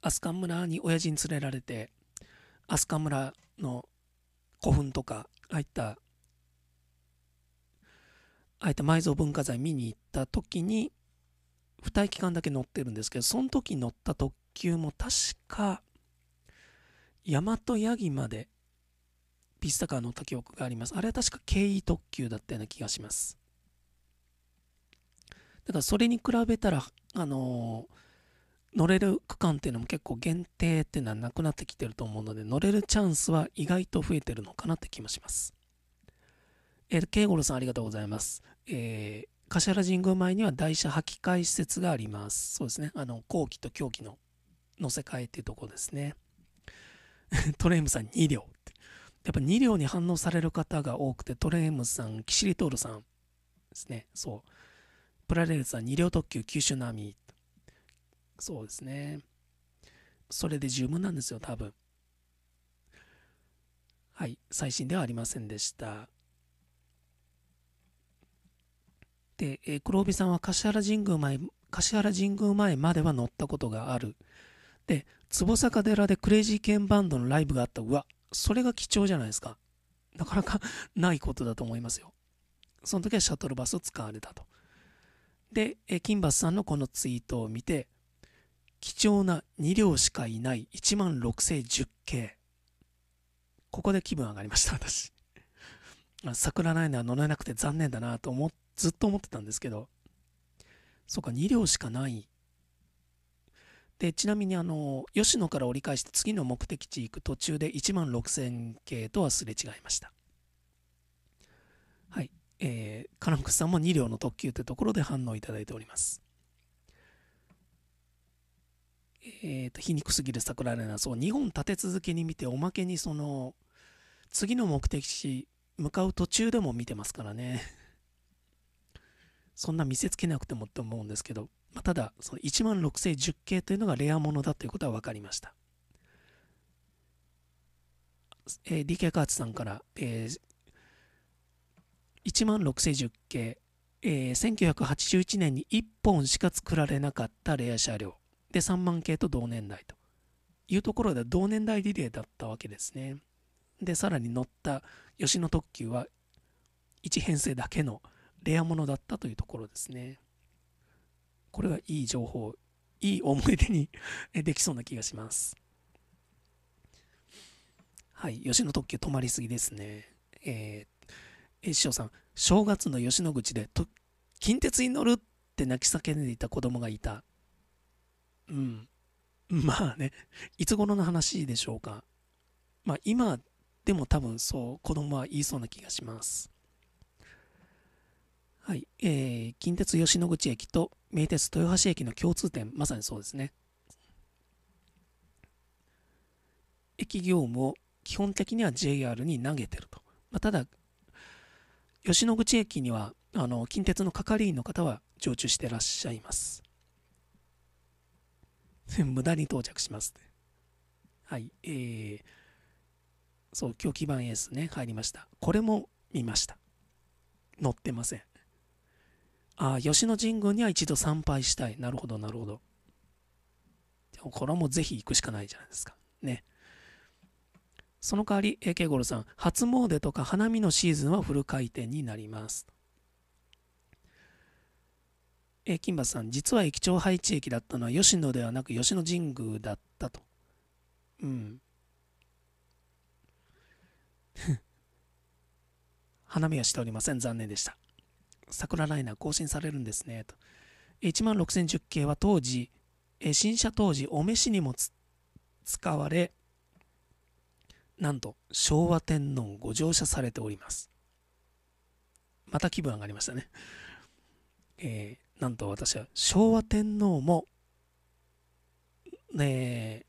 S2: 飛鳥村に親父に連れられて飛鳥村の古墳とか入ったあえて埋蔵文化財見に行った時に二駅間だけ乗ってるんですけどその時乗った特急も確か大和八木までピスタカー乗った記憶がありますあれは確か経緯特急だったような気がしますだからそれに比べたらあのー乗れる区間っていうのも結構限定っていうのはなくなってきてると思うので乗れるチャンスは意外と増えてるのかなって気もします。えー、ケイゴルさんありがとうございます。えー、橿原神宮前には台車履き替え施設があります。そうですね。あの、後期と狂気の乗せ替えっていうとこですね。(laughs) トレームさん2両って。やっぱ2両に反応される方が多くて、トレームさん、キシリトールさんですね。そう。プラレールさん2両特急九州並みそうですね。それで十分なんですよ、多分。はい、最新ではありませんでした。で、えー、黒帯さんは橿原神宮前、橿原神宮前までは乗ったことがある。で、坪坂寺でクレイジーケンバンドのライブがあった。うわ、それが貴重じゃないですか。なかなか (laughs) ないことだと思いますよ。その時はシャトルバスを使われたと。で、えー、金バスさんのこのツイートを見て、貴重な2両しかいない1万6010系。ここで気分上がりました、私。桜ないのは乗れなくて残念だなと思、ずっと思ってたんですけど、そうか、2両しかない。で、ちなみにあの、吉野から折り返して次の目的地行く途中で1万6000系とはすれ違いました。はい。えー、カラムクさんも2両の特急というところで反応いただいております。えーと、皮肉すぎる桜レナスを2本立て続けに見ておまけにその次の目的地向かう途中でも見てますからね (laughs) そんな見せつけなくてもって思うんですけど、まあ、ただその1万6010系というのがレアものだということは分かりました、えー、DK カーツさんから、えー、1万6010系、えー、1981年に1本しか作られなかったレア車両で、3万系と同年代というところで同年代リレーだったわけですね。で、さらに乗った吉野特急は1編成だけのレアものだったというところですね。これはいい情報、いい思い出に (laughs) できそうな気がします。はい、吉野特急止まりすぎですね。えー、師匠さん、正月の吉野口でと近鉄に乗るって泣き叫んでいた子供がいたうん。まあね、いつ頃の話でしょうか。まあ今でも多分そう、子供は言いそうな気がします。はい、えー、近鉄吉野口駅と名鉄豊橋駅の共通点、まさにそうですね。駅業務を基本的には JR に投げてると。まあ、ただ、吉野口駅にはあの近鉄の係員の方は常駐してらっしゃいます。無駄に到着します、はい。えー、そう、今日基盤エースね、入りました。これも見ました。載ってません。ああ、吉野神宮には一度参拝したい。なるほど、なるほど。でもこれはもうぜひ行くしかないじゃないですか。ね。その代わり、AK 五郎さん、初詣とか花見のシーズンはフル回転になります。え金馬さん、実は駅長配置駅だったのは吉野ではなく吉野神宮だったと。うん。(laughs) 花見はしておりません。残念でした。桜ライナー更新されるんですね。と。1万6010系は当時、え新車当時、お召しにも使われ、なんと昭和天皇ご乗車されております。また気分上がりましたね。えー、なんと私は昭和天皇も、ね、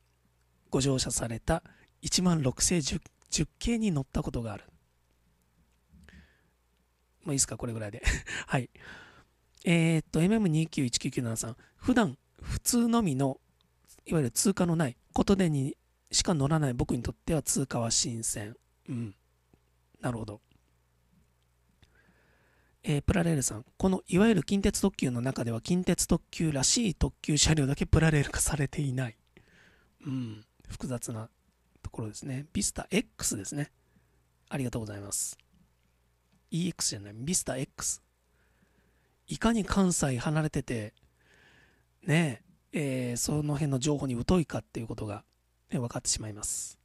S2: ご乗車された1万6世 10, 10系に乗ったことがある。もういいですか、これぐらいで。(laughs) はい。えー、っと、MM291997 さん、普段普通のみの、いわゆる通過のない、ことでにしか乗らない僕にとっては通過は新鮮。うん。なるほど。えー、プラレールさん、このいわゆる近鉄特急の中では近鉄特急らしい特急車両だけプラレール化されていない。うん、複雑なところですね。ビスタ X ですね。ありがとうございます。EX じゃない、ビスタ X。いかに関西離れてて、ねえー、その辺の情報に疎いかっていうことが、ね、分かってしまいます。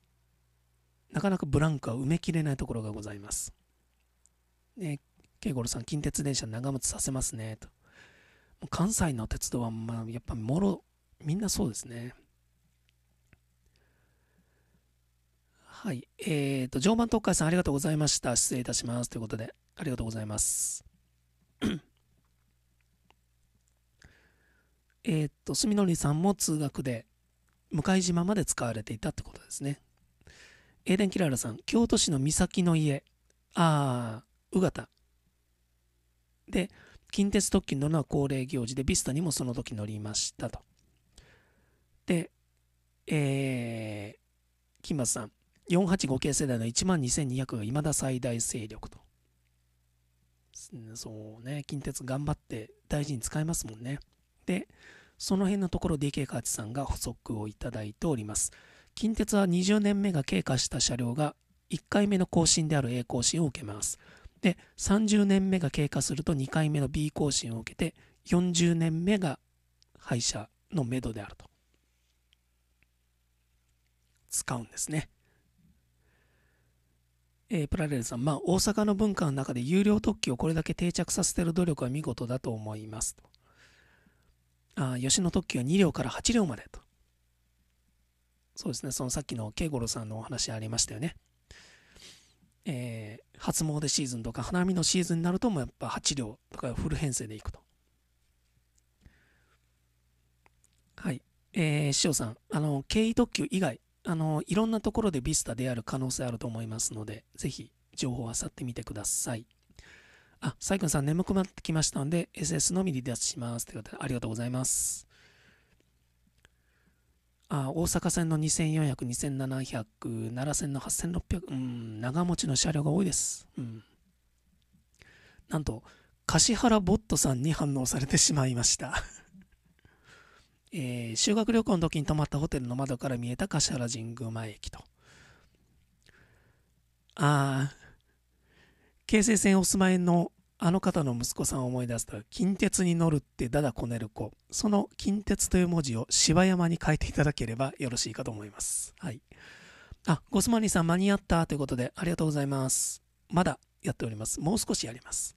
S2: なかなかブランクは埋めきれないところがございます。ね、慶さん、近鉄電車長持ちさせますね、と。関西の鉄道は、まあ、やっぱもろ、みんなそうですね。はい。えっ、ー、と、常磐東海さん、ありがとうございました。失礼いたします。ということで、ありがとうございます。(coughs) えっと、住則さんも通学で、向島まで使われていたってことですね。エーデン・キララさん、京都市の岬の家。ああ、うがた、で、近鉄特急に乗るのは恒例行事で、ビスタにもその時乗りましたと。で、えー、金松さん、485系世代の1万2200がいまだ最大勢力と。そうね、近鉄頑張って大事に使えますもんね。で、その辺のところ d k ー8さんが補足をいただいております。近鉄は20年目が経過した車両が1回目の更新である A 更新を受けます。で30年目が経過すると2回目の B 更新を受けて40年目が廃車のめどであると使うんですね、えー、プラレルさん、まあ、大阪の文化の中で有料特許をこれだけ定着させてる努力は見事だと思いますとあ吉野特急は2両から8両までと。そうですね、そのさっきの慶五郎さんのお話ありましたよね。えー、初詣シーズンとか花見のシーズンになるともやっぱ8両とかフル編成でいくと。はい。えー、師匠さん、あの、経緯特急以外、あの、いろんなところでビスタである可能性あると思いますので、ぜひ情報を漁ってみてください。あ、サイくんさん眠くなってきましたので、SS のみ離脱します。ということで、ありがとうございます。あ大阪線の2400、2700、奈良線の8600、うん、長持ちの車両が多いです。うん、なんと、橿原ボットさんに反応されてしまいました (laughs) えー、修学旅行の時に泊まったホテルの窓から見えた橿原神宮前駅と。ああ、京成線お住まいのあの方の息子さんを思い出すと、近鉄に乗るってだだこねる子、その近鉄という文字を芝山に書いていただければよろしいかと思います。はい。あ、ゴスマニーさん間に合ったということで、ありがとうございます。まだやっております。もう少しやります。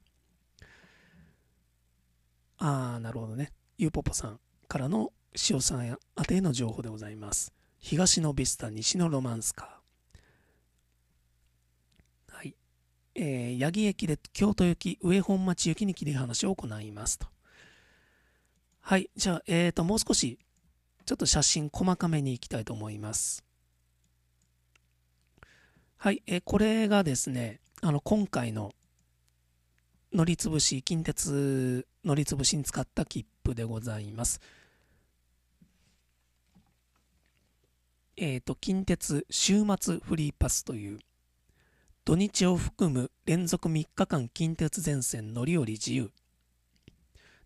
S2: ああ、なるほどね。ゆうぽぽさんからの塩さん宛ての情報でございます。東のビスタ、西のロマンスカー。えー、八木駅で京都行き、上本町行きに切り離しを行いますと。はい、じゃあ、えーと、もう少し、ちょっと写真細かめにいきたいと思います。はい、えー、これがですね、あの、今回の乗りつぶし、近鉄乗りつぶしに使った切符でございます。えっ、ー、と、近鉄週末フリーパスという、土日を含む連続3日間近鉄全線乗り降り自由。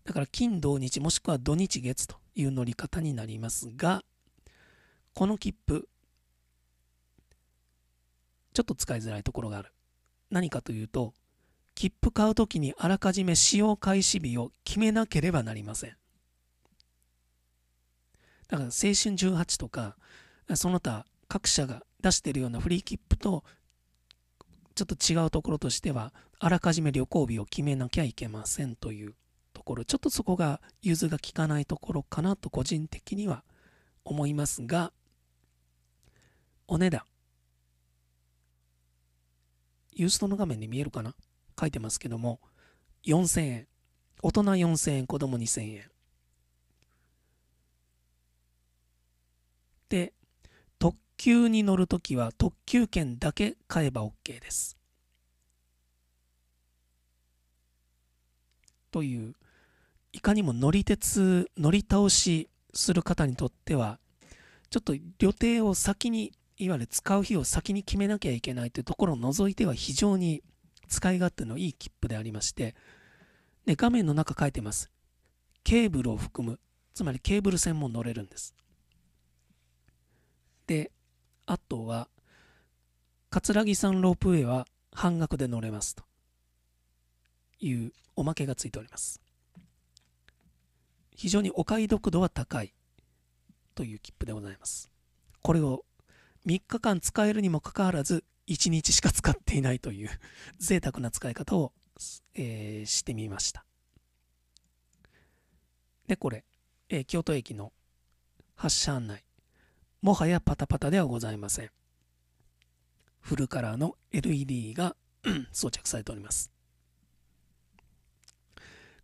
S2: だから金土日もしくは土日月という乗り方になりますが、この切符、ちょっと使いづらいところがある。何かというと、切符買うときにあらかじめ使用開始日を決めなければなりません。だから青春18とか、その他各社が出しているようなフリー切符とちょっと違うところとしては、あらかじめ旅行日を決めなきゃいけませんというところ、ちょっとそこが融通が利かないところかなと個人的には思いますが、お値段。ユーストの画面に見えるかな書いてますけども、4000円。大人4000円、子供2000円。で、急に乗るときは特急券だけ買えば OK です。という、いかにも乗り鉄、乗り倒しする方にとっては、ちょっと予定を先に、いわゆる使う日を先に決めなきゃいけないというところを除いては非常に使い勝手のいい切符でありまして、で画面の中書いてます。ケーブルを含む、つまりケーブル線も乗れるんです。で、あとは、桂木さんロープウェイは半額で乗れますというおまけがついております。非常にお買い得度は高いという切符でございます。これを3日間使えるにもかかわらず1日しか使っていないという贅沢な使い方を、えー、してみました。で、これ、えー、京都駅の発車案内もはやパタパタではございません。フルカラーの LED が装着されております。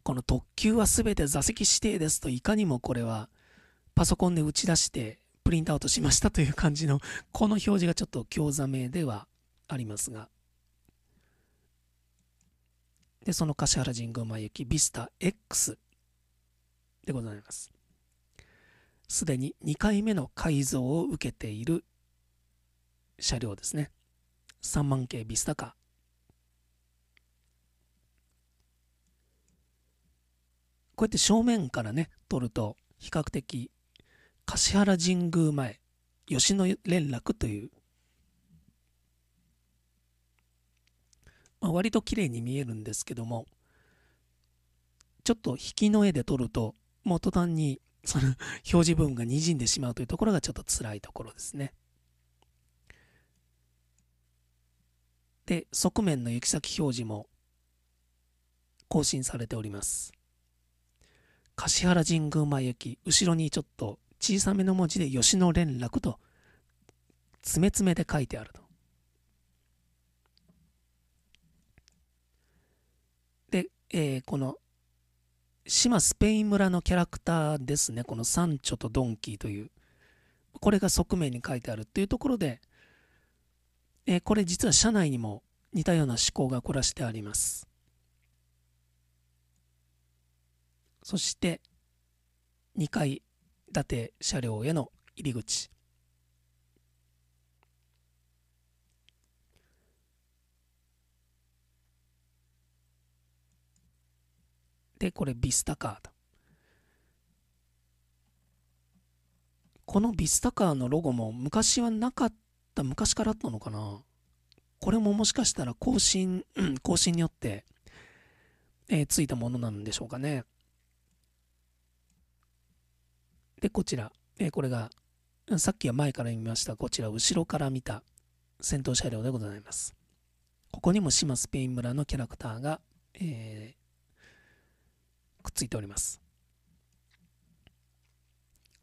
S2: この特急は全て座席指定ですといかにもこれはパソコンで打ち出してプリントアウトしましたという感じのこの表示がちょっと興ざめではありますがでその橿原神宮前行きビスタ X でございますすでに2回目の改造を受けている車両ですね。3万系ビスタカー。こうやって正面からね、撮ると、比較的、橿原神宮前、吉野連絡という、まあ、割と綺麗に見えるんですけども、ちょっと引きの絵で撮ると、もう途端にその表示部分がにじんでしまうというところがちょっと辛いところですね。で、側面の行き先表示も更新されております。橿原神宮前行き、後ろにちょっと小さめの文字で吉野連絡と、つめつめで書いてあると。で、えー、この島スペイン村のキャラクターですね、このサンチョとドンキーという、これが側面に書いてあるっていうところで、えー、これ実は社内にも似たような思考が凝らしてあります。そして、2階建て車両への入り口。で、これビスタカーだ。このビスタカーのロゴも昔はなかった、昔からあったのかなこれももしかしたら更新、うん、更新によって、えー、ついたものなんでしょうかね。で、こちら、えー、これが、さっきは前から見ました、こちら、後ろから見た戦闘車両でございます。ここにも島スペイン村のキャラクターが、えー、くっついております。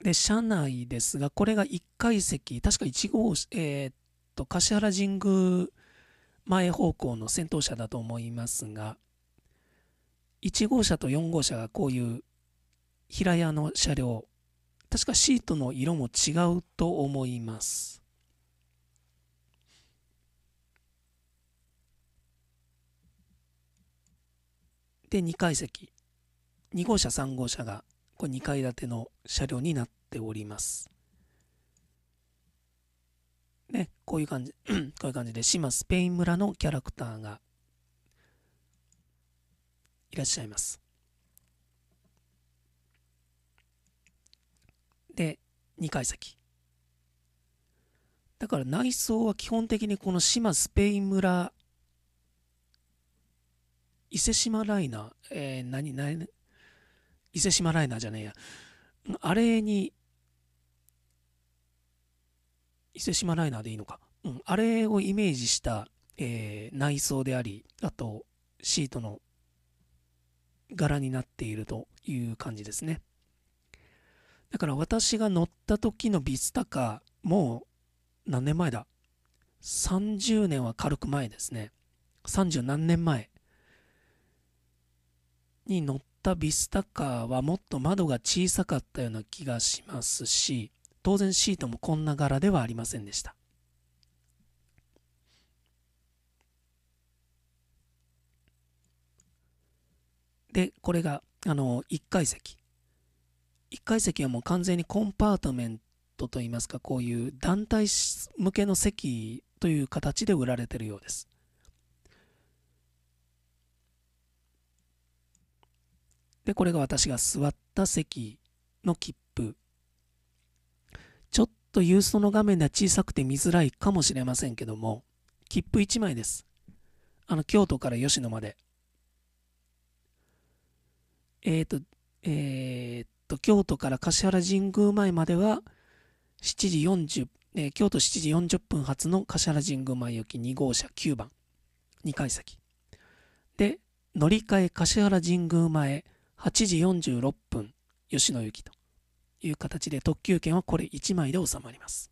S2: で、車内ですが、これが1階席、確か1号、えー、っと、橿原神宮前方向の先頭車だと思いますが、1号車と4号車がこういう平屋の車両、確かシートの色も違うと思います。で、2階席。2号車3号車がこれ2階建ての車両になっております。ね、こういう感じ、(clears throat) こういう感じで、島スペイン村のキャラクターがいらっしゃいます。で、2階席。だから内装は基本的にこの島スペイン村伊勢志摩ライナー、えー、何、何、伊勢志摩ライナーじゃねえや。あれに、伊勢志摩ライナーでいいのか。うん、あれをイメージした、えー、内装であり、あと、シートの柄になっているという感じですね。だから私が乗った時のビスタカー、もう何年前だ ?30 年は軽く前ですね。30何年前に乗っったビスタカーはもっと窓が小さかったような気がしますし当然シートもこんな柄ではありませんでしたでこれがあの1階席1階席はもう完全にコンパートメントといいますかこういう団体向けの席という形で売られてるようですで、これが私が座った席の切符。ちょっと郵送の画面では小さくて見づらいかもしれませんけども、切符1枚です。あの、京都から吉野まで。えっ、ー、と、えっ、と、京都から橿原神宮前までは、7時40、えー、京都7時40分発の橿原神宮前行き2号車9番、2階席。で、乗り換え橿原神宮前8時46分吉野行きという形で特急券はこれ1枚で収まります。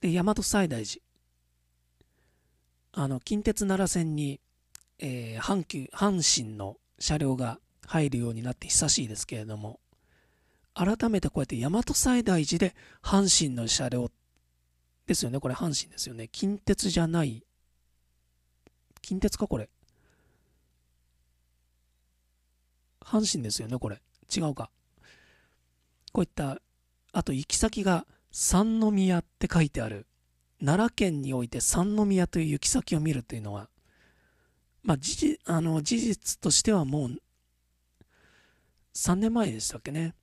S2: で大和西大寺あの近鉄奈良線に、えー、阪急阪神の車両が入るようになって久しいですけれども改めてこうやって大和西大寺で阪神の車両っですよね、これ阪神ですよね。近鉄じゃない。近鉄か、これ。阪神ですよね、これ。違うか。こういった、あと行き先が三宮って書いてある。奈良県において三宮という行き先を見るというのは、まあ、事あの事実としてはもう3年前でしたっけね。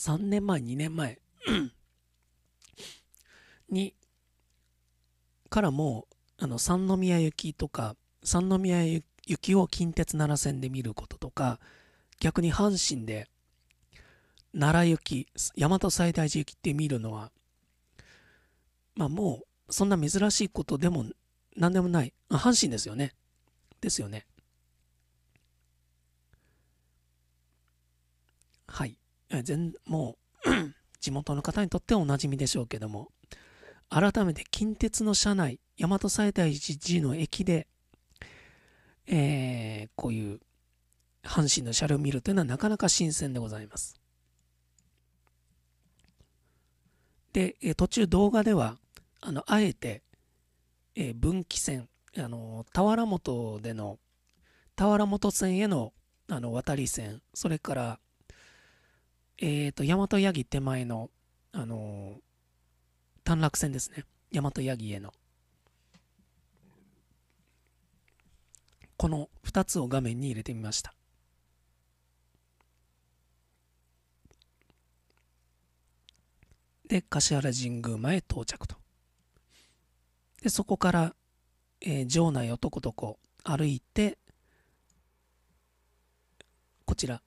S2: 3年前、2年前 (coughs) に、からも、あの、三宮行きとか、三宮行きを近鉄奈良線で見ることとか、逆に阪神で、奈良行き、大和西大寺行きって見るのは、まあもう、そんな珍しいことでも、なんでもない。阪神ですよね。ですよね。はい。全もう (clears throat) 地元の方にとってはおなじみでしょうけども改めて近鉄の車内大和西大寺の駅で、えー、こういう阪神の車両を見るというのはなかなか新鮮でございますで、え途中動画ではあのあえて、えー、分岐線あの田原本での田原本線へのあの渡り線それからえっ、ー、と、大和八木手前の、あのー、短絡線ですね。大和八木への。この2つを画面に入れてみました。で、橿原神宮前到着と。で、そこから、えー、城内をとことこ歩いて、こちら、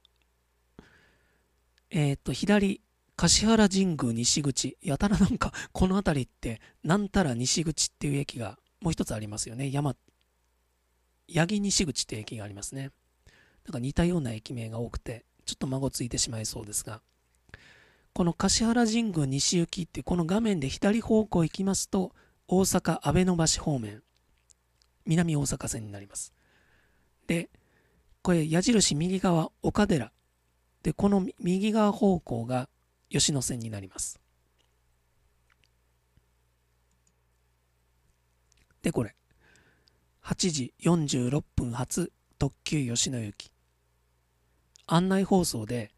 S2: えっ、ー、と、左、橿原神宮西口。やたら (laughs) なんか、この辺りって、なんたら西口っていう駅が、もう一つありますよね。山、八木西口って駅がありますね。なんか似たような駅名が多くて、ちょっと孫ついてしまいそうですが、この橿原神宮西行きってこの画面で左方向行きますと、大阪阿部野橋方面、南大阪線になります。で、これ矢印右側、岡寺、でこの右側方向が吉野線になりますでこれ8時46分発特急吉野行き案内放送で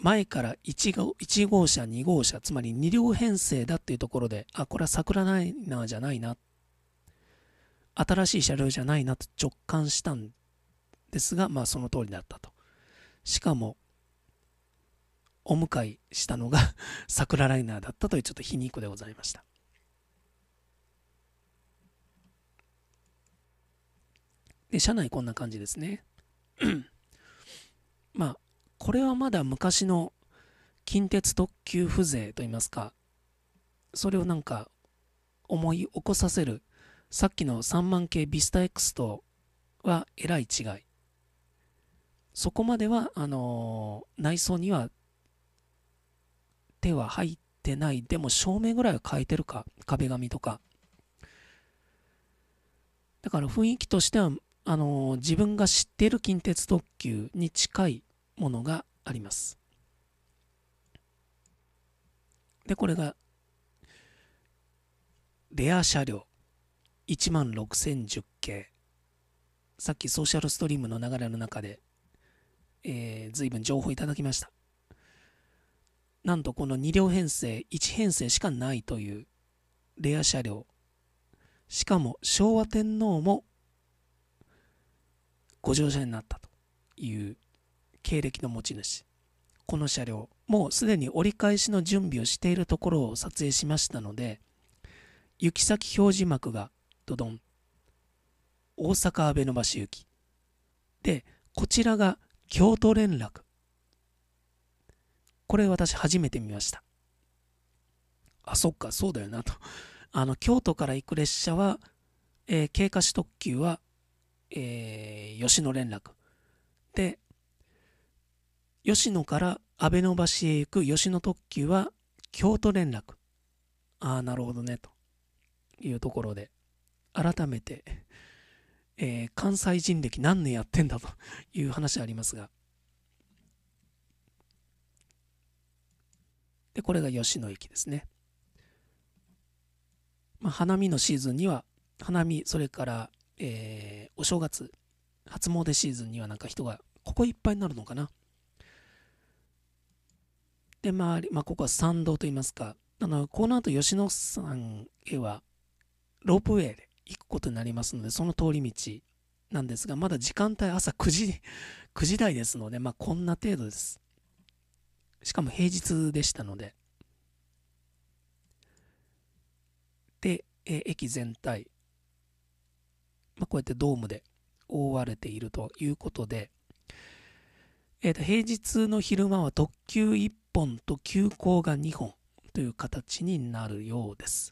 S2: 前から1号 ,1 号車2号車つまり2両編成だっていうところであこれは桜ライナーじゃないな新しい車両じゃないなと直感したんですがまあその通りだったとしかもお迎えしたのが (laughs) 桜ライナーだったというちょっと皮肉でございました。で、車内こんな感じですね。(clears throat) まあ、これはまだ昔の近鉄特急風情といいますか、それをなんか思い起こさせる、さっきの3万系ビスタ X とはえらい違い。そこまでは、あのー、内装には手は入ってない。でも照明ぐらいは変えてるか。壁紙とか。だから雰囲気としては、あのー、自分が知っている近鉄特急に近いものがあります。で、これが、レア車両1万6010系。さっきソーシャルストリームの流れの中で、えー、随分情報いただきました。なんとこの2両編成、1編成しかないというレア車両。しかも昭和天皇もご乗車になったという経歴の持ち主。この車両、もうすでに折り返しの準備をしているところを撮影しましたので、行き先表示幕がドドン。大阪阿部の橋行き。で、こちらが京都連絡。これ私初めて見ました。あ、そっか、そうだよなと。あの、京都から行く列車は、えー、経過市特急は、えー、吉野連絡。で、吉野から安倍の橋へ行く吉野特急は京都連絡。ああ、なるほどね、というところで、改めて、えー、関西人歴何年やってんだという話ありますが、でこれが吉野駅ですね、まあ、花見のシーズンには花見それから、えー、お正月初詣シーズンにはなんか人がここいっぱいになるのかなで周り、まあ、ここは参道といいますかあのこの後吉野さんへはロープウェイで行くことになりますのでその通り道なんですがまだ時間帯朝9時9時台ですので、まあ、こんな程度ですしかも平日でしたので。で、え駅全体、まあ、こうやってドームで覆われているということで、えー、と平日の昼間は特急1本と急行が2本という形になるようです。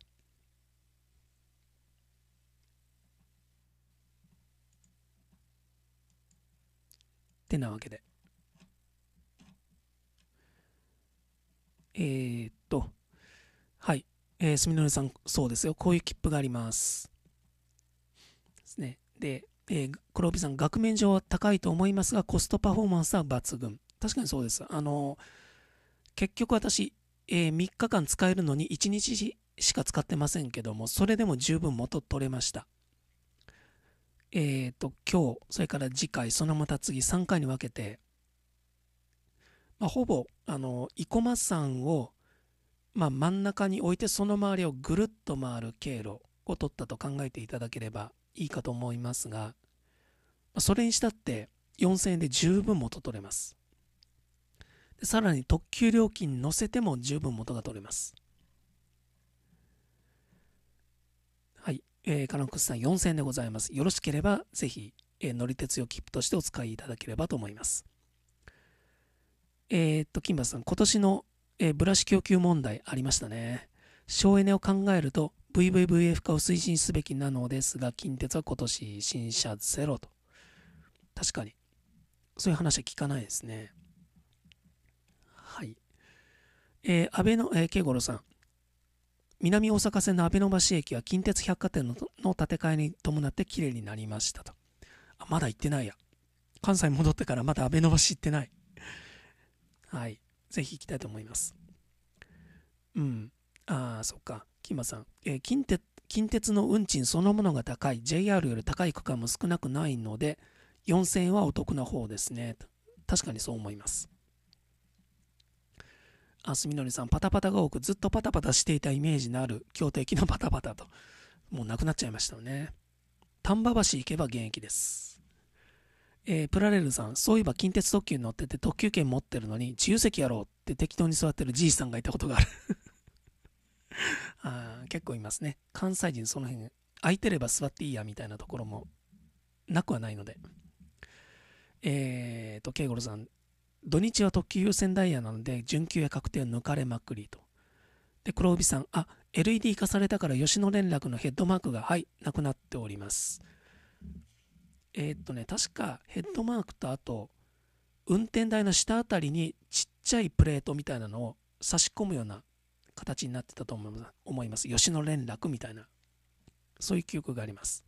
S2: ってなわけで。えー、っと、はい。えー、すみのりさん、そうですよ。こういう切符があります。ですね。で、えー、黒帯さん、額面上は高いと思いますが、コストパフォーマンスは抜群。確かにそうです。あの、結局私、えー、3日間使えるのに1日しか使ってませんけども、それでも十分元取れました。えっ、と、今日、それから次回、そのまた次、3回に分けて、まあ、ほぼあの生駒山を、まあ、真ん中に置いてその周りをぐるっと回る経路を取ったと考えていただければいいかと思いますがそれにしたって4000円で十分元取れますでさらに特急料金乗せても十分元が取れますはい、えー、金子さん4000円でございますよろしければぜひ、えー、乗り鉄用切符としてお使いいただければと思いますえー、っと、金馬さん、今年の、えー、ブラシ供給問題ありましたね。省エネを考えると VVVF 化を推進すべきなのですが、近鉄は今年新車ゼロと。確かに。そういう話は聞かないですね。はい。えー、安倍の、えー、慶五郎さん。南大阪線の安倍の橋駅は近鉄百貨店のの建て替えに伴ってきれいになりましたと。あ、まだ行ってないや。関西戻ってからまだ安倍の橋行ってない。はい。ぜひ行きたいと思います。うん。ああ、そっか。キマさん、えー、近鉄。近鉄の運賃そのものが高い、JR より高い区間も少なくないので、4000円はお得な方ですね。確かにそう思います。あすみのりさん、パタパタが多く、ずっとパタパタしていたイメージのある強敵のパタパタと、もうなくなっちゃいましたよね。丹波橋行けば現役です。えー、プラレールさん、そういえば近鉄特急に乗ってて特急券持ってるのに自由席やろうって適当に座ってるじいさんがいたことがある (laughs) あ。結構いますね。関西人その辺、空いてれば座っていいやみたいなところもなくはないので。えーと、ケイゴロさん、土日は特急優先ダイヤなので、準急や確定を抜かれまくりと。で、黒帯さん、あ、LED 化されたから吉野連絡のヘッドマークが、はい、なくなっております。えー、っとね確かヘッドマークとあと運転台の下あたりにちっちゃいプレートみたいなのを差し込むような形になってたと思います思います吉野連絡みたいなそういう記憶があります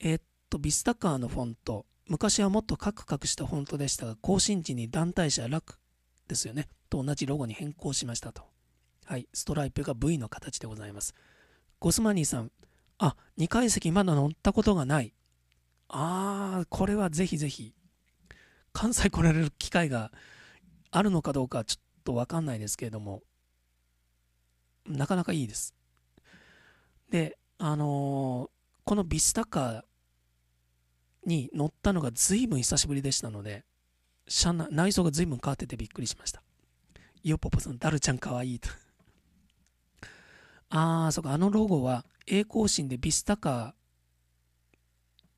S2: えー、っとビスタカーのフォント昔はもっとカクカクしたフォントでしたが更新時に団体車楽ですよねと同じロゴに変更しましたとはいストライプが V の形でございますゴスマニーさんあ、2階席まだ乗ったことがない。あー、これはぜひぜひ。関西来られる機会があるのかどうかちょっとわかんないですけれども、なかなかいいです。で、あのー、このビスタカーに乗ったのが随分久しぶりでしたので、車内内装が随分変わっててびっくりしました。ヨポポさん、ダルちゃんかわいいとああ、そっか、あのロゴは、栄光神でビスタカ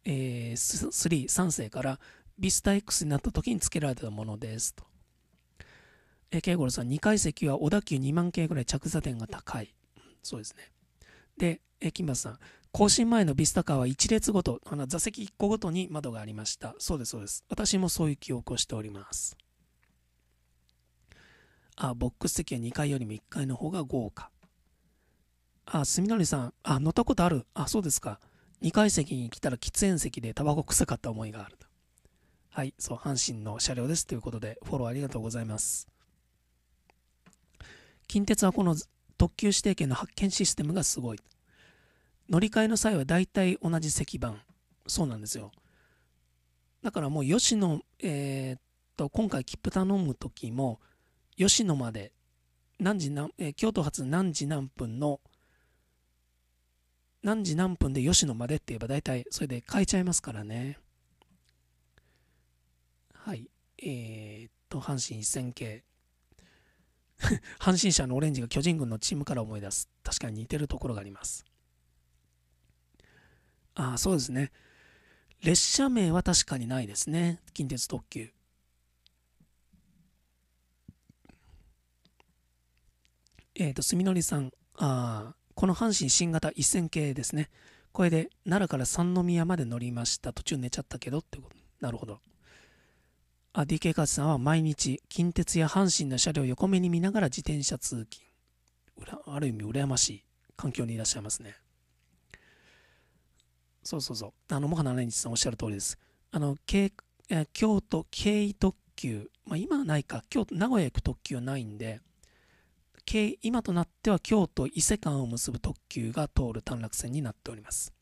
S2: ー、えー、3、3世からビスタ X になった時につけられたものですと。えー、ケイゴロさん、2階席は小田急2万系ぐらい着座点が高い。そうですね。で、えー、金馬さん、更新前のビスタカーは1列ごと、あの座席1個ごとに窓がありました。そうです、そうです。私もそういう記憶をしております。あ、ボックス席は2階よりも1階の方が豪華。あ、すみのりさん、あ、乗ったことある。あ、そうですか。2階席に来たら喫煙席でタバコ臭かった思いがあると。はい、そう、阪神の車両ですということで、フォローありがとうございます。近鉄はこの特急指定券の発券システムがすごい。乗り換えの際は大体同じ石板。そうなんですよ。だからもう吉野、えー、っと、今回切符頼む時も、吉野まで、何時何、えー、京都発何時何分の何時何分で吉野までって言えば大体それで変えちゃいますからね。はい。えー、っと、阪神1000系。(laughs) 阪神社のオレンジが巨人軍のチームから思い出す。確かに似てるところがあります。ああ、そうですね。列車名は確かにないですね。近鉄特急。えっ、ー、と、すみのりさん。ああ、この阪神新型1000系ですね。これで奈良から三宮まで乗りました。途中寝ちゃったけどってこと。なるほど。あ、DK 勝さんは毎日、近鉄や阪神の車両を横目に見ながら自転車通勤。ある意味、羨ましい環境にいらっしゃいますね。そうそうそう。あの、もはなれんさんおっしゃる通りです。あの、京え京都、経緯特急、まあ、今はないか、京都、名古屋行く特急はないんで、今となっては京都伊勢間を結ぶ特急が通る短絡線になっております。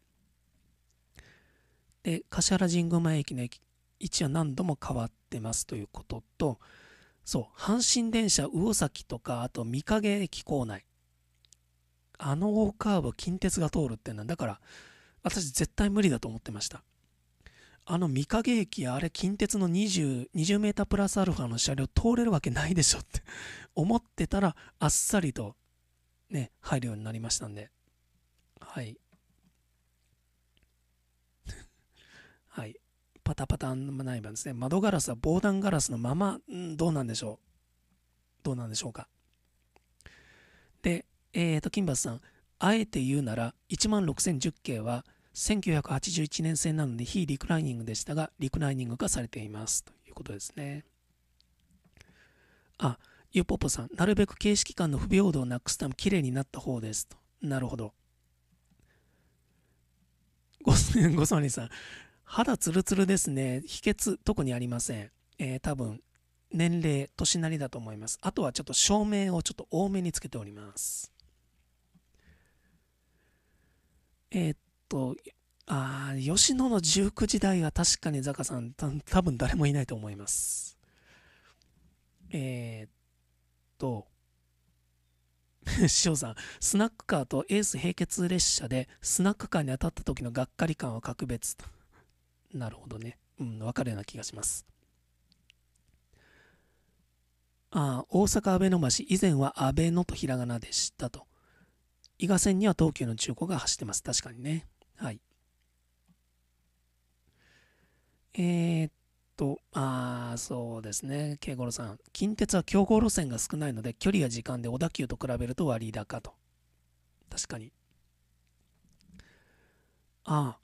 S2: で、橿原神宮前駅の駅位置は何度も変わってますということと、そう、阪神電車魚崎とか、あと御影駅構内。あの大カーブ近鉄が通るってうのはだから、私絶対無理だと思ってました。あの三影駅、あれ近鉄の20、メータープラスアルファの車両通れるわけないでしょって (laughs) 思ってたら、あっさりとね、入るようになりましたんで。はい。(laughs) はい。パタパタない番ですね。窓ガラスは防弾ガラスのまま、んどうなんでしょうどうなんでしょうか。で、えっ、ー、と、金バスさん、あえて言うなら、1万6010系は1981年製なので非リクライニングでしたが、リクライニング化されています。ということですね。あ、ゆぽぽさん、なるべく形式感の不平等をなくすため、綺麗になった方です。と。なるほど。ご、(laughs) ごそりさん、肌ツルツルですね。秘訣、特にありません。えー、多分、年齢、年なりだと思います。あとはちょっと照明をちょっと多めにつけております。えー、と、あ吉野の19時台は確かにザカさん、多分誰もいないと思います。えー、っと、塩 (laughs) さん、スナックカーとエース並結列車でスナックカーに当たった時のがっかり感は格別と。なるほどね。うん、わかるような気がします。ああ、大阪阿倍野橋、以前は阿倍野とひらがなでしたと。伊賀線には東急の中古が走ってます。確かにね。はい。えー、っと、あそうですね、慶五郎さん。近鉄は競合路線が少ないので、距離や時間で小田急と比べると割高と。確かに。あ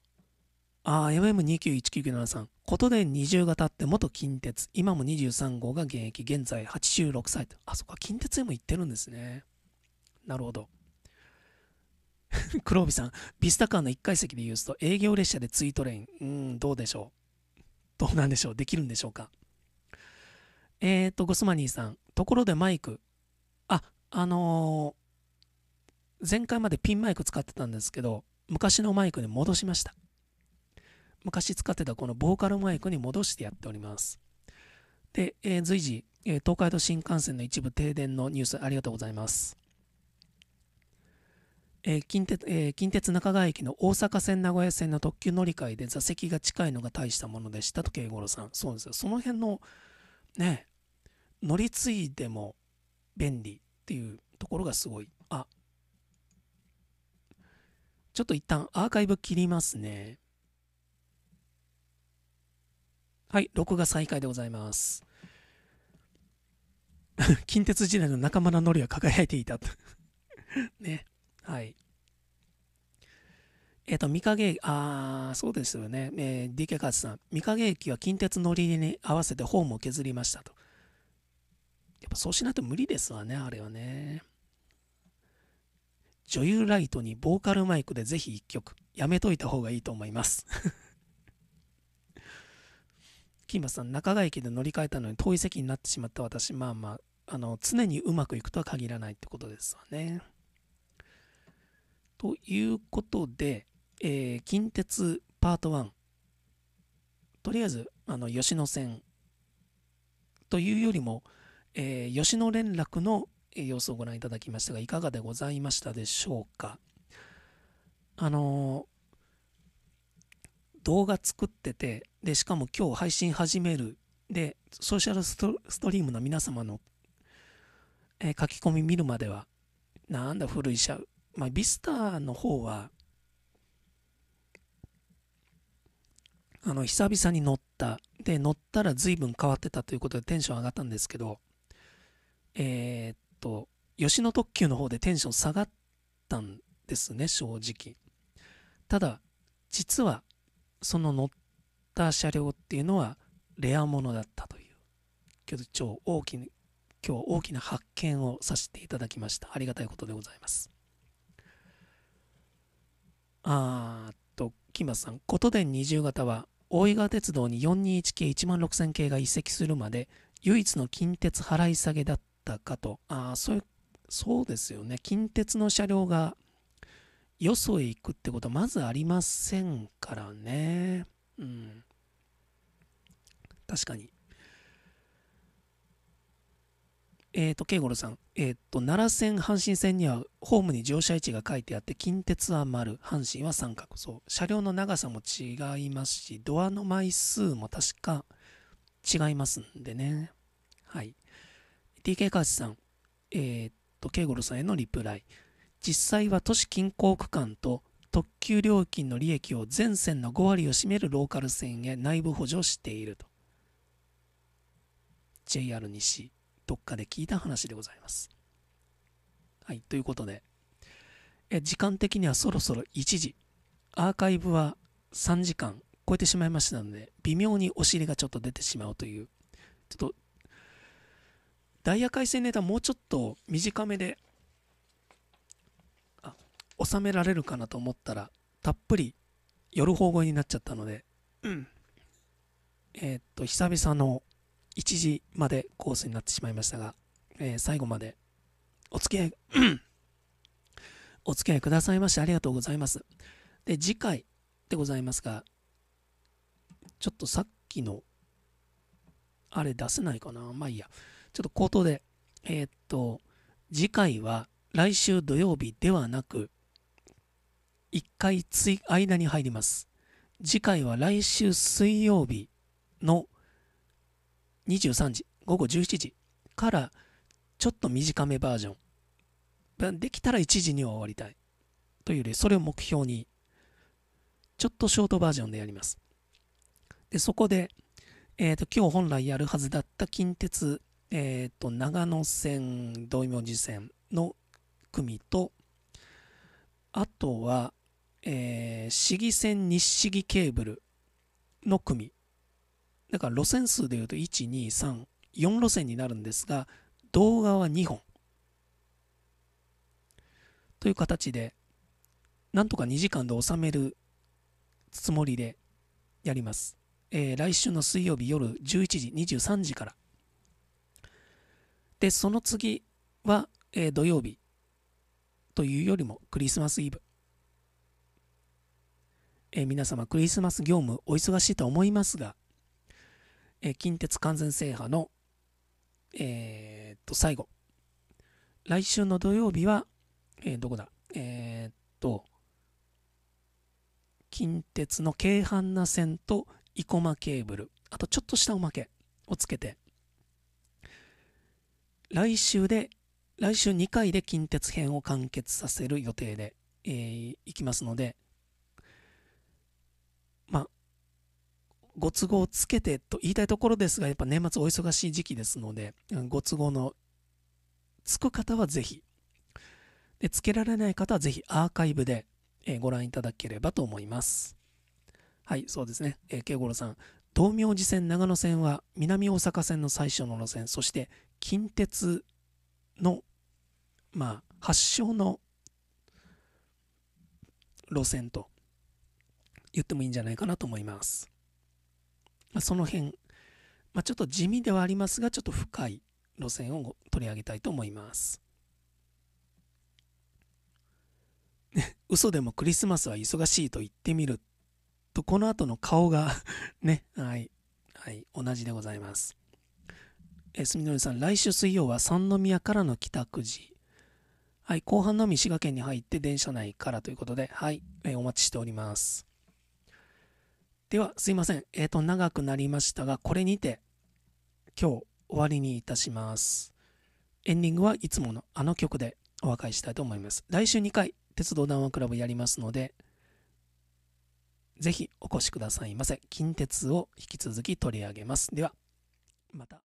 S2: あ、あ MM291973 9。さん。ことで20経って元近鉄。今も23号が現役。現在86歳と。あ、そっか、近鉄へも行ってるんですね。なるほど。(laughs) 黒帯さん、ビスタカーの1階席で言うと営業列車でツイートレイン。うん、どうでしょう。どうなんでしょう。できるんでしょうか。えっ、と、ゴスマニーさん、ところでマイク。あ、あのー、前回までピンマイク使ってたんですけど、昔のマイクに戻しました。昔使ってたこのボーカルマイクに戻してやっております。で、えー、随時、え東海道新幹線の一部停電のニュースありがとうございます。え近鉄え近鉄中川駅の大阪線名古屋線の特急乗り換えで座席が近いのが大したものでしたと慶五郎さんそうですよその辺のね乗り継いでも便利っていうところがすごいあちょっと一旦アーカイブ切りますねはい録画再開でございます (laughs) 近鉄時代の仲間の乗りは輝いていた (laughs) ねはい。えっ、ー、と、三影駅、ああ、そうですよね。えー、DK 勝さん。三影駅は近鉄乗りに合わせてホームを削りましたと。やっぱそうしないと無理ですわね、あれはね。女優ライトにボーカルマイクでぜひ一曲。やめといた方がいいと思います。金 (laughs) 馬さん、中川駅で乗り換えたのに遠い席になってしまった私、まあまあ、あの、常にうまくいくとは限らないってことですわね。ということで、えー、近鉄パート1とりあえずあの吉野線というよりも、えー、吉野連絡の様子をご覧いただきましたがいかがでございましたでしょうかあのー、動画作っててでしかも今日配信始めるでソーシャルストリームの皆様の、えー、書き込み見るまではなんだ古い社まあ、ビスターの方は、あの、久々に乗った。で、乗ったら随分変わってたということでテンション上がったんですけど、えー、っと、吉野特急の方でテンション下がったんですね、正直。ただ、実は、その乗った車両っていうのは、レアものだったという、今日超大きな、今日大きな発見をさせていただきました。ありがたいことでございます。あーっと、木松さん、琴殿二重型は、大井川鉄道に421系16000系が移籍するまで、唯一の近鉄払い下げだったかと。ああ、そういう、そうですよね。近鉄の車両が、よそへ行くってことはまずありませんからね。うん。確かに。えっ、ー、と、ケイゴロさん、えっ、ー、と、奈良線、阪神線にはホームに乗車位置が書いてあって、近鉄は丸、阪神は三角。そう。車両の長さも違いますし、ドアの枚数も確か違いますんでね。はい。TK カーチさん、えっ、ー、と、ケイゴルさんへのリプライ。実際は都市近郊区間と特急料金の利益を全線の5割を占めるローカル線へ内部補助していると。JR 西。どっかで聞いた話でございます。はい、ということで、え時間的にはそろそろ1時。アーカイブは3時間超えてしまいましたので、微妙にお尻がちょっと出てしまうという、ちょっと、ダイヤ改正ネタもうちょっと短めで、あ、収められるかなと思ったら、たっぷり夜方声になっちゃったので、うん。えー、っと、久々の1時までコースになってしまいましたが、えー、最後までお付き合い (clears throat) お付き合いくださいましてありがとうございます。で、次回でございますが、ちょっとさっきの、あれ出せないかなまあいいや。ちょっと口頭で、えー、っと、次回は来週土曜日ではなく、1回つい間に入ります。次回は来週水曜日の23時、午後17時からちょっと短めバージョン。できたら1時には終わりたい。というより、それを目標に、ちょっとショートバージョンでやります。で、そこで、えっ、ー、と、今日本来やるはずだった近鉄、えっ、ー、と、長野線、道明寺線の組と、あとは、えー、市議線日市議ケーブルの組だから路線数でいうと1、2、3、4路線になるんですが、動画は2本。という形で、なんとか2時間で収めるつもりでやります。えー、来週の水曜日夜11時、23時から。で、その次は、えー、土曜日というよりもクリスマスイブ。えー、皆様、クリスマス業務お忙しいと思いますが、えー、近鉄完全制覇の、えー、と、最後。来週の土曜日は、えー、どこだえー、っと、近鉄の京阪那線と生駒ケーブル、あとちょっとしたおまけをつけて、来週で、来週2回で近鉄編を完結させる予定で、えー、いきますので、ご都合をつけてと言いたいところですが、やっぱ年末お忙しい時期ですので、ご都合のつく方はぜひ、で、つけられない方はぜひアーカイブで、えご覧いただければと思います。はい、そうですね。えー、慶五郎さん、道明寺線長野線は南大阪線の最初の路線、そして近鉄の、まあ、発祥の路線と言ってもいいんじゃないかなと思います。まあ、その辺、まあ、ちょっと地味ではありますが、ちょっと深い路線を取り上げたいと思います。(laughs) 嘘でもクリスマスは忙しいと言ってみると、この後の顔が (laughs) ね、はい、はい、同じでございます。えー、すみのりさん、来週水曜は三宮からの帰宅時。はい、後半のみ滋賀県に入って電車内からということで、はい、えお待ちしております。では、すいません。えっ、ー、と、長くなりましたが、これにて、今日終わりにいたします。エンディングはいつものあの曲でお別れしたいと思います。来週2回、鉄道談話クラブやりますので、ぜひお越しくださいませ。近鉄を引き続き取り上げます。では、
S1: また。